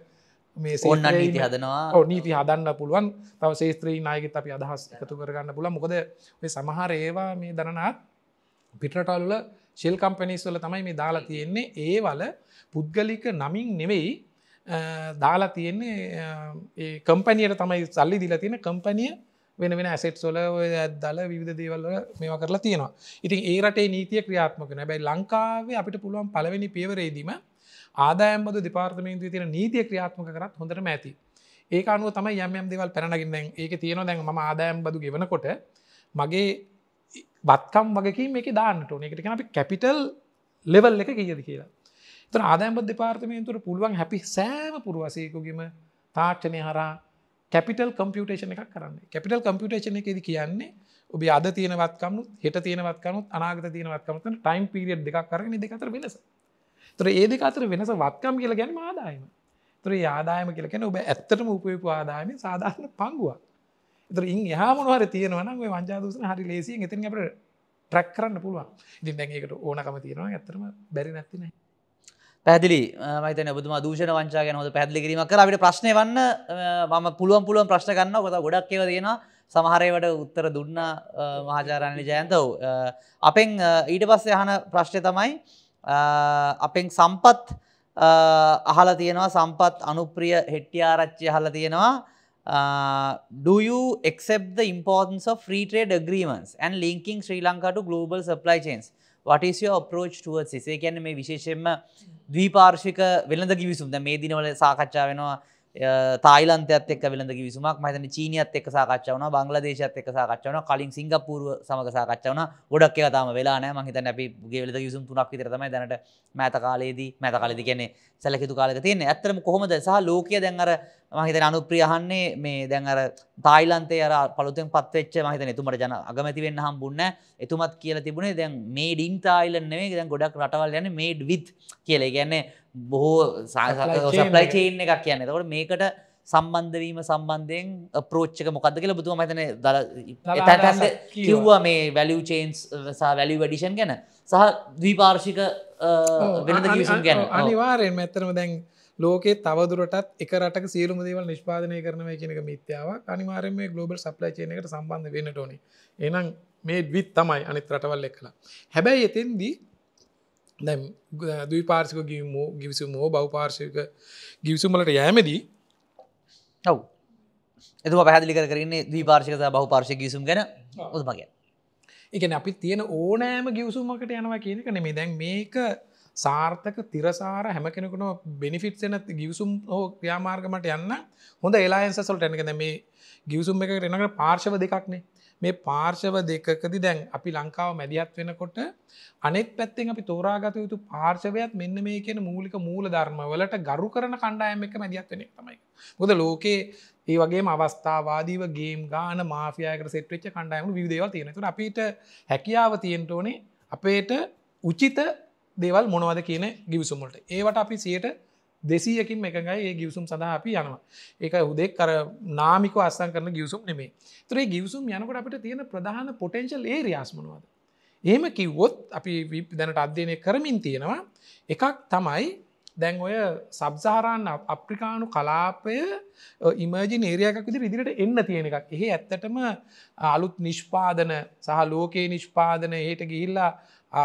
මේ සෝන්න නීති හදනවා නීති හදන්න පුළුවන් තව ශේත්‍රී නායගෙත් අපි අදහස් එකතු කරගන්න පුල මොකද සමහර ඒවා මේ දරනාත් පිටටල්ල ශෙල් කම්පනිස්වල තමයි මේ දාලා තියෙන්නේ ඒවල පුද්ගලික නමින් නෙවෙයි දාලා තියෙන්නේ කම්පනියට තමයි සල්ලි දිලා තියෙන කම්පනිය වෙන වෙන ඇසෙට් සොල දල විධ දේවල්ල මේවා කරලා තියෙනවා ඉතින් ඒ රටේ නීතිය ක්‍රියාත්මකන බැයි ලංකාවේ අපිට පුළුවන් පලවෙනි පියවරේදීම ආදායම්බද දෙපාර්තමේන්තු තියෙන නීතිය ක්‍රියාත්මක කරත් හොඳට මැති ඒ අනුව තම යම් දෙවල් පැනගින්න ඒක තියෙන දැන් ම ආදායම් බදු ගෙවනකොට මගේ බත්කම් වගකින් මේක දාන්නට එකට අපි කැපිටල් ලෙවල් එක කියද කියලා තර ආදායම්බද දෙපාර්තමේන්තුර පුළුවන් හැපි සෑම පුරවසයකුගම තාර්චනය හරා කැපිටල් කම්පියුටේෂන එකක් කරන්න කැපිටල් කම්පියුටේෂන එකෙද කියන්නේ ඔබේ අද තියෙනවත්කමුත් හෙට තියෙනවත්කමුත් අනාගත තියෙනවත්කමත ටයිම් පිරිියඩ් දෙක් කරන දෙකතර වෙනස තොර ඒද අතර වෙනස වත්කම් කියලා ගැන ආදායම තොර ආදායම කියලකැන ඔබ ඇත්තටම උපයපු ආදායම සාධාරන පංගුවක් ඉන් හාමනවර තියෙනවන වංචාදසන හරි ලේසිය එතින් අපට ට්‍රක් කරන්න පුළුවන් ඉතින් දැඒකට ඕනකම තියෙනවා ඇතරම බැරි නැතිනෑ පැදිලි මත බතුම දෂණ වංචා ගැනහොද පැදිලි කිරීමක් අපිට ප්‍රශ්නය වන්න මම පුළුවන් පුළුවන් ප්‍රශ්න ගන්න කොත ගොඩක් ඒව දෙෙන සමහරයවට උත්තර දුන්න මහාචාරණය ජයන්තව. අපෙන් ඊට පස්සේ යහන ප්‍රශ්්‍ය තමයි අපෙන් සම්පත් අහල තියෙනවා සම්පත් අනුප්‍රිය හෙට්ටියාරච්චි හල තියෙනවා do you accept the importance of free trade agreements and linking Sri Lanka to global supply chains වටේසිය ඔප්‍රෝච් ටුවත් සිසේ කියන්නේ මේ විශේෂෙන්ම දවිපාර්ශික වෙළඳ කිවිසුම් මේ දිනවල සාකච්ඡා වෙනවා තායිලන්තයත් එක් වෙළඳ විසුමක් මතන චීනයත් එක් සාකච්චවන බංලදේශත් එක් සාකච්චවන කලින් සිංගපූර්ව සමග සාකච්චවන ගොඩක් තම වෙලානෑ මහිත නැි ගෙවලද විසුම් තුනක් විතරම දැනට මෑත කාලයේදී මැත කාලදි කියන්නේ සැලකිතු කාලක තියන්නේ ඇතරම කොහොමද සහ ලෝකය දැන්ර මහිතන අනුප්‍රියහන්නේ මේ දැන්ර තායිලන්තය අර පළුතෙන් පත්වෙච්ච මහිතන එතුමට ජන අගමැතිවෙන්න හම් බුන්න එතුමත් කියල තිබුණේ දැන් මේඩින් තායිලන්නේ දැන් ගොඩක් රටවල් යන මේඩ් විත් කියල කියන්නේ බොහෝ සප්ලයි චේන් එකක් කියන්න තකොට මේකට සම්බන්ධවීම සම්බන්ධයෙන් ප්‍රෝච්චක මොකද කියලා බුතුම මතන දර තැන්ද කිව්වා මේ වැලිය චේන්ස් සා වැලි වැඩිෂන් ගැන සහ දවිපාර්ශික වෙනද කිසුම් ගැන අනිවාරයෙන් මැත්තරම දැන් ලෝකේ තවදුරටත් එක රට සීරුම දේවල් නිෂ්පාදනය කරනව කියනක මිත්‍යාව අනිවාරෙන් මේ ගලෝබල් සප්ලයි චනකට සම්බන්ධ වෙන්න ටෝනි එනම් මේ විත් තමයි අනිත් රටවල් එක්ලා හැබැයි එතින්දී දැ දී පාර්සික ගිම ගිවිසුමෝ බව පාර්ශයක ගිවිසුමලට යෑමදී ඔව් එතුම පැහදිලි කරන්නේ දී පාර්ශිකත බහු පාර්ශය ගිසුම් ගැන උදමගේ එකන අපි තියෙන ඕනෑම ගිවසුමකට යනවා කියනක නෙමේ දැන් මේක සාර්ථක තිරසාර හැම කෙනෙකුන බිනිිෆිට්සන ගිවසුම් හෝ ක්‍රියාමාර්ගමට යන්න හොඳ එලායන්සොල්ට ඇනක දැ මේ ගිවසුම් එක රෙනකට පාර්ශව දෙකක්නේ මේ පාර්ශව දෙකකදි දැන් අපි ලංකාව මැදිහත් වෙනකොට අනෙක් පැත්තෙන් අපි තෝරාගත යුතු පාර්ශවයත් මෙන්න මේ කියන මූලික මූල ධර්මවලට ගරු කරන කණ්ඩායම එක මැදිහත් වෙන තමයි. හොද ලෝකයේ ඒ වගේ අවස්ථාවාදීව ගේම් ගාන මාෆයක සෙට්‍රච් කණ්ඩායම විදේව තියෙනතුට අපිට හැකියාව තියෙන්ට ඕනේ අපේට උචිත දේවල් මොනවද කියන ගිවිසුමට ඒවට අපි සයට දෙසීයකින් එකඟයි ඒ ගිවසුම් සඳහා අපි යනවා ඒක හුදෙක් කර නාමික අස්සන් කරන ගිවසුම් නෙමේ තුරේ ගිවසුම් යනකොට අපට තියෙන ප්‍රධාන පොටෙන්ශල් ඒ රියාස්මනුවද ඒම කිව්වොත් අපි දැනට අධ්‍යයනය කරමින් තියෙනවා එකක් තමයි දැන් ඔය සබ්සාරන්න අප්‍රිකානු කලාපය ඉමර්ජි නේරයකක් විදි ඉදිරිට එන්න තියෙන එකක් එහ ඇත්තටම අලුත් නිෂ්පාදන සහ ලෝකයේ නිෂ්පාදන ඒට ගිහිල්ලා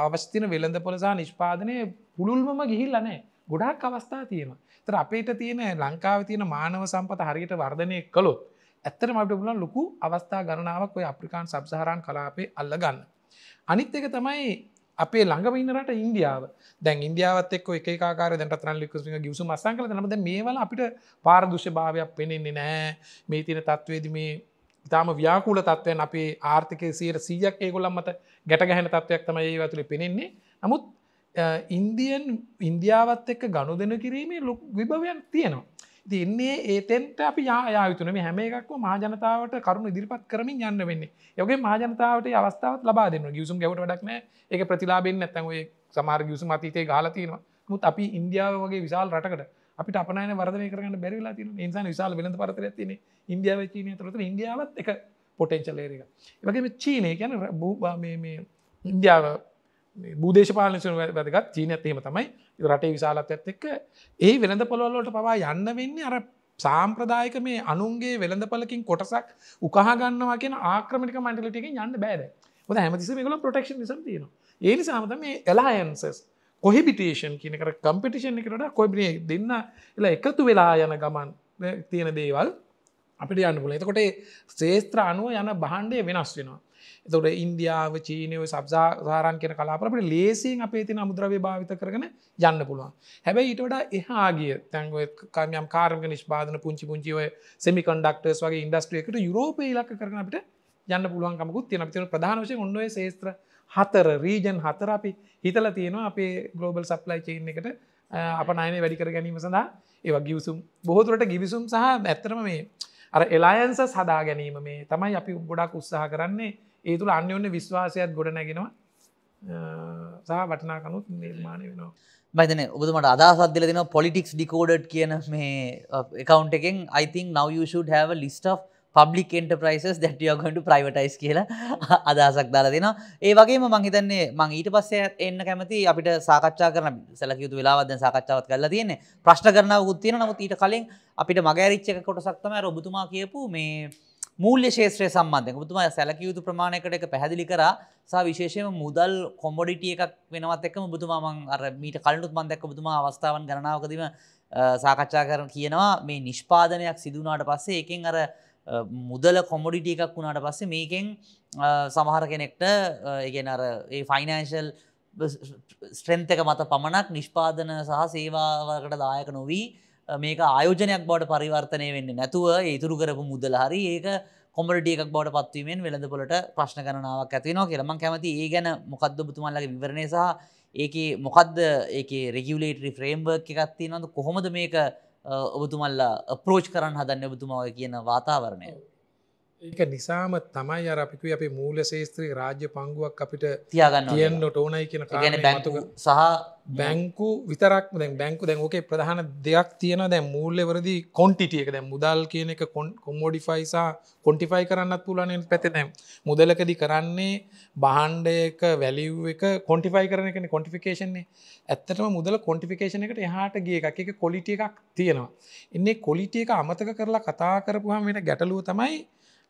අවස්තින වෙළඳ පොලසා නිෂ්පාදනය පුළුල්මම ගිහිල්ලනෑ ගොඩාක් අවස්ථා තියෙන තර අපේට තියෙන ලංකාව තියෙන මානව සම්පත හරියට වර්ධනය කළොත් ඇත්තර මට පුලන් ලොකු අවස්ථා ගණනාවක් ඔය අප්‍රිකාන් සබ්සාහරන් කලාපේ අල්ල ගන්න අනිත් එක තමයි අපේ ළඟම ඉන්නරට ඉන්දියාව දැන් ඉන්දියාවත් එක් එක කාර දැට ලික ගිසු මසංකල නමද මේවල අපිට පාරදුෂ භාවයක් පෙනෙන්නේ නෑ මේ තින තත්වේද මේ ඉතාම ව්‍යාකූල තත්වයන් අපේ ආර්ථිකය සීර සීයක් ඒගොලම් මත ගැට ගැහෙන තත්වයක් තමයි ඒ ඇතුළි පෙනෙන්නේ නමුත් ඉන්දියන් ඉන්දියාවත් එක්ක ගණු දෙන කිරීමේ ලොක් විභවයක් තියෙනවා. තින්නේ ඒතෙන්ට අපි යායුතුන මේ හැම එකක් මාජනතාවට කරුණු ඉදිරිපත් කරමින් යන්න වෙන්නේ යගේ මාජනතාවට අවස්ථාවත් ලබා දෙන්න ගියසුම් ගැට ඩක්න එක ප්‍රතිලාබෙන් නැතැන් ඔය සමාර ගියසුම් අතීතය ගාලතියනවා මුත් අපි ඉන්දියාව වගේ විශල් රටකට අපි අපනන වරදය කරන්න බැරිලා තින නිසා විශල් වෙන පරත ඇතින ඉන්දියාව චීනය තුරත ඉන්දියාවත් එක පොටෙන්චලේරක වගේ චීනය ගැන ඉන්දියාව බූදේශපාලනසන වැදගත් චීනත් එහෙම තමයි රටේ විශාලත් ඇත් එක්ක ඒ වෙළඳ පොළොල්ලට පවා යන්න වෙන්නේ අර සාම්ප්‍රදායක මේ අනුන්ගේ වෙළඳ පලකින් කොටසක් උකහගන්නවා කියෙන ආක්‍රමික මන්ටලටකින් යන්න බෑද හොද හැමතිසමකල ප්‍රටක්ෂ නිසම් තියෙන ඒ නිසාමත මේ එලායන්සස් කොහිබිටේෂන් කියනකර කම්පිටිෂන් එකට කොබිේ දෙන්න එලා එකතු වෙලා යන ගමන් තියෙන දේවල් අපිට යන්න පුල එතකොට ශේත්‍ර අනුව යන බහන්්ඩය වෙනස් වෙනවා එතකට ඉන්දියාව චීනය සබ්සා සාරන් කෙන කලාපරට ලේසින් අපේ තින අමුද්‍රවය භාවිත කරගෙන යන්න පුළුවන් හැබැයි ඊටවට එහාගේ තැන්ග කාමයම් කාර්මක නිෂ්පාදන පුංචි පුංචිව සෙමි කන්ඩක්ටර්ස් වගේ ඉන්ඩස්ට්‍රියකට යුරෝප ලක් කරනට යන්න පුළුවන්කමකුත් තින පිතන ප්‍රධානශය ඔන්නොේ සේත්‍ර හතර රීජන් හතර අපි හිතල තියෙනවා අපේ ගලෝබල් සප්ලයි චේන් එකට අප නයනය වැඩිකර ගැනීම සඳහා ඒවා ගිවිසුම් බොහෝතුරට ගිවිසුම් සහ ඇත්තරම මේ අර එලායන්ස සදා ගැනීම මේ තමයි අපි ගොඩක් උත්සාහ කරන්නේ ඒ තුළ අන්‍යඔන්න විශ්වාසයත් ගොඩනැගෙනවා සහ වටනාකනුත් නිර්මාණය වෙනවා. මයිතන ඔබතුමට අදහසදල දෙන පොලිටික්ස් ඩිකෝඩඩ් කියන මේ එකකවන්් එකෙන් අයිතින් නවයුෂුඩ හැව ලිස්ට පබ්ලික් එන්ටප්‍රයිසස් දැටියෝගට ප්‍රයිවටයිස් කියලා අදහසක් දාලා දෙෙන ඒ වගේ මංහිතන්නේ මං ඊට පස්සේ එන්න කැමති අපිට සාකච්ඡා කරන සැලකයුතු වෙලාවද සාකච්ඡාවත් කරලා තියන්නේ ප්‍රශ්ට කරන උත්තියන නමුත් ඊට කලින් අපිට මගෑරිච්චක කොටසක්තම රොබතුමා කියපු මේ මූල්්‍ය ශේත්‍රය සම්බන්ධය තුමා සැලකිය යුතු ප්‍රමාණයකට එක පැහැදිලි කරා සා විශේෂයම මුදල් කොම්බොඩිටිය එකක් වෙනවත් එකම බුතුමාමන් අර මීට කලනුත් මන්දැක්ක බුතුමා අවස්ථාවන් ගණනාවකදීම සාකච්ඡා කරන කියනවා මේ නිෂ්පාදනයක් සිදුනාට පස්සේ එකෙන් අර මුදල කොමොඩිටිය එකක් වුණාට පස්සේ මේකෙන් සමහර කෙනෙක්ට ඒගෙන අර ඒ ෆයිනන්ශල් ස්ට්‍රෙන්තක මත පමණක් නිෂ්පාදන සහ සේවාවකට දායක නොවී මේක ආයෝජනයක් බවට පරිවර්තනය වෙන්න නැතුව ඉතුරු කරපු මුදල හරි ඒක කොමටියක් බවට පත්වීමෙන් වෙළඳපොලට ප්‍රශ්න ගණනාවක් ඇතිනවා කියලම කැමති ඒ ගැන මොකක්ද බතුමල්ලගේ විවරණය සහ ඒක මොකක්ද ඒක රෙගියලේටරි ෆ්‍රේම්වර්ක් එකත්ති නොද කොහොමද මේක ඔබතුමල්ලා ප්‍රෝච් කරන්න හදන්න ඔබතුමාව කියන වාතාවරණය. ඒක නිසාම තමයි අර අපිකු අපේ මූල ශේස්ත්‍රී රාජ්‍ය පංගුවක් අපිට තියාගන්න කියන්න ටෝනයි කියන ගැන බැංතුක සහ බැංකු විතරක් දැ බැංකු දැන් ෝකේ ප්‍රධාන දෙයක් තියෙන දැ මූල්ලෙවරදි කොන්ටිටියක දැ මුදල් කියන එක කොම්මෝඩිෆයිසා කොන්ටිෆයි කරන්නත් පුලනෙන් පැතිනැම් මුදලකදි කරන්නේ බහන්්ඩයක වැලිව් එක කොන්ටිෆයි කරන එකන කොන්ටිෆිකේෂන්නේ ඇත්තටම මුදල කොන්ටිෆිකේෂන එකට එහාට ගිය එකක් එක කොලිටිය එකක් තියෙනවා එන්නේ කොලිටිය එක අමතක කරලා කතා කරපුහම වෙන ගැටලුව තමයි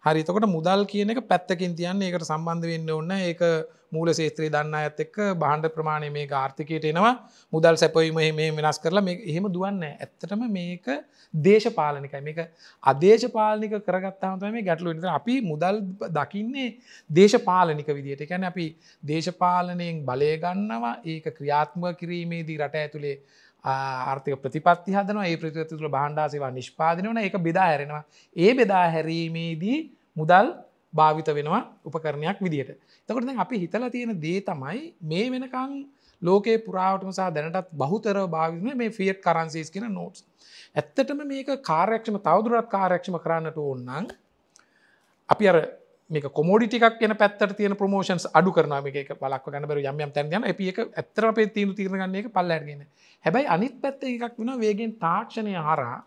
හරිතකොට මුදල් කියන එක පැත්තකින් තියන්න ඒකට සම්බන්ධ වෙන්න ඔන්න ඒක මූල සේත්‍රී දන්න ඇත් එක් බාණ්ඩ ප්‍රමාණය මේ ආර්ථිකයට එනවා මුදල් සැපවීම මේ වෙනස් කරලා එහෙම දුවන්න ඇත්තටම මේක දේශපාලනිකයි මේක අදේශපාලනික කරගත්තාමතම මේ ගැටලු නිතර අපි මුදල් දකින්නේ දේශපාලනික විදියට එකැන අපි දේශපාලනයෙන් බලය ගන්නවා ඒක ක්‍රියාත්ම කිරීමේදී රට ඇතුළේ ආර්ථක ප්‍රතිපත්ති හදන ඒ ප්‍රතිතුළ බහන්්ඩාසේවා නිෂ්පාදන වන එක බෙදා හැරෙනවා ඒ බෙදා හැරීමේදී මුදල් භාවිත වෙනවා උපකරණයක් විදිට. තකට අපි හිතල තියෙන දේ තමයි මේ වෙනකං ලෝකේ පුරාවටම සහ දැනටත් බහුතර භාවින මේ ෆියට් කරන්සේස් කියෙන නෝට්ස්. ඇත්තටම මේක කාරයක්ක්ෂම තවදුරත් කාරයක්ක්ෂම කරන්නට ඕන්නන් අපි අර මේක කොමෝඩිටික් එන පැත්තට තියෙන ප්‍රමෝෂන්ස් අඩු කරනම එක බලක් ගන්නබර යම් යම් තැන් යන පියක ඇතර පේ තිීරු තිරගන්නේ පල්ලගෙන හැබැයි අනිත් පැත්ත එකක් වුණ වේගෙන් තාක්ෂණය හාරා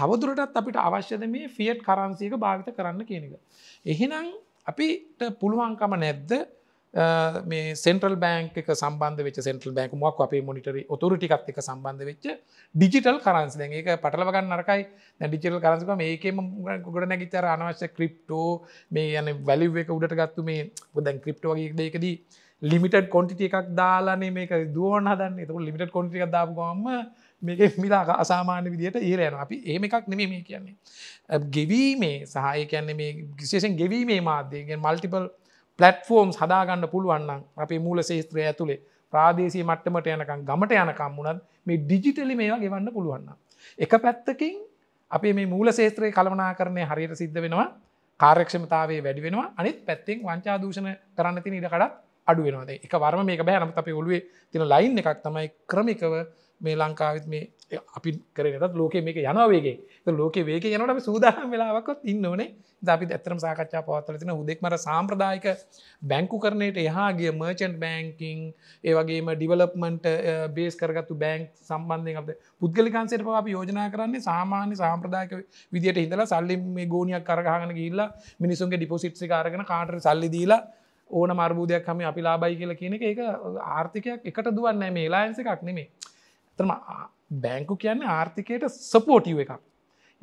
තවදුරටත් අපිට අවශ්‍යද මේ ෆියට් කරන්සියක භාවිත කරන්න කියනක. එහෙනම් අපිට පුළුවන්කම නැද්ද මේ සෙන්ටල් බෑන්ක සම්බන්ධ වෙච සෙන්ටල් බෑකුමක් අපේ මොනිටරි ඔතුරටිකක් එක සම්බන්ධ වෙච්ච ඩිජිටල් කරන්ස් දැන් ඒක පටලවගන්න නරකයි ඩිජිටල් කරන්සක මේකම ගොඩ නැගිතර අනවශ්‍ය ක්‍රිප්ටෝ මේ යන වැලිුව එක උඩට ගත්තු මේ පුදැන් ක්‍රිප්ටෝගේ දෙකදී ලිමිටඩ් කොන්ටිට එකක් දාලානේ මේක දුවන හදන්න තු ලිමිට කොටික දාපුගොම මේක මිලා අසාමාන්‍ය විදියට ඒරයන අපි ඒම එකක් නෙමේ මේ කියන්නේ. ගෙවීමේ සහය කියන්නේ මේ ගිශේෂෙන් ගෙවීමේ මාධ්‍යයෙන් මල්ටිපල් පලට්ෆෝර්ම් හදාගන්න පුළුවන්න්න අපේ මූල සේත්‍රය ඇතුළේ ප්‍රාදේශී මට්ටමට යනකම් ගමට යනකම් වුණත් මේ ඩිජිටලි මේවා ගෙවන්න පුළුවන්න. එක පැත්තකින් අපේ මේ මූල සේත්‍රයේ කළමනා කරණය හරියට සිද්ධ වෙනවා කාර්යක්ෂමතාවේ වැඩි වෙනවා අනිත් පැත්තෙන් වංචා දූෂණ කරන්න තින ඉඩකඩත් අඩුවෙනවාද එක වර්ම මේක බෑනමත අපේ ඔලුවේ තින ලයින් එකක් තමයි ක්‍රමිකව මේ ලංකාවිත් මේ අපි කරනත් ලෝක මේක යනවේගේ ලෝක වේක යනට සූදාහම් වෙලාවක්කොත් ඉන්නවනේ අපි ඇතරම් සාකච්ඡා පවත්තලතින උදෙක්මර සාම්ප්‍රදායික බැංකු කරනයට එහාගේ මර්චන්් බැංකිං ඒවගේම ඩිවලප්මට බේස් කරගත්තු බැංක් සම්බන්ධය අප පුද්ගලිකන්සේට පව අප යෝජනා කරන්නේ සාමාන්‍ය සාම්ප්‍රදායක විදියට හිදලා සල්ලි මේ ගෝනියක් කරගහන ගිල්ලා මිනිසුන්ගේ ඩිපොසිට්සි කාරගෙන කාටර සල්ලි දීලා ඕන මර්බූදයක් හම අපි ලාබයි කියල කියන එක ඒක ආර්ථිකයක් එකට දුවන්න මේ ලායන්ස එකක් නෙමේ තරම බැංකු කියන්න ආර්ථිකයට සපෝටව එකක්.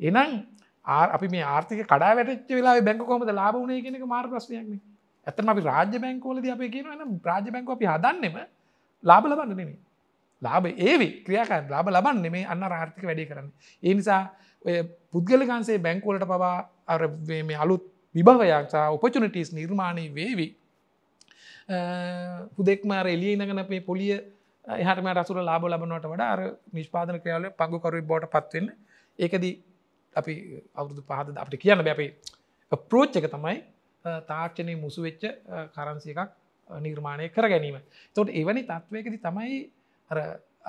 එනම් අපි මේ ආර්ථික කඩා වැටච වෙලා බැංක කොමද ලාබුණේ කෙනෙක මාර් ප්‍රශ්නයක්න ඇතම අපි රාජ්‍ය බැංකෝලද අපේ කියන න රාජ බැංක අපි හදන්නෙම ලාබ ලබන්න නෙමේ. ලාබ ඒවි ක්‍රියාකය ලාබ ලබන්න නෙමේ අන්න ආර්ථික වැඩි කරන්න. ඒ නිසා පුද්ගලකන්සේ බැංකෝලට පවා අර මේ අලුත් විභවයක්සා උපචනටස් නිර්මාණය වේවි. හුදෙක්මාර එලිය ඉඳගන අපේ පොලිය එහටම රසුර ලාබ ලබනවට වඩ අර නිෂ්පාදන ක්‍රියාවල පංගුකරුයි බෝට පත්වන්න ඒකදී අපි අවුරුදු පහද අපට කියන්න බැපේ ප්‍රෝච්ච එක තමයි තාර්චනය මුසු වෙච්ච කරන්සි එකක් නිර්මාණය කර ගැනීම තොට එවැනි තත්ත්වයකති තමයි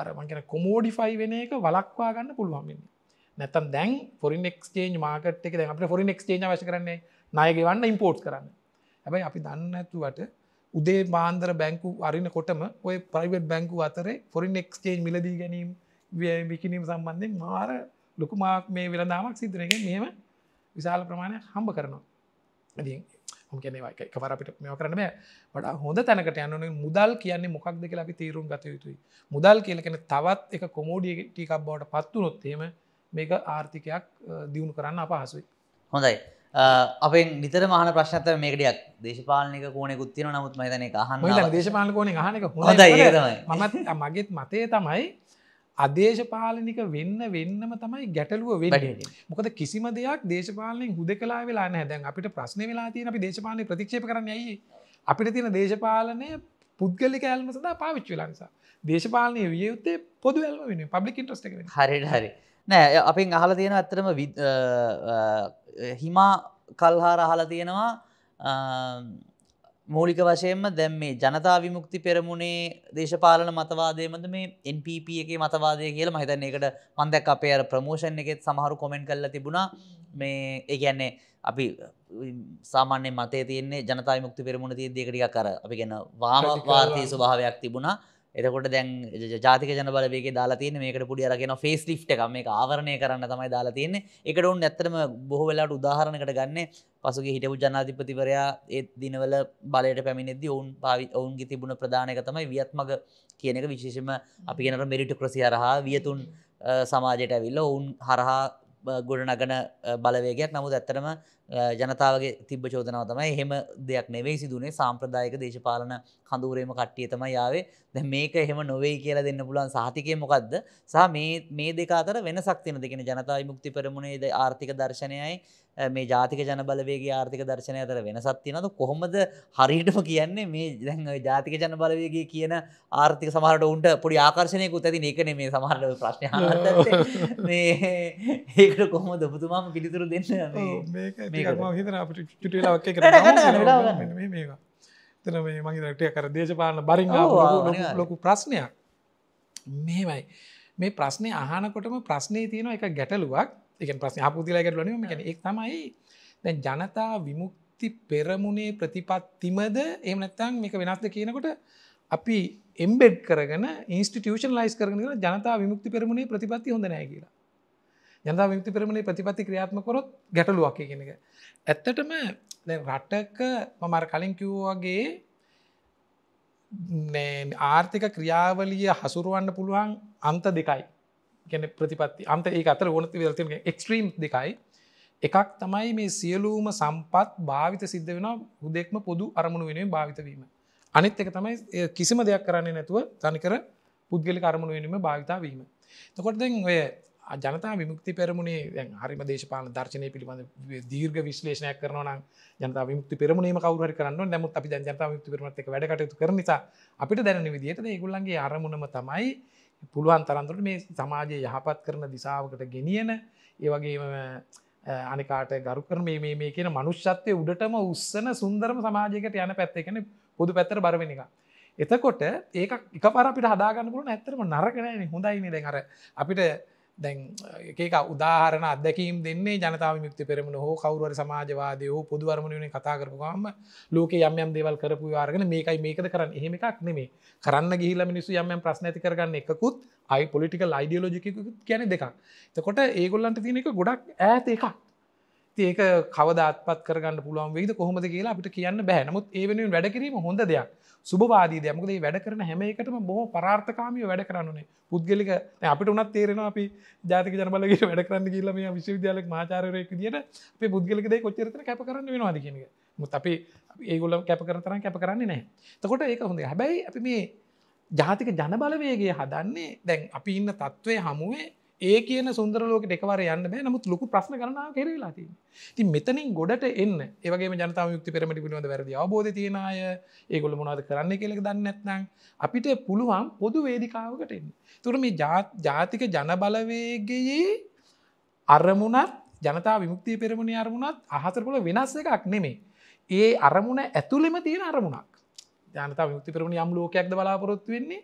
අරමංගෙන කොමෝඩිෆයි වෙන එක වලක්වා ගන්න පුළුවන්න්න නැතම් දැන් ොරින් ක්ේ මාකට එක දැ අපට ොරින් ක්ේ වශ කරන්නේ නයගේ වන්න ඉම්පෝට් කරන්න හැබයි අපි දන්න ඇතුවට උදේ මාන්දර බැංකු අරිනකොටම ඔය පරිවට් බැංකු අතරේ ෆොරින් එක්ස්ටේජ් මිලදී ගැනීම් විකිනීම් සම්බන්ධෙන් මාර ලොකුමක් මේ වෙලදාමක් සිදරක මෙම විශාල ප්‍රමාණය හම්බ කරනවා ගැනක පරපිට මෙ කරන වඩා හොඳ තැනකට යන මුදල් කියන්නේ මොකක්ද කියලා අපි තේරුම් ගත යුතුයි මුදල් කියලකෙන තවත් එක කොමෝඩිය ටිකක් බවට පත්තුනොත්තේම මේක ආර්ථිකයක් දියුණු කරන්න අපහසුයි හොඳයි අපේ නිතර මහන ප්‍රශ්නත මේකටයක් දේශපාලනික කෝනෙකුත් තියෙන නමුත් මතන හන්න දේශපාල කෝන හනක හොදයි මත් මගෙත් මතය තමයි අදේශපාලනික වෙන්න වෙන්නම තමයි ගැටලුව වෙන්න මොකද කිසිම දෙයක් දේශපාලනෙන් හුද කලා වෙලා නැදැන් අපිට ප්‍රශ්න වෙලා තියෙන අපි දේශපාලන ප්‍රතික්ෂප කරනයයි අපිට තියෙන දේශපාලනය පුද්ගලි කෑල්ම සඳ පාවිච්චි වෙලානිසා දේශපාලනය විය යුත්තේ පොදු ඇල්ම වෙන පබ්ලික් ඉන්ට්‍රස්ට හරි හරි නෑ අපින් අහල තියෙන ඇත්තරම හිමා කල්හා රහල තියෙනවා මූලික වශයෙන්ම දැම් මේ ජනතා විමුක්ති පෙරමුණේ දේශපාලන මතවාදයමද මේ NPP එක මතවාදය කියල මහිතන්න එකට මන්දැක් අපේ අර ප්‍රමෝෂන් එකෙත් සමහරු කොමෙන්් කල්ල තිබුණා මේ ඒගැන්නේ අපි සාමාන්‍ය මතේ තියන්නේ ජනතා මුක්ති පෙරමුණ තිය දෙකටික කර අපි ගැන වාමවාර්තය ස්වභාවයක් තිබුණා එතකොට දැන් ජාතික ජනබලවේගේ දාලා තියෙන මේකට පුඩි අරගෙන ෆේස් ලි් එක මේ ආවරණය කරන්න තමයි දාලා තියෙන්නේ එකට ඔන්න ඇත්තම බොහෝ වෙලාට උදාහරණකට ගන්න පසුගේ හිටපු ජනාධිපතිවරයා ඒත් දිනවල බලයට පැමිණෙදදි ඔවුන් පාවි ඔවුන්ගේ තිබුණ ප්‍රධානක තමයි වියත්මග කියන එක විශේෂම අපි කෙනට මෙරිට ක්‍රසිය හරහා වියතුන් සමාජයට ඇවිල්ල ඔවුන් හරහා ගොඩනගන බලවේගයක් නමුත් ඇත්තරම ජනතාවගේ තිබ්බ චෝදනාව තමයි එහෙම දෙයක් නෙවෙයි සිදුනේ සාම්ප්‍රදායක දේශපාලන කඳුරේම කට්ටිය තමයි යාවේ දැන් මේක එහෙම නොවේයි කියලා දෙන්න පුළුවන් සහතිකය මොකද්ද සහ මේ මේ දෙක අතර වෙනසක් තියෙනද කියන ජනතා විමුක්ති පෙරමුණේ ආර්ථික දර්ශනයයි මේ ජාතික ජනබලවේගේ ආර්ථික දර්ශනය අතර වෙනසත් තියෙනද කොහොමද හරියටම කියන්නේ මේ දැන් ජාතික ජනබලවේගේ කියන ආර්ථික සමහරට උන්ට පොඩි ආකර්ශනයකුත් ඇති ඒකන මේ සමහර ප්‍රශ්න මේ ඒකට කොහොම දොපතුමාම පිළිතුරු දෙන්න තන මේ මහිතටය කර දේශපාලන බරිං ලොකු ප්‍රශ්නයක් මෙමයි මේ ප්‍රශ්නය අහනකොටම ප්‍රශ්නය තියෙන එක ගැටලුවක් එක ප්‍රශ්න හපුතිලාකරලන එක එක් තමයි දැන් ජනතා විමුක්ති පෙරමුණේ ප්‍රතිපත්තිමද එම නැත්තං මේක වෙනස්ද කියනකොට අපි එම්බෙඩ් කරගෙන ඉන්ස්ටිටියෂන් ලයිස් කරන ජනතා විමුක්ති පෙරමුණේ ප්‍රතිපත්ති හොඳනෑ කියලා ජනතා විමුක්ති පෙරමුණේ ප්‍රතිපත්ති ක්‍රියාත්මකොරොත් ගැටලුවක් කියනක ඇත්තටම රටක මමර කලින් කිව්වාගේ ආර්ථික ක්‍රියාවලිය හසුරුවන්න පුළුවන් අන්ත දෙකයි ගැන ප්‍රතිපත්ති අන්ත ඒ අතර ඕනති විදතින එක්ස්ට්‍රීම් දෙකයි එකක් තමයි මේ සියලූම සම්පත් භාවිත සිද්ධ වෙන හුදෙක්ම පොදු අරමුණු වෙනුවෙන් භාවිතවීම අනිත් එක තමයි කිසිම දෙයක් කරන්නේ නැතුව තනිකර පුද්ගලි කරමුණු වෙනීම භාවිතා වීම තකොට දැන් ඔය ජනතා විමුක්ති පෙරමුණේ හරිම දේශපාල දර්ශනය පිළිබඳ දීර්ග විශ්ලේෂණයක් කරන ජනත විමුක්ති පෙරමුණේ කවර කරන්න නමුත් අපි ජනත විමුක්ති පරමත්ක වැඩකටයුතු කරනිසා අපිට දැන විදිහට ඒගුල්ලන්ගේ අරමුණම තමයි පුළුවන් තරන්තුට මේ සමාජය යහපත් කරන දිසාවකට ගෙනියන ඒවගේම අනිකාට ගරු කරම මේ කියන මනුෂ්‍යත්වය උඩටම උත්සන සුන්දරම සමාජයකට යන පැත්ත එකන පොදු පැත්තර බරවෙන එක. එතකොට ඒක එක පරපිට හදාගන්නපුල ඇතරම නරකනෑන හොඳයිනි දෙකර අපිට දැන් එකක උදාහරණ අදැකීම් දෙන්නේ ජනතාව යුක්ති පෙරමුණ හෝ කවරුවර සමාජවාදය හෝ පුදුවර්මණයන කතා කරපුවාම ලෝක යම්යම් දේවල් කරපු වාරගෙන මේකයි මේකද කරන්න එහෙම එකක් නෙමේ කරන්න ගිහිල මිනිස්සු යම්යම් ප්‍රශ්නැති කරගන්න එකකුත් අයි පොලිටිකල් අයිඩියෝජිකු කියන දෙකක් තකොට ඒගොල්ලන්ට තියනෙක ගොඩක් ඇත එකක් ඒක කවදත්පත් කරගන්න පුළුවන් වෙද කොහොමද කියලා අපිට කියන්න බැහනමුත් ඒ වෙනුවෙන් වැඩකිරීම හොඳ දෙයක් සුභවාදී දෙයමකද වැඩ කරන හැම එකටම බොහෝ පරාර්ථකාමිය වැඩ කරන්නේ පුද්ගලික අපිට උනත් තේරෙන අපි ජාතික ජනබලගේ වැඩ කරන්න කියලම විශ්වවිද්‍යාලක් මාචාරයක දිට අප පුද්ගලිකද කොච්චරතන කැප කරන්න වෙනවාද කියනක මුත් අපි ඒගොල්ලම් කැප කරතරන කැප කරන්නේ නෑ තකොට ඒක හොඳ හැබැයි අපි මේ ජාතික ජනබලවේගේ හදන්නේ දැන් අපි ඉන්න තත්ත්වය හමුවේ ඒ කියන සුන්දර ලෝකට එකවර යන්න බෑ නමුත් ලොකු ප්‍රශ්න කරනාව කෙරවෙලා තින් ති මෙතනින් ගොඩට එන්න ඒවගේ ජනතාව යුක්ති පෙරමටි පිළිබඳ වැරදි අවබෝධ තියෙනය ඒගොල මොනාද කරන්න කෙලෙක් දන්න ඇත්නම් අපිට පුළුවන් පොදු වේදිකාවකට එන්න තුර මේ ජාතික ජනබලවේගයේ අරමුණත් ජනතා විමුක්තිය පෙරමුණ අරමුණත් අහතරපුල වෙනස් එකක් නෙමේ ඒ අරමුණ ඇතුළෙම තියෙන අරමුණක් ජනතාව යුක්ති කරන යම් ලෝකයක්ද බලාපොරොත්තු වෙන්නේ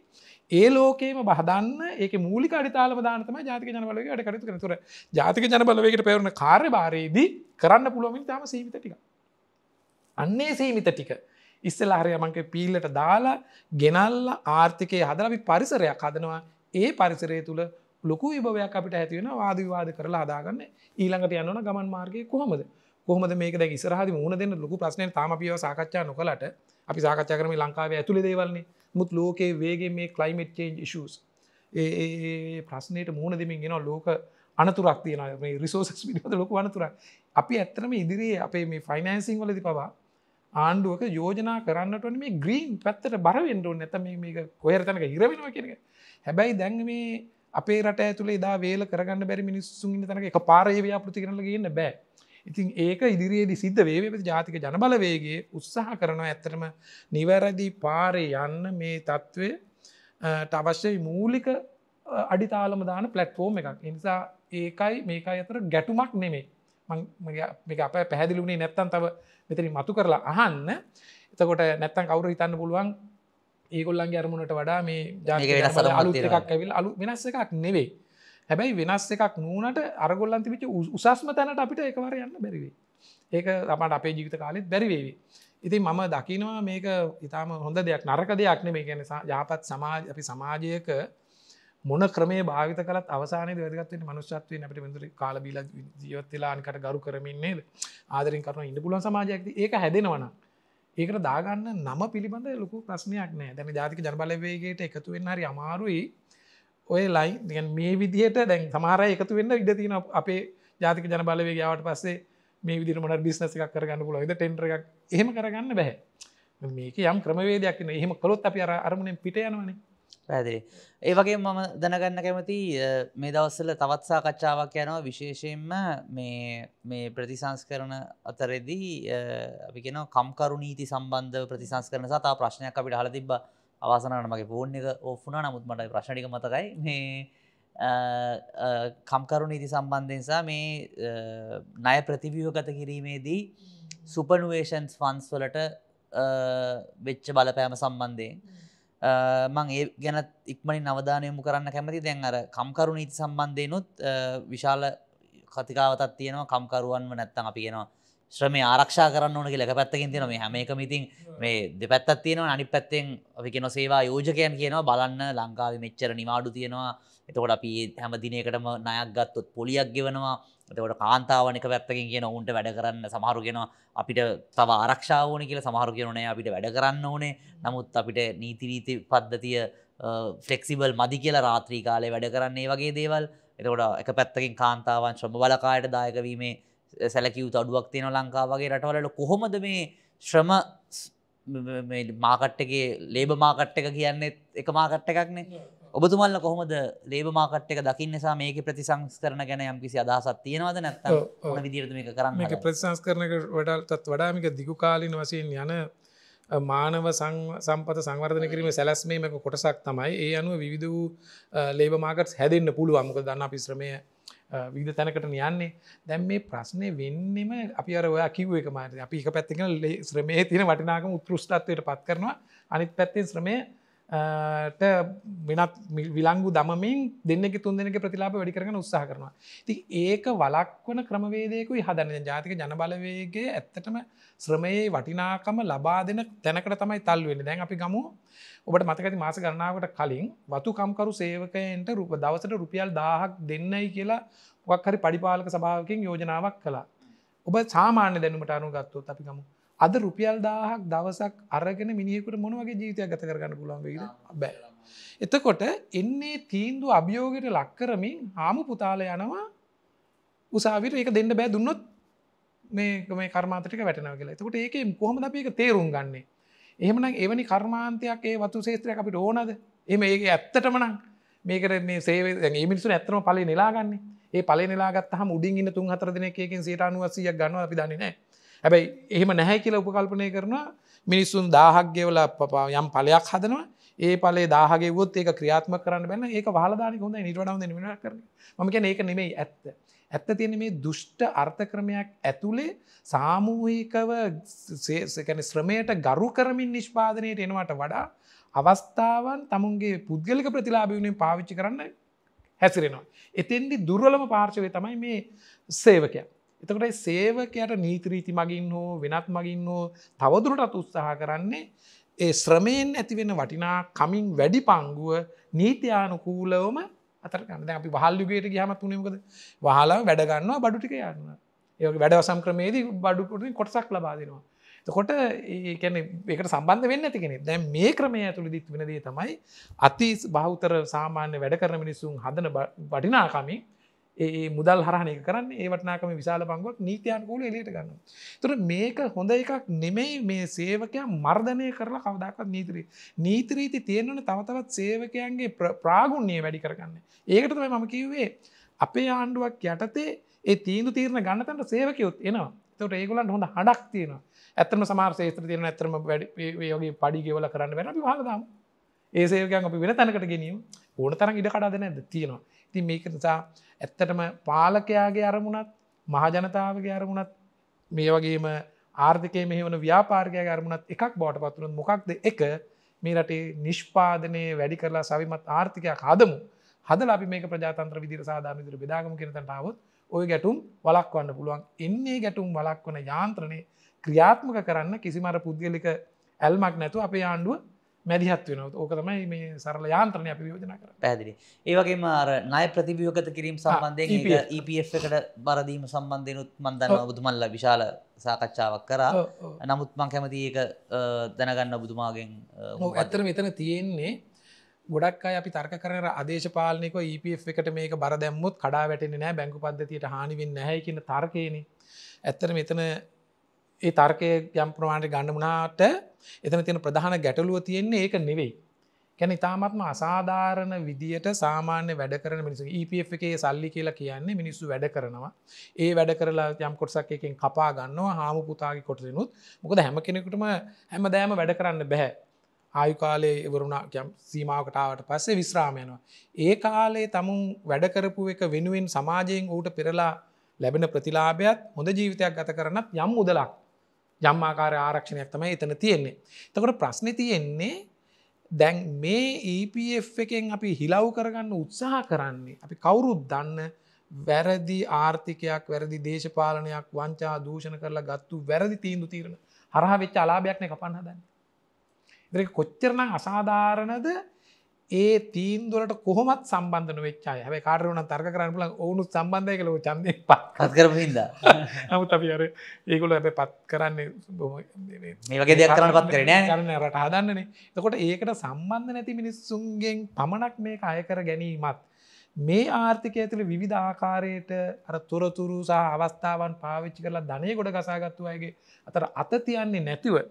ඒ ලෝකේම බහදන්න ඒක මූලික අඩිතාල දානතම ජාතික ජනබලව අඩ කටතු කරනතුර ජාතික ජනබලවකට පැවරන කාර්ය භාරයේදී කරන්න පුළුවමින් තම සීවිත ටික. අන්නේ සීමිත ටික. ඉස්සල හරය මංක පීල්ලට දාලා ගෙනල්ල ආර්ථිකය හදලවි පරිසරයක් හදනවා ඒ පරිසරය තුළ ලොකු විභවයක් අපිට ඇතිවෙන වාදවිවාද කරලා හදාගන්න ඊළඟට යන්නන ගමන් මාර්ගය කොහොමද කොහොමද මේක ඉස්රහ මුණ දෙන්න ලොකු ප්‍රශ්නය තාම පියව සාකච්ඡා නොකලට අපි සාකච්ඡා කරම ලංකාවේ ඇතුළ දේවල්න්නේ මුත් ලෝකේ වේගේ මේ කලයිමට් චේන්ජ් ශස් ඒ ප්‍රශ්නයට මුහුණ දෙමින් ගෙන ලෝක අනතුරක් තියන මේ රිසෝසස් පිිපද ලොක අනතුර අපි ඇත්තරම ඉදිරියේ අපේ මේ ෆයිනන්සිං වලදි පවා ආණ්ඩුවක යෝජනා කරන්නටන මේ ග්‍රීන් පැත්තට බරවෙන්ඩෝ නැත මේක කොයරතනක හිරවෙනවා කියෙනක හැබැයි දැන් මේ අපේ රට ඇතුළේ දා වේල කරගන්න බැරි මිනිස්සුන් තනක එක පාරය ව්‍යාපෘති කරනල ගන්න බෑ ඉතින් ඒක ඉදිරියේදි සිද්ධ වේවපති ජාතික ජනබලවේගේ උත්සාහ කරනවා ඇත්තටම නිවැරදි පාරය යන්න මේ තත්ත්වය අවශ්‍ය මූලික අඩිතාලම දාන පලට්ෆෝර්ම් එකක් නිසා ඒකයි මේකයි අතර ගැටුමක් නෙමේ අප පැහැදිලුුණේ නැත්තන් තව මෙතරි මතු කරලා අහන්න එතකොට නැත්තන් කවුරු හිතන්න පුළුවන් ඒගොල්ලන්ගේ අරමුණට වඩා මේ ජාක අලුත් එකක් ඇවිල් අලු වෙනස්ස එකක් නෙවේ හැබැයි වෙනස් එකක් නූනට අරගොල්ලන්තිවිච උසස්ම තැනට අපිට එකවර යන්න බැරිවේ ඒක අපට අපේ ජීවිත කාලෙත් බැරිවේවි ඉතින් මම දකිනවා මේක ඉතාම හොඳ දෙයක් නරක දෙයක්න මේ ගැනසා ජාපත් සමාජ අපි සමාජයක මොන ක්‍රමේ භාවිත කලත් අවසානය වැදගත්වන මනුෂ්‍යත්වය අපට මෙදුර කාලබීල ජීවත්වෙලාන්කට ගරු කරමින්නේ ආදරින් කරන ඉඩ පුලන් සමාජයක්ති ඒක හැදෙනවන ඒකට දාගන්න නම පිළිබඳ ලොකු ප්‍රශ්නයක් නෑ දැන ජාතික ජනබලවේගේට එකතුවෙන් හරි අමාරුයි ඔය ලයින් මේ විදිහට දැන් සමාර එකතු වෙන්න ඉඩ තින අපේ ජාතික ජනබලවේගාවට පස්සේ මේ විදි මට බිස්නස එකක් කරගන්න පුලොද ටෙන්ටර එකක් එහෙම කරගන්න බැහැ මේක යම් ක්‍රමවේදයක් එහෙම කළොත් අපි අර අරමුණෙන් පිට යනවනේ පැදිරි. ඒ වගේ මම දැනගන්න කැමති මේ දවස්සල තවත් සාකච්ඡාවක් යනවා විශේෂයෙන්ම මේ ප්‍රතිසංස්කරන අතරෙදී අපි කෙන කම්කරු නීති සම්බන්ධ ප්‍රතිසංස්කරන සතා ප්‍රශ්නයක් අපිට හල තිබා අවසනට මගේ ෆෝන් එක ඔෆුනා නමුත් මට ප්‍රශ්ණික මතකයි මේ කම්කරු නීති සම්බන්ධයසා මේ නය ප්‍රතිවියෝගත කිරීමේදී සුපනුවේෂන්ස් ෆන්ස් වලට වෙච්ච බලපෑම සම්බන්ධයෙන් මං ඒ ගැනත් ඉක්මනි නවධානයමු කරන්න කැමති දැන් අර කම්කරු නීති සම්බන්ධයනුත් විශාල කතිකාවතත් තියෙනවා කම්කරුවන්ව නැත්තන් අපි කියෙනවා ශ්‍රමය ආරක්ෂා කරන්න ඕන කියලා එක පැත්තකින් තියෙන මේ හැම එකම ඉතින් මේ දෙපැත්තක් තියෙනවා අනිත් පැත්තෙන් අපි කියන සේවා යෝජකයන් කියනවා බලන්න ලංකාවේ මෙච්චර නිවාඩු තියෙනවා එතකොට අපි හැම දිනයකටම ණයක් ගත්තොත් පොලියක් ගෙවනවා එතකොට කාන්තාවන් එක පැත්තකින් කියන ඔවුන්ට වැඩ කරන්න සමහරු කියනවා අපිට තව ආරක්ෂාව ඕනේ කියලා සමහරු කියනවා නෑ අපිට වැඩ කරන්න ඕනේ නමුත් අපිට නීති රීති පද්ධතිය ෆ්ලෙක්සිබල් මදි කියලා රාත්‍රී කාලේ වැඩ කරන්නේ වගේ දේවල් එතකොට එක පැත්තකින් කාන්තාවන් ශ්‍රම බලකායට දායක වීමේ සැලකිවත අඩුවක් තියෙන ලංකාවගේ රටවලට කොහොමද මේ ශ්‍රම මාකට්ටගේ ලේබ මාකට් එක කියන්න එක මාකට් එකක්නේ ඔබතුමල්ල කොහොමද ලේබ මාකට් එක දකින්නසා මේක ප්‍රතිසංස් කරන ගැන යම් කිසි අදහසත් තියෙනවද නැත්ත විදිරම එක කරන්න එක ප්‍රතිසංස් කරනක වඩල්තත් වඩාමික දිගු කාලින වසයෙන් යන මානව සම්පත සංවර්ධන කිරීම සැලස්මේමක කොටසක් තමයි ඒ අනුව විධ වූ ලේබ මාකට් හැදන්න පුළුව අමක දන්න පිශ්‍රමය විද තැනකට යන්නේ දැම් මේ ප්‍රශ්නය වෙන්නෙම අපි අරවා කිව්ව එක මාට අපි එක පැත්තික ශ්‍රමේ තින වටිනාකම උත්ෘෂ්ටත්වයට පත් කරනවා අනිත් පැත්තේ ශ්‍රමය වෙනත් විලංගු දමින් දෙන්නෙ තුන්දෙනක ප්‍රතිලාප වැඩි කරන උත්සාහ කරනවා. ති ඒක වලක්වන ක්‍රමවේදයකුයි හදන්න ජාතික ජනබලවේගේ ඇත්තටම ශ්‍රමයේ වටිනාකම ලබා දෙන තැනකට තමයි තල් වෙන්න දැන් අපි ගමු ඔබට මතකති මාස ගණනාවට කලින් වතුකම්කරු සේවකයන්ට රූප දවසට රුපියල් දාහක් දෙන්නයි කියලා ක්හරි පඩිපාලක සභාවකින් යෝජනාවක් කලා. ඔබ සාමාන්‍ය දැනුමට අනුගත්තුත් අපි ගමු අද රුපියල් දාහක් දවසක් අරගෙන මිනිෙකුට මොනවගේ ජීවිතය ගත කරගන්න පුළන්වෙද බැ. එතකොට එන්නේ තීන්දු අභියෝගයට ලක්කරමින් හාමු පුතාල යනවා උසාවිට ඒක දෙන්න බෑ දුන්නොත් මේ කර්මාතක වැටන කියලා තකොට ඒක කොහම අප එක තේරුම් ගන්නේ. එහමන එවැනි කර්මාන්තයක් ඒ වතු ශේත්‍රයක් අපිට ඕනද එම ඒක ඇත්තටමනං මේකට මේ සේ මිනිසු ඇත්තම පලේ නිලාගන්නේ ඒ පලේ නිලාගත් හම උඩින් ඉන්න තුන් හතර දෙනකකින් සේටනුවසිය ගන්නවා අපි දන්නේ නෑ හැබැයි එහෙම නැහැ කියල උපකල්පනය කරන මිනිස්සුන් දාහක්්‍යවල යම් පලයක් හදනවා ඒ පලේ දාහගේවොත් ඒක ක්‍රියාත්ම කරන්න බැන්න ඒක වාලදාන හොඳ නිර්වනාව නිමනා කරන මක ඒක නෙමෙයි ඇත්ත. ඇත්ත තියෙන මේ දුෂ්ට අර්ථ ක්‍රමයක් ඇතුළේ සාමූහිකව සේකන ශ්‍රමයට ගරු කරමින් නිෂ්පාදනයට එනවට වඩා අවස්ථාවන් තමුන්ගේ පුද්ගලික ප්‍රතිලාබිවුණෙන් පාවිච්චි කරන්න හැසිරෙනවා. එතින්දි දුර්වලම පාර්ශවය තමයි මේ සේවකයක්. එතකට සේවකයට නීත්‍රීති මගින් හෝ වෙනත් මගින් හෝ තවදුරටත් උත්සාහ කරන්නේ ඒ ශ්‍රමයෙන් ඇතිවෙන වටිනා කමින් වැඩි පංගුව නීතියානුකූලවම අතරගන්න අපි වහල්ලුගේයට ගහම තුනමකද වහලා වැඩගන්නවා බඩුටික යන්න ඒක වැඩවසම් ක්‍රමේදී බඩුපුටින් කොටසක් ලබාදෙනවා කොට ඒැන එකට සම්බන්ධ වෙන්න තිකෙනෙ දැ මේ ක්‍රමය ඇතුළ දිත් වෙනදේ තමයි අති බෞතර සාමාන්‍ය වැඩ කරන මිනිසුන් හදන වටිනාකමින් ඒ මුදල් හරණය කරන්න ඒ වටනාකම විශාල පංගුවක් නීතියන්කූල එලට ගන්න. තුර මේක හොඳ එකක් නෙමෙයි මේ සේවකයා මර්ධනය කරලා කවදක්වත් නීතරී. නීතරීති තියෙන්වන තවතවත් සේවකයන්ගේ ප්‍රාගුණ්‍යය වැඩි කරගන්න. ඒකටතමයි මම කිව්වේ අපේ ආණ්ඩුවක් යටතේ ඒ තීන්දු තීරණ ගන්නතට සේවකයොත් එනවා තට ඒගලන් හොඳ හඩක් තියෙන ඇතම සමාර සේත්‍ර තියන ඇතරම වැඩයෝගේ පඩිගෙවල කරන්න වෙන හලදම් ඒසේකන් අපි වෙන තැනකට ගෙනීම ඕන තරන් ඉඩ කඩාද නැද තියෙනවා ති මේක නිසා ඇත්තටම පාලකයාගේ අරමුණත් මහජනතාවගේ අරමුණත් මේ වගේම ආර්ථික මෙහවන ව්‍යාපාර්ගය අරමුණත් එකක් බෝට පත්තුරන මොකක්ද එක මේ රටේ නිෂ්පාදනය වැඩි කරලා සවිමත් ආර්ථිකයක් හදමු හද ලි මේ ප්‍රජාතන්ත්‍ර විදිර සාධාමිදිර බෙදාගම කරනටාවත් ඔය ගැටුම් වලක්වන්න පුළුවන් එන්නේ ගැටුම් වලක් වන යාන්ත්‍රණය ක්‍රියාත්මක කරන්න කිසිමර පුද්ගලික ඇල්මක් නැතු අපේ ආණ්ඩුව මැදිහත් වෙන ඕක තමයි මේ සරල යාන්ත්‍රණය අපි යෝජන කර පැදිරි ඒවගේ මාර නය ප්‍රතිභියෝගත කිරීම සම්බන්ධය EPF e එකට බරදීම සම්බන්ධයනුත් මන්දන්න බුදුමල්ල විශාල සාකච්ඡාවක් කරා නමුත් මං කැමති ඒක දැනගන්න බුදුමාගෙන් ඇත්තර මෙතන තියෙන්නේ ගොඩක් අය අපි තර්ක කරන අදේශපාලනක EPF එකට මේක බර දැම්මුත් කඩා වැටෙන නෑ බැංකු පද්ධතියට හානිවෙන් නැහැ කියන තර්කයන ඇත්තර මෙතන ඒ තර්කය යම් ප්‍රමාණය ගණඩමුණාට එතන තියෙන ප්‍රධාන ගැටලුව තියෙන්නේ ඒක නෙවෙයි කැන ඉතාමත්ම අසාධාරණ විදියට සාමාන්‍ය වැඩ කරන මිනිසු EPF එකේ සල්ලි කියලා කියන්නේ මිනිස්සු වැඩ කරනවා ඒ වැඩ කරලා යම් කොටසක් එකෙන් කපා ගන්නවා හාමු පුතාගේ කොටසනුත් මොකද හැම කෙනෙකුටම හැම දෑම වැඩ කරන්න බැහැ ආයු කාලේ එවරුණා සීමාවකටාවට පස්සේ විශ්‍රාමයනවා ඒ කාලේ තමුන් වැඩකරපු එක වෙනුවෙන් සමාජයෙන් ඌට පෙරලා ලැබෙන ප්‍රතිලාභයක් හොඳ ජීවිතයක් ගත කරන්නත් යම් මුදලක් යම්මාකාර ආරක්ෂණයක් තමයි එතන තියෙන්නේ. තකොට ප්‍රශ්න තියෙන්නේ දැන් මේ EPF එකෙන් අපි හිලව් කරගන්න උත්සාහ කරන්නේ. අපි කවුරුත් දන්න වැරදි ආර්ථිකයක් වැරදි දේශපාලනයක් වංචා දූෂණ කරලා ගත්තු වැරදි තීන්දු තීරණ හරහ වෙච්ච අලාභයක්න කපන්න හදන්න. දෙක කොච්චරනම් අසාධාරණද ඒ තීන්දුවලට කොහොමත් සම්බන්ධන වෙච්චා හැ කාරුණ තර්ක කරන්නල ඔවුනු සම්බන්ධය කලව චන්දය පත් කරහිද නමුත් අපි අර ඒකුල ඇ පත් කරන්නේ මේගේ දෙයක් කරන පත් කරන කරන රට හදන්නනේ තකොට ඒකට සම්බන්ධ නැති මිනිස්සුන්ගෙන් පමණක් මේ අයකර ගැනීමත් මේ ආර්ථිකය ඇතුළ විධාකාරයට අර තොරතුරු සහ අවස්ථාවන් පාවිච්චි කරලා ධනය ගොඩ ගසාගත්තු අයගේ අතර අත තියන්නේ නැතිව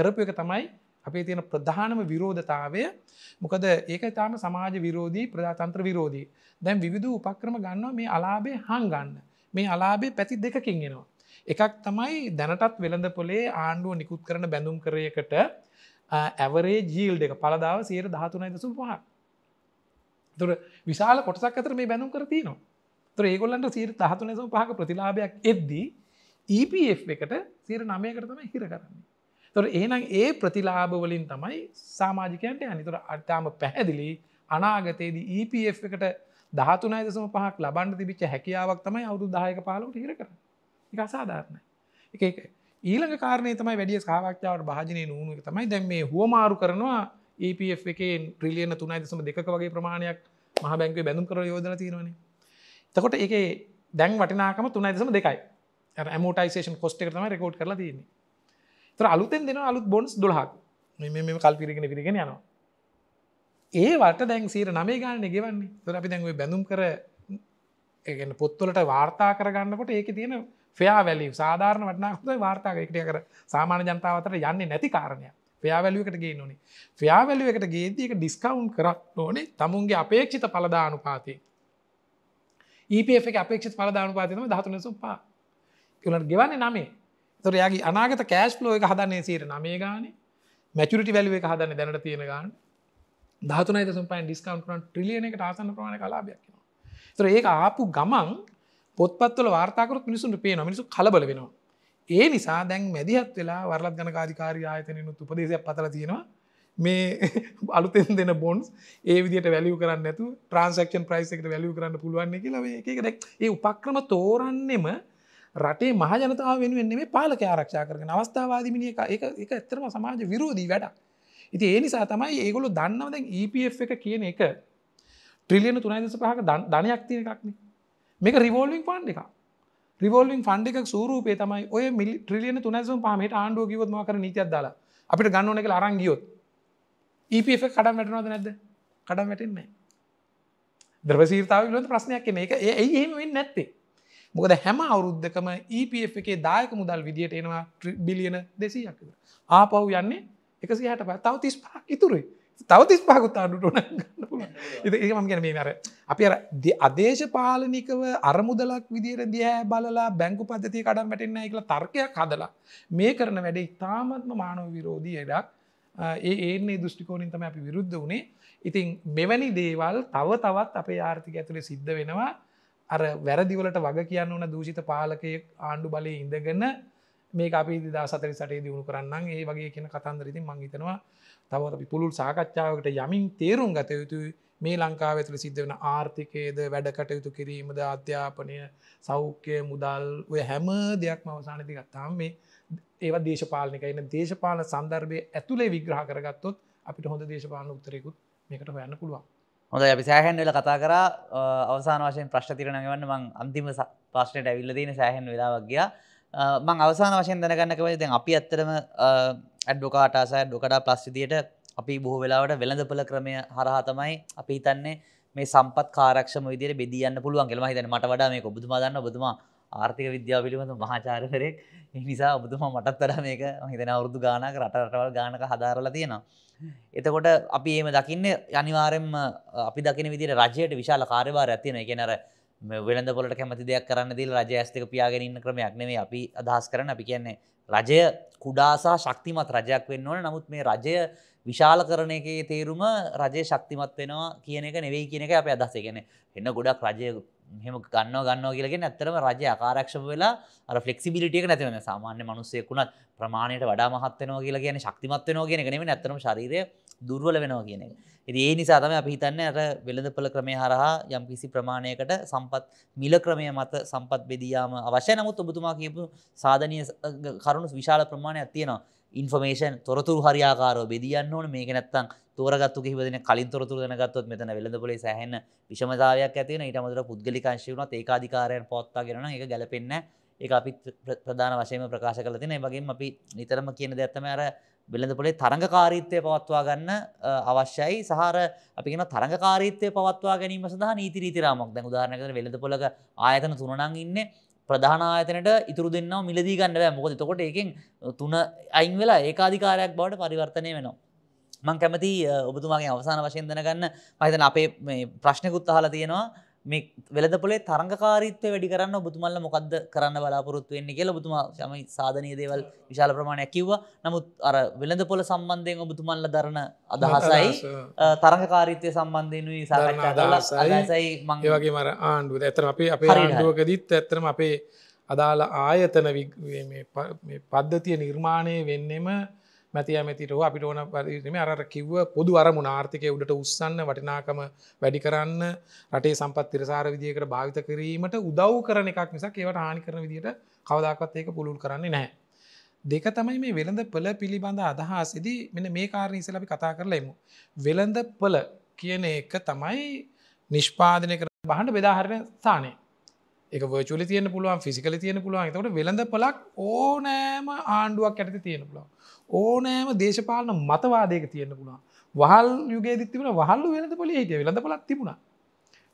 කරපු එක තමයි අපේ තියෙන ප්‍රධානම විරෝධතාවය මොකද ඒක තාම සමාජ විරෝධී ප්‍රධාතන්ත්‍ර විරෝධී දැන් විවිධ උපක්‍රම ගන්නවා මේ අලාබේ හං ගන්න මේ අලාබේ පැති දෙකකින් එෙනවා. එකක් තමයි දැනටත් වෙළඳ පොලේ ආණ්ඩුව නිකුත් කරන බැඳුම් කරයකට ඇවරේ ජීල් දෙක පලදාව සේර දහතුනයි දසු පහක්. තුර විශාල කොටසක් අතර මේ බැඳුම් කරතිනවා. තුර ඒගොල්ලන්ට සීර දහතුනසු පහක ප්‍රතිලාභයක් එද්දී EPF එකට සීර නමයකටතම හිර කරන්නේ. තොර ඒනම් ඒ ප්‍රතිලාභවලින් තමයි සාමාජිකයන්ට අනිතුර අර්තාම පැහැදිලි අනාගතයේදී EPF එකට දහතුනයි දෙසම පහක් ලබන්ඩ තිබිච්ච හැකියාවක් තමයි අවුදු දායක පාලට හිර කර එක අසාධාරණයි එක ඊළඟ කාරණය තමයි වැඩිය සාවක්්‍යාවට භාජනය නූුණු තමයි දැන් මේ හුවමාරු කරනවා EPF එකේ ප්‍රිලියන තුනයි දෙසම දෙක වගේ ප්‍රමාණයක් මහ බැංකවේ බැඳම් කර යෝදන තියෙනවන තකොට එක දැන් වටිනාකම තුනයි දෙසම දෙකයි ඇමෝටයිසේෂන් කොස්ට එකතම රෙකෝඩ් කරලා තියන්නේ තර අලුතෙන් දෙන අලුත් බොන්ස් දොලහක් මෙ කල්පිරගෙන පිරිගෙන යනවා ඒවට දැන් සීර නමේ ගාන ගෙවන්නේ තර අපි දැන්ුවේ බැඳුම් කර පොත්තුලට වාර්තා කරගන්නකොට ඒක තියෙන ෆයා වැලි සාධාරණ වටනාකො වාර්තාකක්ටිය කර සාමාන ජනතාවතර යන්නේ නැති කාරණය ්‍යාවැලුවකට ගේ නොනේ ්‍යාවැලුවකට ගේදක ඩිස්කවුන්් කරක් ඕනේ තමුන්ගේ අපේක්ෂිත පලදානු පාති ඊපක e අපේක්ෂ පලදානු පාතිම දහතුන සුපා කියලට ගෙවන්නේ නමේ තොරයාගේ අනාගත කෑස් ලෝ එක හදන්නේ සීර නමේ ගාන මැචුරටි වැලුව එක හදන්න දැනට තියෙන ගාන දහතුන දසම් පයින් ඩිස්කවන්ටන ට්‍රිලියන එක ආසන්න ප්‍රමාණ කලාභයක් තොර ඒක ආපු ගමන් පොත්පත්වල වාර්තාකරත් මිනිසුන්ට පේන මිනිසු කලබල වෙනවා ඒ නිසා දැන් මැදිහත් වෙලා වරලත් ගන කාධිකාරී ආයතනනුත් උපදේශයක් පතල තියෙනවා මේ අලුතෙන් දෙන බොන්ස් ඒ විදිට වැලිය කරන්න ඇතු ට්‍රන්සක්ෂන් ප්‍රයිස් එකට වැලිය කරන්න පුළුවන් කියලා එක ඒ උපක්‍රම තෝරන්නෙම රටේ මහජනතාව වෙනුවෙන් මේ පාලක ආරක්ෂා කරන අවස්ථාවාදිමිනිය එක එක ඇත්තරම සමාජ විරෝධී වැඩ. ඉති ඒ නිසා තමයි ඒගොලු දන්නව දැන් EPF එක කියන එක ට්‍රිලියන තුනයිදස පහක ධනයක් තියෙන එකක්න මේක රිවෝල්විං ෆන්් එක රිවෝල්විං ෆන්ඩ එකක් සූරූපේ තමයි ඔය මිල් ට්‍රිලියන තුනැසුම් පහමට ආණ්ඩුව කිවත්ම කර නීතියක් දාලා අපිට ගන්නන e එක අරංගියොත් EPF කඩම් වැටනවද නැද කඩම් වැටෙන්නේ ද්‍රවසීර්තාව ලොඳ ප්‍රශ්නයක් කියන එක ඒ එහෙම වෙන්න නැත්තේ මොකද හැම අවුරුද්ධකම EPF එකේ දායක මුදල් විදිහට එනවා බිලියන දෙසීයක් ආපව් යන්නේ එකසි හට ප තව තිස් පා ඉතුරේ තව තිස් පාකුත් අඩුටන ඒම ගැන මේ අර අපි අර අදේශපාලනිකව අරමුදලක් විදිර දිය බලලා බැංකු පද්ධතිය කඩම් වැටෙන්න්න එකලා තර්කයක් හදලා මේ කරන වැඩ ඉතාමත්ම මානව විරෝධී එඩක් ඒ ඒන්නේ දෘෂ්ටිකෝනින් තම අපි විරුද්ධ වනේ ඉතින් මෙවැනි දේවල් තව තවත් අපේ ආර්ථික ඇතුළේ සිද්ධ වෙනවා අර වැරදිවලට වග කියන්න වන දූෂිත පාලකය ආණ්ඩු බලය ඉඳගන්න මේ අපි දසතර සටේ දියුණු කරන්න ඒ වගේ කියන කතන්දරරිති මංහිතනවා තව අපි පුළුල් සාකච්ඡාවකට යමින් තේරුම් ගත යුතුයි මේ ලංකාව ඇතුළ සිද්ධ වන ආර්ථිකයේද වැඩකටයුතු කිරීමද අධ්‍යාපනය සෞඛ්‍ය මුදල් ඔය හැම දෙයක් මවසානති ගත්තාම් මේ ඒවා දේශපාලනික එන්න දේශපාල සන්දර්භය ඇතුළේ විග්‍රහ කරගත්තොත් අපිට හොඳ දේශපාලන උත්තරයකුත් මේකට හොයන්න පුළුවන් හොඳ අපි සෑහන්වෙල කතා කර අවසාන වශයෙන් ප්‍රශ්ට තිරණගවන්න මං අන්තිම ප්‍රශ්නයට ඇවිල්ලදන සෑහෙන් වෙලාවක්ගිය මං අවසාන වශයෙන් දැනගන්නකවද අපි අත්තරම ඇඩ්ඩොකාටාසෑ ඩොකඩා ප්‍රස්්තිතියට අපි බොහ වෙලාවට වෙළඳපල ක්‍රමය හරහා තමයි අපි හිතන්නේ මේ සම්පත් කාරක්ෂම විදිර බෙදියන්න පුළුවන් කෙලම හිතන මට වඩා මේ ඔබතුමාදන්න බතුමා ආර්ථික විද්‍යා පිළිබඳ මහාචාරවරයෙක් නිසා ඔබතුම මටත් තර මේක හිතන අවුරදු ගානක රටරටවල් ගානක හදාරලා තියෙනවා. එතකොට අපි ඒම දකින්න අනිවාරෙන්ම අපි දකින විදිර රජයට විශාල කාරවාර ඇතියෙන එකනර වෙළඳ පොලට කැමති දෙයක් කරන්න දිල් රජ ඇස්තක පියාගෙනන්න ක්‍රමයක් නෙවේ අපි අදහස් කරන අපි කියන්නේ රජය කුඩාසා ශක්තිමත් රජයක් වෙන්න ඕන නමුත් මේ රජය විශාල කරන එකේ තේරුම රජය ශක්තිමත් වෙනවා කියන එක නෙවෙයි කියන එක අප අදසේ ගැන එන්න ගොඩක් රජය හෙම ගන්න ගන්න කියලගෙන ඇත්තරම රජ ආරක්ෂ වෙලා අර ෆලෙක්සිබිලිටියක නැතිවෙන සාමාන්‍ය මනුස්සයකුණත් ප්‍රමාණයට වඩා මහත්වනවා කියලා කියන ශක්තිමත්වනෝ කියෙන නෙම ඇතරම ශරීරය දුර්වල වෙනවා කියන එක. ඉති ඒ නිසා තම අපි හිතන්න ඇර වෙළඳපල ක්‍රමය හරහා යම් කිසි ප්‍රමාණයකට සම්පත් මිල ක්‍රමය මත සම්පත් බෙදයාම අවශ්‍ය නමුත් ඔබතුමා කියපු සාධනය කරුණු විශාල ප්‍රමාණයක් තියෙනවා ඉන්ෆර්මේෂන් තොරතුරු හරියාකාරෝ බෙදියන්න ඕන මේක නැත්තං තෝරගත්තු කිහිපදෙන කලින් තොරතුරු දැනගත්තොත් මෙතන වෙළඳපොලේ සෑහෙන විෂමතාවයක් ඇති වෙන ඊට අමතරව පුද්ගලික අංශය වුණත් ඒකාධිකාරයන් පවත්වාගෙන නම් ඒක ගැලපෙන්නේ ඒක අපි ප්‍රධාන වශයෙන්ම ප්‍රකාශ කරලා තියෙනවා ඒ වගේම අපි නිතරම කියන දෙයක් තමයි අර වෙළඳපොලේ තරඟකාරීත්වය පවත්වා ගන්න අවශ්‍යයි සහර අපි කියන තරඟකාරීත්වය පවත්වා ගැනීම සඳහා නීති රීති රාමුවක් දැන් උදාහරණයක් විදිහට වෙළඳපොලක ආයතන තුන නම් ඉන්නේ ප්‍රධාන ආයතනට ඉතුරු දෙන්නව මිලදී ගන්න බෑ මොකද තකොට එකෙන් තුන අයින් වෙලා ඒකාධිකාරයක් බවට පරිවර්තනය වෙනවා. මං කැමති ඔබතුමාගේ අවසාන වශයෙන් දැනගන්න මහිතන අපේ ප්‍රශ්නකුත් අහලා තියෙනවා මේ වෙලදපොලේ තරංගකාරීත්වය වැඩි කරන්න ඔබතුමල්ල මොකක්ද කරන්න බලාපොරොත්තු වෙන්න කියලා ඔබතුමා ම සාධනය දේවල් විශාල ප්‍රමාණයක් කිව්ව නමුත් අර වෙළඳ පොල සම්බන්ධයෙන් ඔබතුමල්ල දරන අදහසයි තරංගකාරීත්වය සම්බන්ධයනුයි සාකච්ඡාසයි මංගේ වගේ මර ආණ්ඩුව ඇතන අපේ අපේ ආණ්ඩුවකදීත් ඇත්තරම අපේ අදාළ ආයතන පද්ධතිය නිර්මාණය වෙන්නෙම මැති ඇමතිටෝ අපිට ඕන පරිම අර කිව්ව පොදු අරමු ආර්ථකය උඩට උත්සන්න වටිනාකම වැඩි කරන්න රටේ සම්පත් තිරසාර විදිියකට භාවිත කිරීමට උදව් කරන එකක් නිසක් ඒවට හානි කරන විදිට කවදක්වත් ඒක පුළුල් කරන්නේ නෑ. දෙක තමයි මේ වෙළඳ පල පිළිබඳ අදහාසිදී මෙන මේ කාරණීස ලබි කතා කරලෙමු. වෙළඳ පල කියන එක තමයි නිෂ්පාදනය කර බහට බෙදාහරණ ස්ථානය එක වර්චල තියන පුළුවන් ෆිසිකල තියන පුළුවන් තකට වෙළඳ පලක් ඕනෑම ආණ්ඩුවක් ඇති තියෙන පුළුව ඕනෑම දේශපාලන මතවාදයක තියෙන පුළුවන් වහල් යුගේ තිබන වහල්ලු වෙළඳ පොල හිටිය වෙළඳ පලක් තිබුණ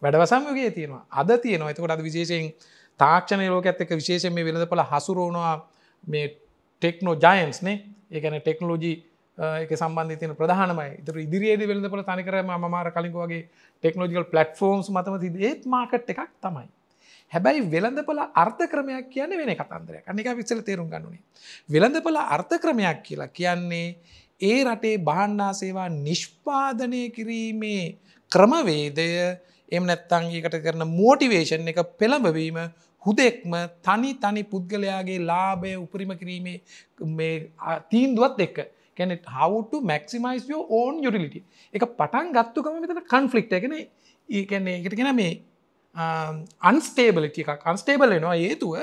වැඩවසම් යුගේ තියෙනවා අද තියෙනවා එතකොට අද විශේෂයෙන් තාක්ෂණ ලෝක ඇත්තක විශේෂම මේ වෙළඳ පල හසුරෝනවා මේ ටෙක්නෝ ජයන්ස්නේ ඒකන ටෙක්නෝජී එක සම්බන්ධ තින ප්‍රධානමයි තර ඉදිරියේද වෙළඳ පල තනිකරම මාර කලින්ක වගේ ටෙක්නෝජිකල් පලට ෆෝම්ස් මතම ඒත් මාකට් එකක් තමයි හැබැයි වෙළඳපල අර්ථක්‍රමයක් කියන්නේ වෙන කතන්දරයක් අනික විස්සල තේරුම් ගන්නුනේ. වෙළඳපල අර්ථක්‍රමයක් කියලා කියන්නේ ඒ රටේ බාණ්ඩා සේවා නිෂ්පාදනය කිරීමේ ක්‍රමවේදය එම නැත්තංගේකට කරන මෝටිවේෂන් එක පෙළඹවීම හුදෙක්ම තනි තනි පුද්ගලයාගේ ලාභය උපරිම කිරීමේ තීන්දුවත් එක්ක කැනෙ හවට මැක්සිමයිස් ෝ ඕන් යුරිලිට එක පටන් ගත්තුකම මෙතට කන්ෆලික්් එකන ඒකන්නේ එකට කෙන මේ අන්ස්ටේබලති um, එකක් අන්ස්ටේබල් වෙනවා ඒතුව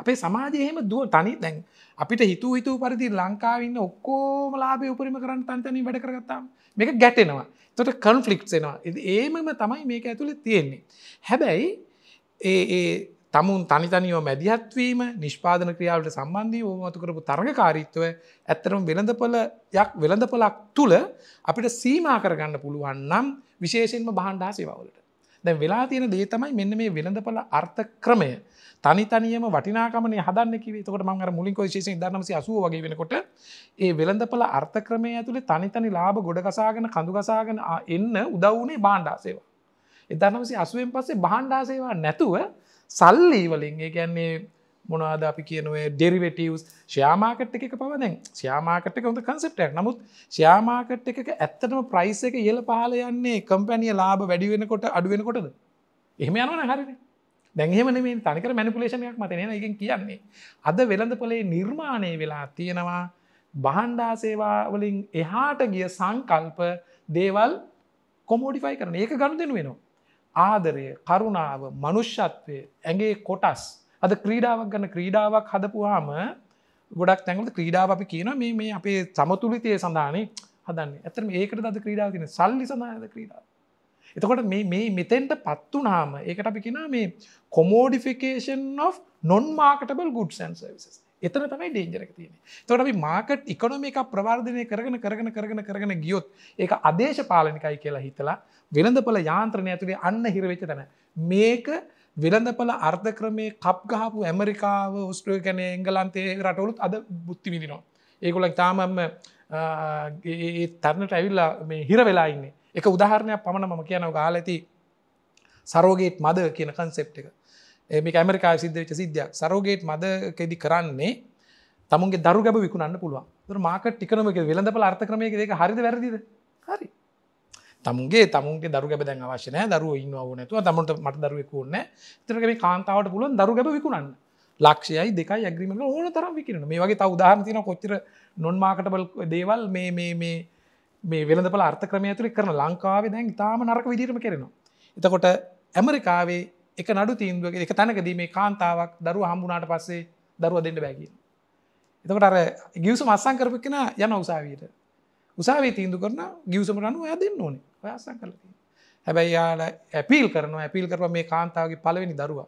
අපේ සමාජයහෙම දුව තනි දැන් අපිට හිතු හිතු පරිදි ලංකාවන්න ඔක්කෝම ලාබේ උපරිම කරන්න තන්තනී වැඩ කරගත්තාම් මේක ගැටෙනවා තොට කන්ෆලික්්ෙනවා ඒමම තමයි මේක ඇතුළ තියෙන්නේ හැබැයි ඒ තමුන් තනිතනියෝ මැදිහත්වීම නිෂ්පාදන ක්‍රියාවට සම්බන්ධී ඕමතු කරපු තරගකාරීත්වය ඇත්තරම් වෙළඳපල යක් වෙළඳපලක් තුළ අපිට සීමා කරගන්න පුළුවන් නම් විශේෂෙන්ම බහන්ඩා සේවලට දැ වෙලා තියෙන දේ තමයි මෙන්න මේ වෙළඳපල අර්ථ ක්‍රමය තනි තනියම වටිනාකමන හදන්නකිව තකට මංගර මුලින් ශේෂ දනමසි අසුව වගේ වෙනකොට ඒ වෙළඳපල අර්ථ ක්‍රමය ඇතුළේ තනිතනි ලාබ ගොඩගසාගෙන කඳුගසාගෙන එන්න උදව්නේ බාණ්ඩාසේවා. එදනමසි අසුවෙන් පස්සේ බාණ්ඩාසේවා නැතුව සල්ලී වලින් ඒ ගැන්නේ මොනවාද අපි කියනේ ඩෙරිවටවස් ශයාමාකට් එක පවදැන් ශයාමාකට එක හොඳ කන්සප්ටක් නමුත් ශයාමාකට් එක ඇත්තටම ප්‍රයිස එක ඉහල පහල යන්නේ කම්පැනිය ලාබ වැඩිවෙනකොට අඩුවෙනකොටද එහෙම යනවන හරිනි දැන්හෙම මේ තනිකර මැනිපලේෂණයක් මතනය එකෙන් කියන්නේ අද වෙළඳ පොලේ නිර්මාණය වෙලා තියෙනවා බහන්්ඩා සේවාවලින් එහාට ගිය සංකල්ප දේවල් කොමෝඩිෆයි කරන ඒක ගණු දෙෙන වෙනවා ආදරය කරුණාව මනුෂ්‍යත්වය ඇගේ කොටස් අද ක්‍රීඩාවක් ගන්න ක්‍රීඩාවක් හදපුවාම ගොඩක් තැඟල ක්‍රීඩාව අපි කියන මේ මේ අපේ සමතුලිතය සඳහනේ හදන්න ඇතරම ඒකට අද ක්‍රීඩාව තින සල්ලි සඳහද ක්‍රීඩාව. එතකොට මේ මෙතෙන්ට පත්තු නාම ඒකට අපි කියෙන මේ කොමෝඩිෆිකේෂන් of නොන් මාකටබල් ගුඩ් සන් සවිස එතන තමයි ඩේජරක තියෙන තොට අපි මාකට් ඉකොනොම එක ප්‍රවාර්ධනය කරගෙන කරගෙන කරගෙන කරගෙන ගියොත් ඒක අදේශපාලනිකයි කියලා හිතලා වෙළඳපල යාන්ත්‍රණය ඇතුළේ අන්න හිරවෙච තැන මේක වෙළඳපල අර්ධ ක්‍රමේ කප් ගහපු ඇමරිකාව ඔස්ට්‍රය කැන එංගලන්තේ රටවලුත් අද බුත්තිවිදිනවා. ඒකුල තාමම තරණට ඇවිල්ලා මේ හිර වෙලා ඉන්න එක උදාහරණයක් පමණ මම කියන ගාල ඇති සරෝගේට් මද කියන කන්සෙප් එක මේ ඇමරිකා සිද්ධ වෙච සිද්ධයක් සරෝගේට් මදකෙදි කරන්නේ තමුන්ගේ දරු ගැබ විකුණන්න පුළුවන් මාකට ටිකනමක වෙළඳපල අර්ථ ක්‍රමයක දෙක හරිද වැරදිද හරි තමුගේ තමුන්ගේ දරු ගැබ දැන් අවශ්‍යනය දරුව ඉන්න ඕනැතුව තමට මට දරුව කූන්න තරකම කාන්තාවට පුළුවන් දරු ගැබ විකුණන්න ලක්ෂයයි දෙක ඇග්‍රීම ඕන තරම් විකිරන මේ වගේ අවදාාරතින කොච්චර නොන්මාකටබල් දේවල් මේ මේ මේ වෙළඳපල අර්ථ ක්‍රමය තුළ කරන ලංකාවේ දැන් තාම නරක විදිරම කරනවා එතකොට ඇමරිකාවේ එක නඩු තීන්දුවක එක තැනකදී මේ කාන්තාවක් දරු හම්බුනාට පස්සේ දරුව දෙන්න බැගිය එතකට අර ගිවසු මස්සං කරපක් කෙන යන උසාවීට උසාවේ තීන්දු කරන ගිවසමට අනුව ඇදන්න ඕනේ ඔයාසං කල හැබැයි යාල ඇපිල් කරන ඇපිල් කරව මේ කාන්තාවගේ පලවෙනි දරුවා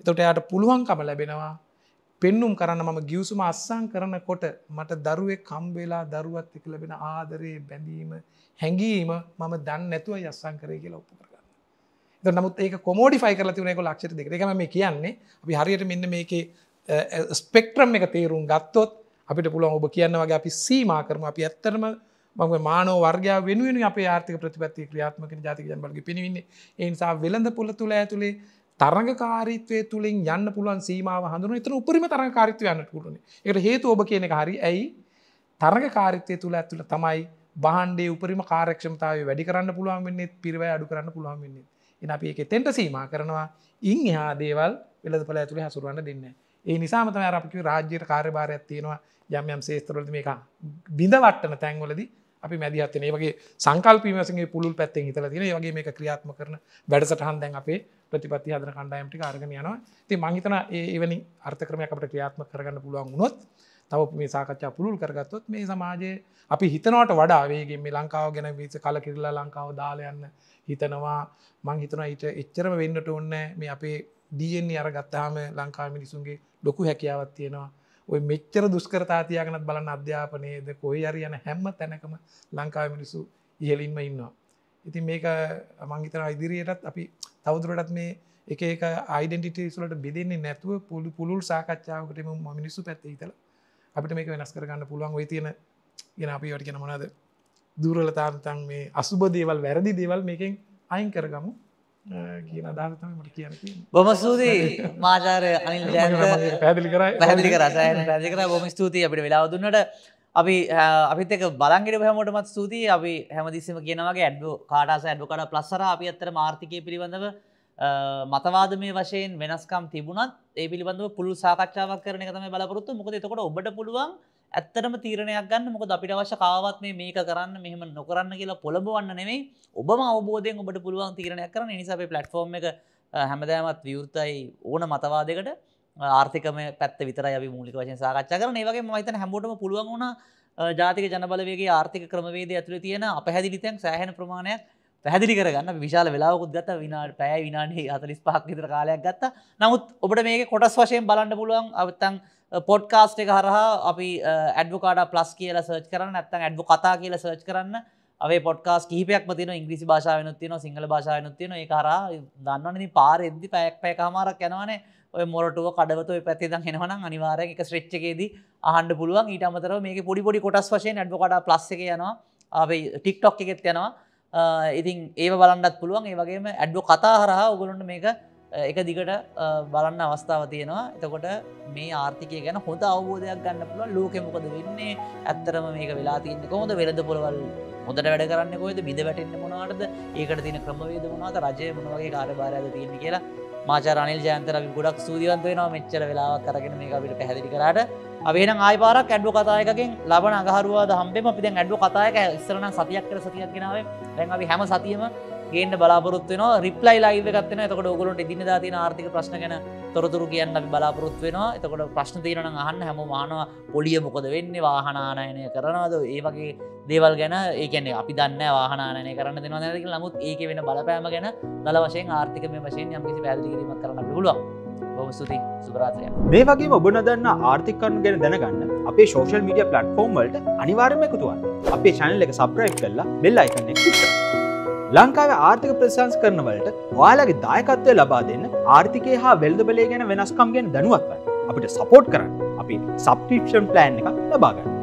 එතට යායට පුළුවන්කම ලැබෙනවා පෙන්නුම් කරන්න මම ගියවසුම අස්සං කරන කොට මට දරුවේ කම්වෙලා දරුවත් එක ලැබෙන ආදරයේ බැඳීම හැඟීම මම දන්න නැතුව යස්සං කරය කියලා ඔප්පු කරගන්න නමුත් ඒක කොමෝඩිෆයි කර තිවනක ලක්ෂට දෙක එකම මේ කියන්නේ අපි හරියට මෙන්න මේකේ ස්පෙක්ට්‍රම් එක තේරුම් ගත්තොත් අපිට පුළුවන් ඔබ කියන්න වගේ අපි සීමා කරම අපි ඇත්තරම මං මානෝ වර්ගයා වෙනුවෙන අපේ ආර්ථික ප්‍රතිපත්ති ක්‍රියාත්මක ජාතික ජනබලගේ පිණිවින්නේ ඒනිසා වෙළඳ පොළ තුළ ඇතුළේ තරගකාරිත්වය තුළින් යන්න පුළුවන් සීමාව හඳුන එතන උපරිම තරකාරිත්ව යන්න පුළුවන් එකට හේතු ඔබ කියන හරි ඇයි තරගකාරිත්වය තුළ ඇතුළ තමයි බහන්ඩේ උපරිම කාරක්ෂමතාව වැඩි කරන්න පුළුවන් වෙන්නෙත් පිරිව අඩු කරන්න පුළුවන් වෙන්නෙත් එන අපි එක තෙන්ට සීම කරනවා ඉන් එහා දේවල් වෙලද පල ඇතුළේ හසුරුවන්න දෙන්න ඒ නිසාම තම අපිකි රාජ්‍යයට කාර්භාරයක් තියෙනවා යම් යම් සේස්තරලද මේක බිඳවට්ටන තැන්වලද අපි මැදිහත්තන ඒගේ සංකල්පීමසගේ පුළුල් පැත්තෙන් හිතල තින වගේ මේ ක්‍රියාත්ම කරන වැඩසටහන් දැන් අපේ ප්‍රතිපත්ති හදර කණ්ඩයම්ටි අර්ගන යනවා ති මංහිතන ඒවැනි අර්ථක්‍රමයකට ක්‍රියාත්ම කරගන්න පුළුවන් වුණොත් තව මේ සාකච්ඡා පුළුල් කරගත්තොත් මේ සමාජයේ අපි හිතනවට වඩා වේගේ මේ ලංකාව ගැන විස කල කිරලා ලංකාව දාලයන්න හිතනවා මං හිතන ඊට එච්චරම වෙන්නට ඔන්න මේ අපේ දයෙන් අර ගත්තාම ලංකාම නිසුන්ගේ ලොකු හැකියාවත් තියෙනවා ඔය මෙච්චර දුස්කරතාතියගනත් බලන්න අධ්‍යාපනයේද කොයි අරි යන හැම්ම තැනකම ලංකා මිනිසු ඉහලින්ම ඉන්නවා. ඉතින් මේක මංගිතන ඉදිරියටත් අපි තවදුරටත් මේ එක එක අයිඩෙන්ටිටේස්ලට බෙදන්නේ නැතුව පුළු පුළුල් සාකච්ඡාවකටම මිනිස්සු පැත්තේ ඉතල අපිට මේක වෙනස් කරගන්න පුළුවන් ඔය තියෙන ගෙන අපි වැට කෙන මොනද දුරලතාන්තන් මේ අසුබ දේවල් වැරදි දේවල් මේකෙන් අයින් කරගමු කියන අදහතම මට කියන්න බොම ස්තුතියි මාචාරය අනිල් ජ පැදිලි කර පැදිලි කරසය පැදි කර බොම ස්තුතියි අපිට වෙලාවදුන්නට අපි අපිත් එක බලන්ගෙට හැමෝටමත් ස්තුතියි අපි හැමදිස්සම කියනවගේ ඇඩ්ු කාටස ඇඩ්ුකට ප්ලස්සර අපි අත්තර මාර්ථිකය පිළිබඳව මතවාද මේ වශයෙන් වෙනස්කම් තිබුණත් ඒ පිළිබඳව පුළුල් සාකච්ඡාවක් කරන තම බලපොරොත්තු මොකද එතකොට ඔබට පුළුවන් ඇත්තටම තීරණයක් ගන්න මොකද අපිට අවශ්‍ය කාවත් මේ මේක කරන්න මෙහම නොකරන්න කියලා පොළඹවන්න නෙවෙයි ඔබම අවබෝධයෙන් ඔබට පුළුවන් තීරණයක් කරන නිසාේ පලට්ෆෝර්ම් එක හැමදෑමත් විවෘතයි ඕන මතවාදකට ආර්ථිකම පැත් විතර ඇවි මූලික වශය සාකච්චා කරන ඒවගේ මහිතන හැමෝටම පුළුවන් වුණ ජාතික ජනබලවගේ ආර්ථික ක්‍රමවේද ඇතුළ තියෙන අපහැදිලිතැන් සෑහන ප්‍රමාණයක් පැහදිලි කරගන්න විශාල වෙලාවකුත් ගත විනාට පැය විනාඩි අතලිස් පහක් විතර කාලයක් ගත්ත නමුත් ඔබට මේ කොටස් වශයෙන් බලන්න පුළුවන් අවත්තන් පොඩ්කාස්ට් එක හරහා අපි ඇඩ්වකාඩ ප්ලස් කියල සර්ච් කරන්න ඇත්තන් ඇඩ්ව කතා කියල සර්ච් කරන්න අපේ පොඩ්කාස් කහිපයක් තින ඉංග්‍රිසි භාෂාවනොත් තියන සිංහල භාෂාවනොත් තියන ඒ කර දන්නවනනි පාර එද්දි පැයක් පැකහමාරක් යනවන ඔය මොරටුව කඩවතු පැතිද හෙනවන අනිවාරය එක ශ්‍රච්චකේද අහන්ඩ පුළුවන් ඊට අමතර මේක පොඩිපොඩි කොටස් වශයෙන් ඇඩ්වකඩ ප්ලස්සක යනවා අපේ ටික්ටොක් එකෙත් යනවා ඉතින් ඒ බලන්නත් පුළුවන් ඒ වගේම ඇඩ්ඩෝ කතා හරහා ඔගලොන්ට මේක එක දිගට බලන්න අවස්ථාව තියෙනවා එතකොට මේ ආර්ථිකය ගැන හොඳ අවබෝධයක් ගන්න පුළුව ලෝකෙමොකද වෙන්නේ ඇත්තරම මේක වෙලා තියන්න කොහොද වෙළද පොළවල් හොඳට වැඩ කරන්න කොයද බිඳ වැටෙන්න්න මොනවාටද ඒකට තින ක්‍රමවේද මොනාත රජය මොනවගේ කාරභාරයද තියෙන කියලා මාචරනිල් ජයන්තරක ගොඩක් සූදිවන්ත වෙනවා මෙච්චර වෙලාවක් කරගෙන මේ අපිට පැහැදිි කරට අපේන ආයිපාරක් ඇඩ්ඩු කතායකින් ලබන අගහරුවා හම්බෙම අපිද ඇඩ්ඩු කතායක ඉස්සරන සතියක් කර සතියක් ගෙනාව දැන් අපි හැම සතියම ගේන්න බලාපොරත්වෙන රිප්ලයි ලයිව ගත්න එතකට ඔගලොට දින දාතින ආර්ථික ප්‍රශ්න ගැන තොරතුරු කියන්න බලාපොරොත්තු වෙනවා එතකොට ප්‍රශ්න තීරණ අහන්න හැම මානවා පොලිය මොකද වෙන්නේ වාහනානයනය කරනවාද ඒ වගේ දේවල් ගැන ඒකැන්නේ අපි දන්න වාහනානය කරන්න දෙනවා නැක නමුත් ඒක වෙන බලපෑම ගැන දල වශයෙන් ආර්ථික මේ වශයෙන් යම්කිසි පැල්දිරීමක් කරන්න පුළුව බොමස්තුති සුපරාත්‍රය මේ වගේ ඔබ නොදන්න ආර්ථිකරන් ගැන දැනගන්න අපේ ශෝෂල් මීඩිය පලට් ෆෝර්ම්වල්ට අනිවාර්ම එකතුවන් අපේ චැනල් එක සබ්‍රයි් කරලා බෙල්ලා එකන්නෙක්. ලංකාව ආර්ථික ප්‍රසංස් කරනවලට ඔයාලගේ දායකත්වය ලබා දෙන්න ආර්ථිකය හා වෙල්ද බලය ගැන වෙනස්කම් ගැන දැනුවත්ව අපිට සපෝට් කරන්න අපි සප්ටිප්ෂන් ප්ලෑන් එක ලබාගන්න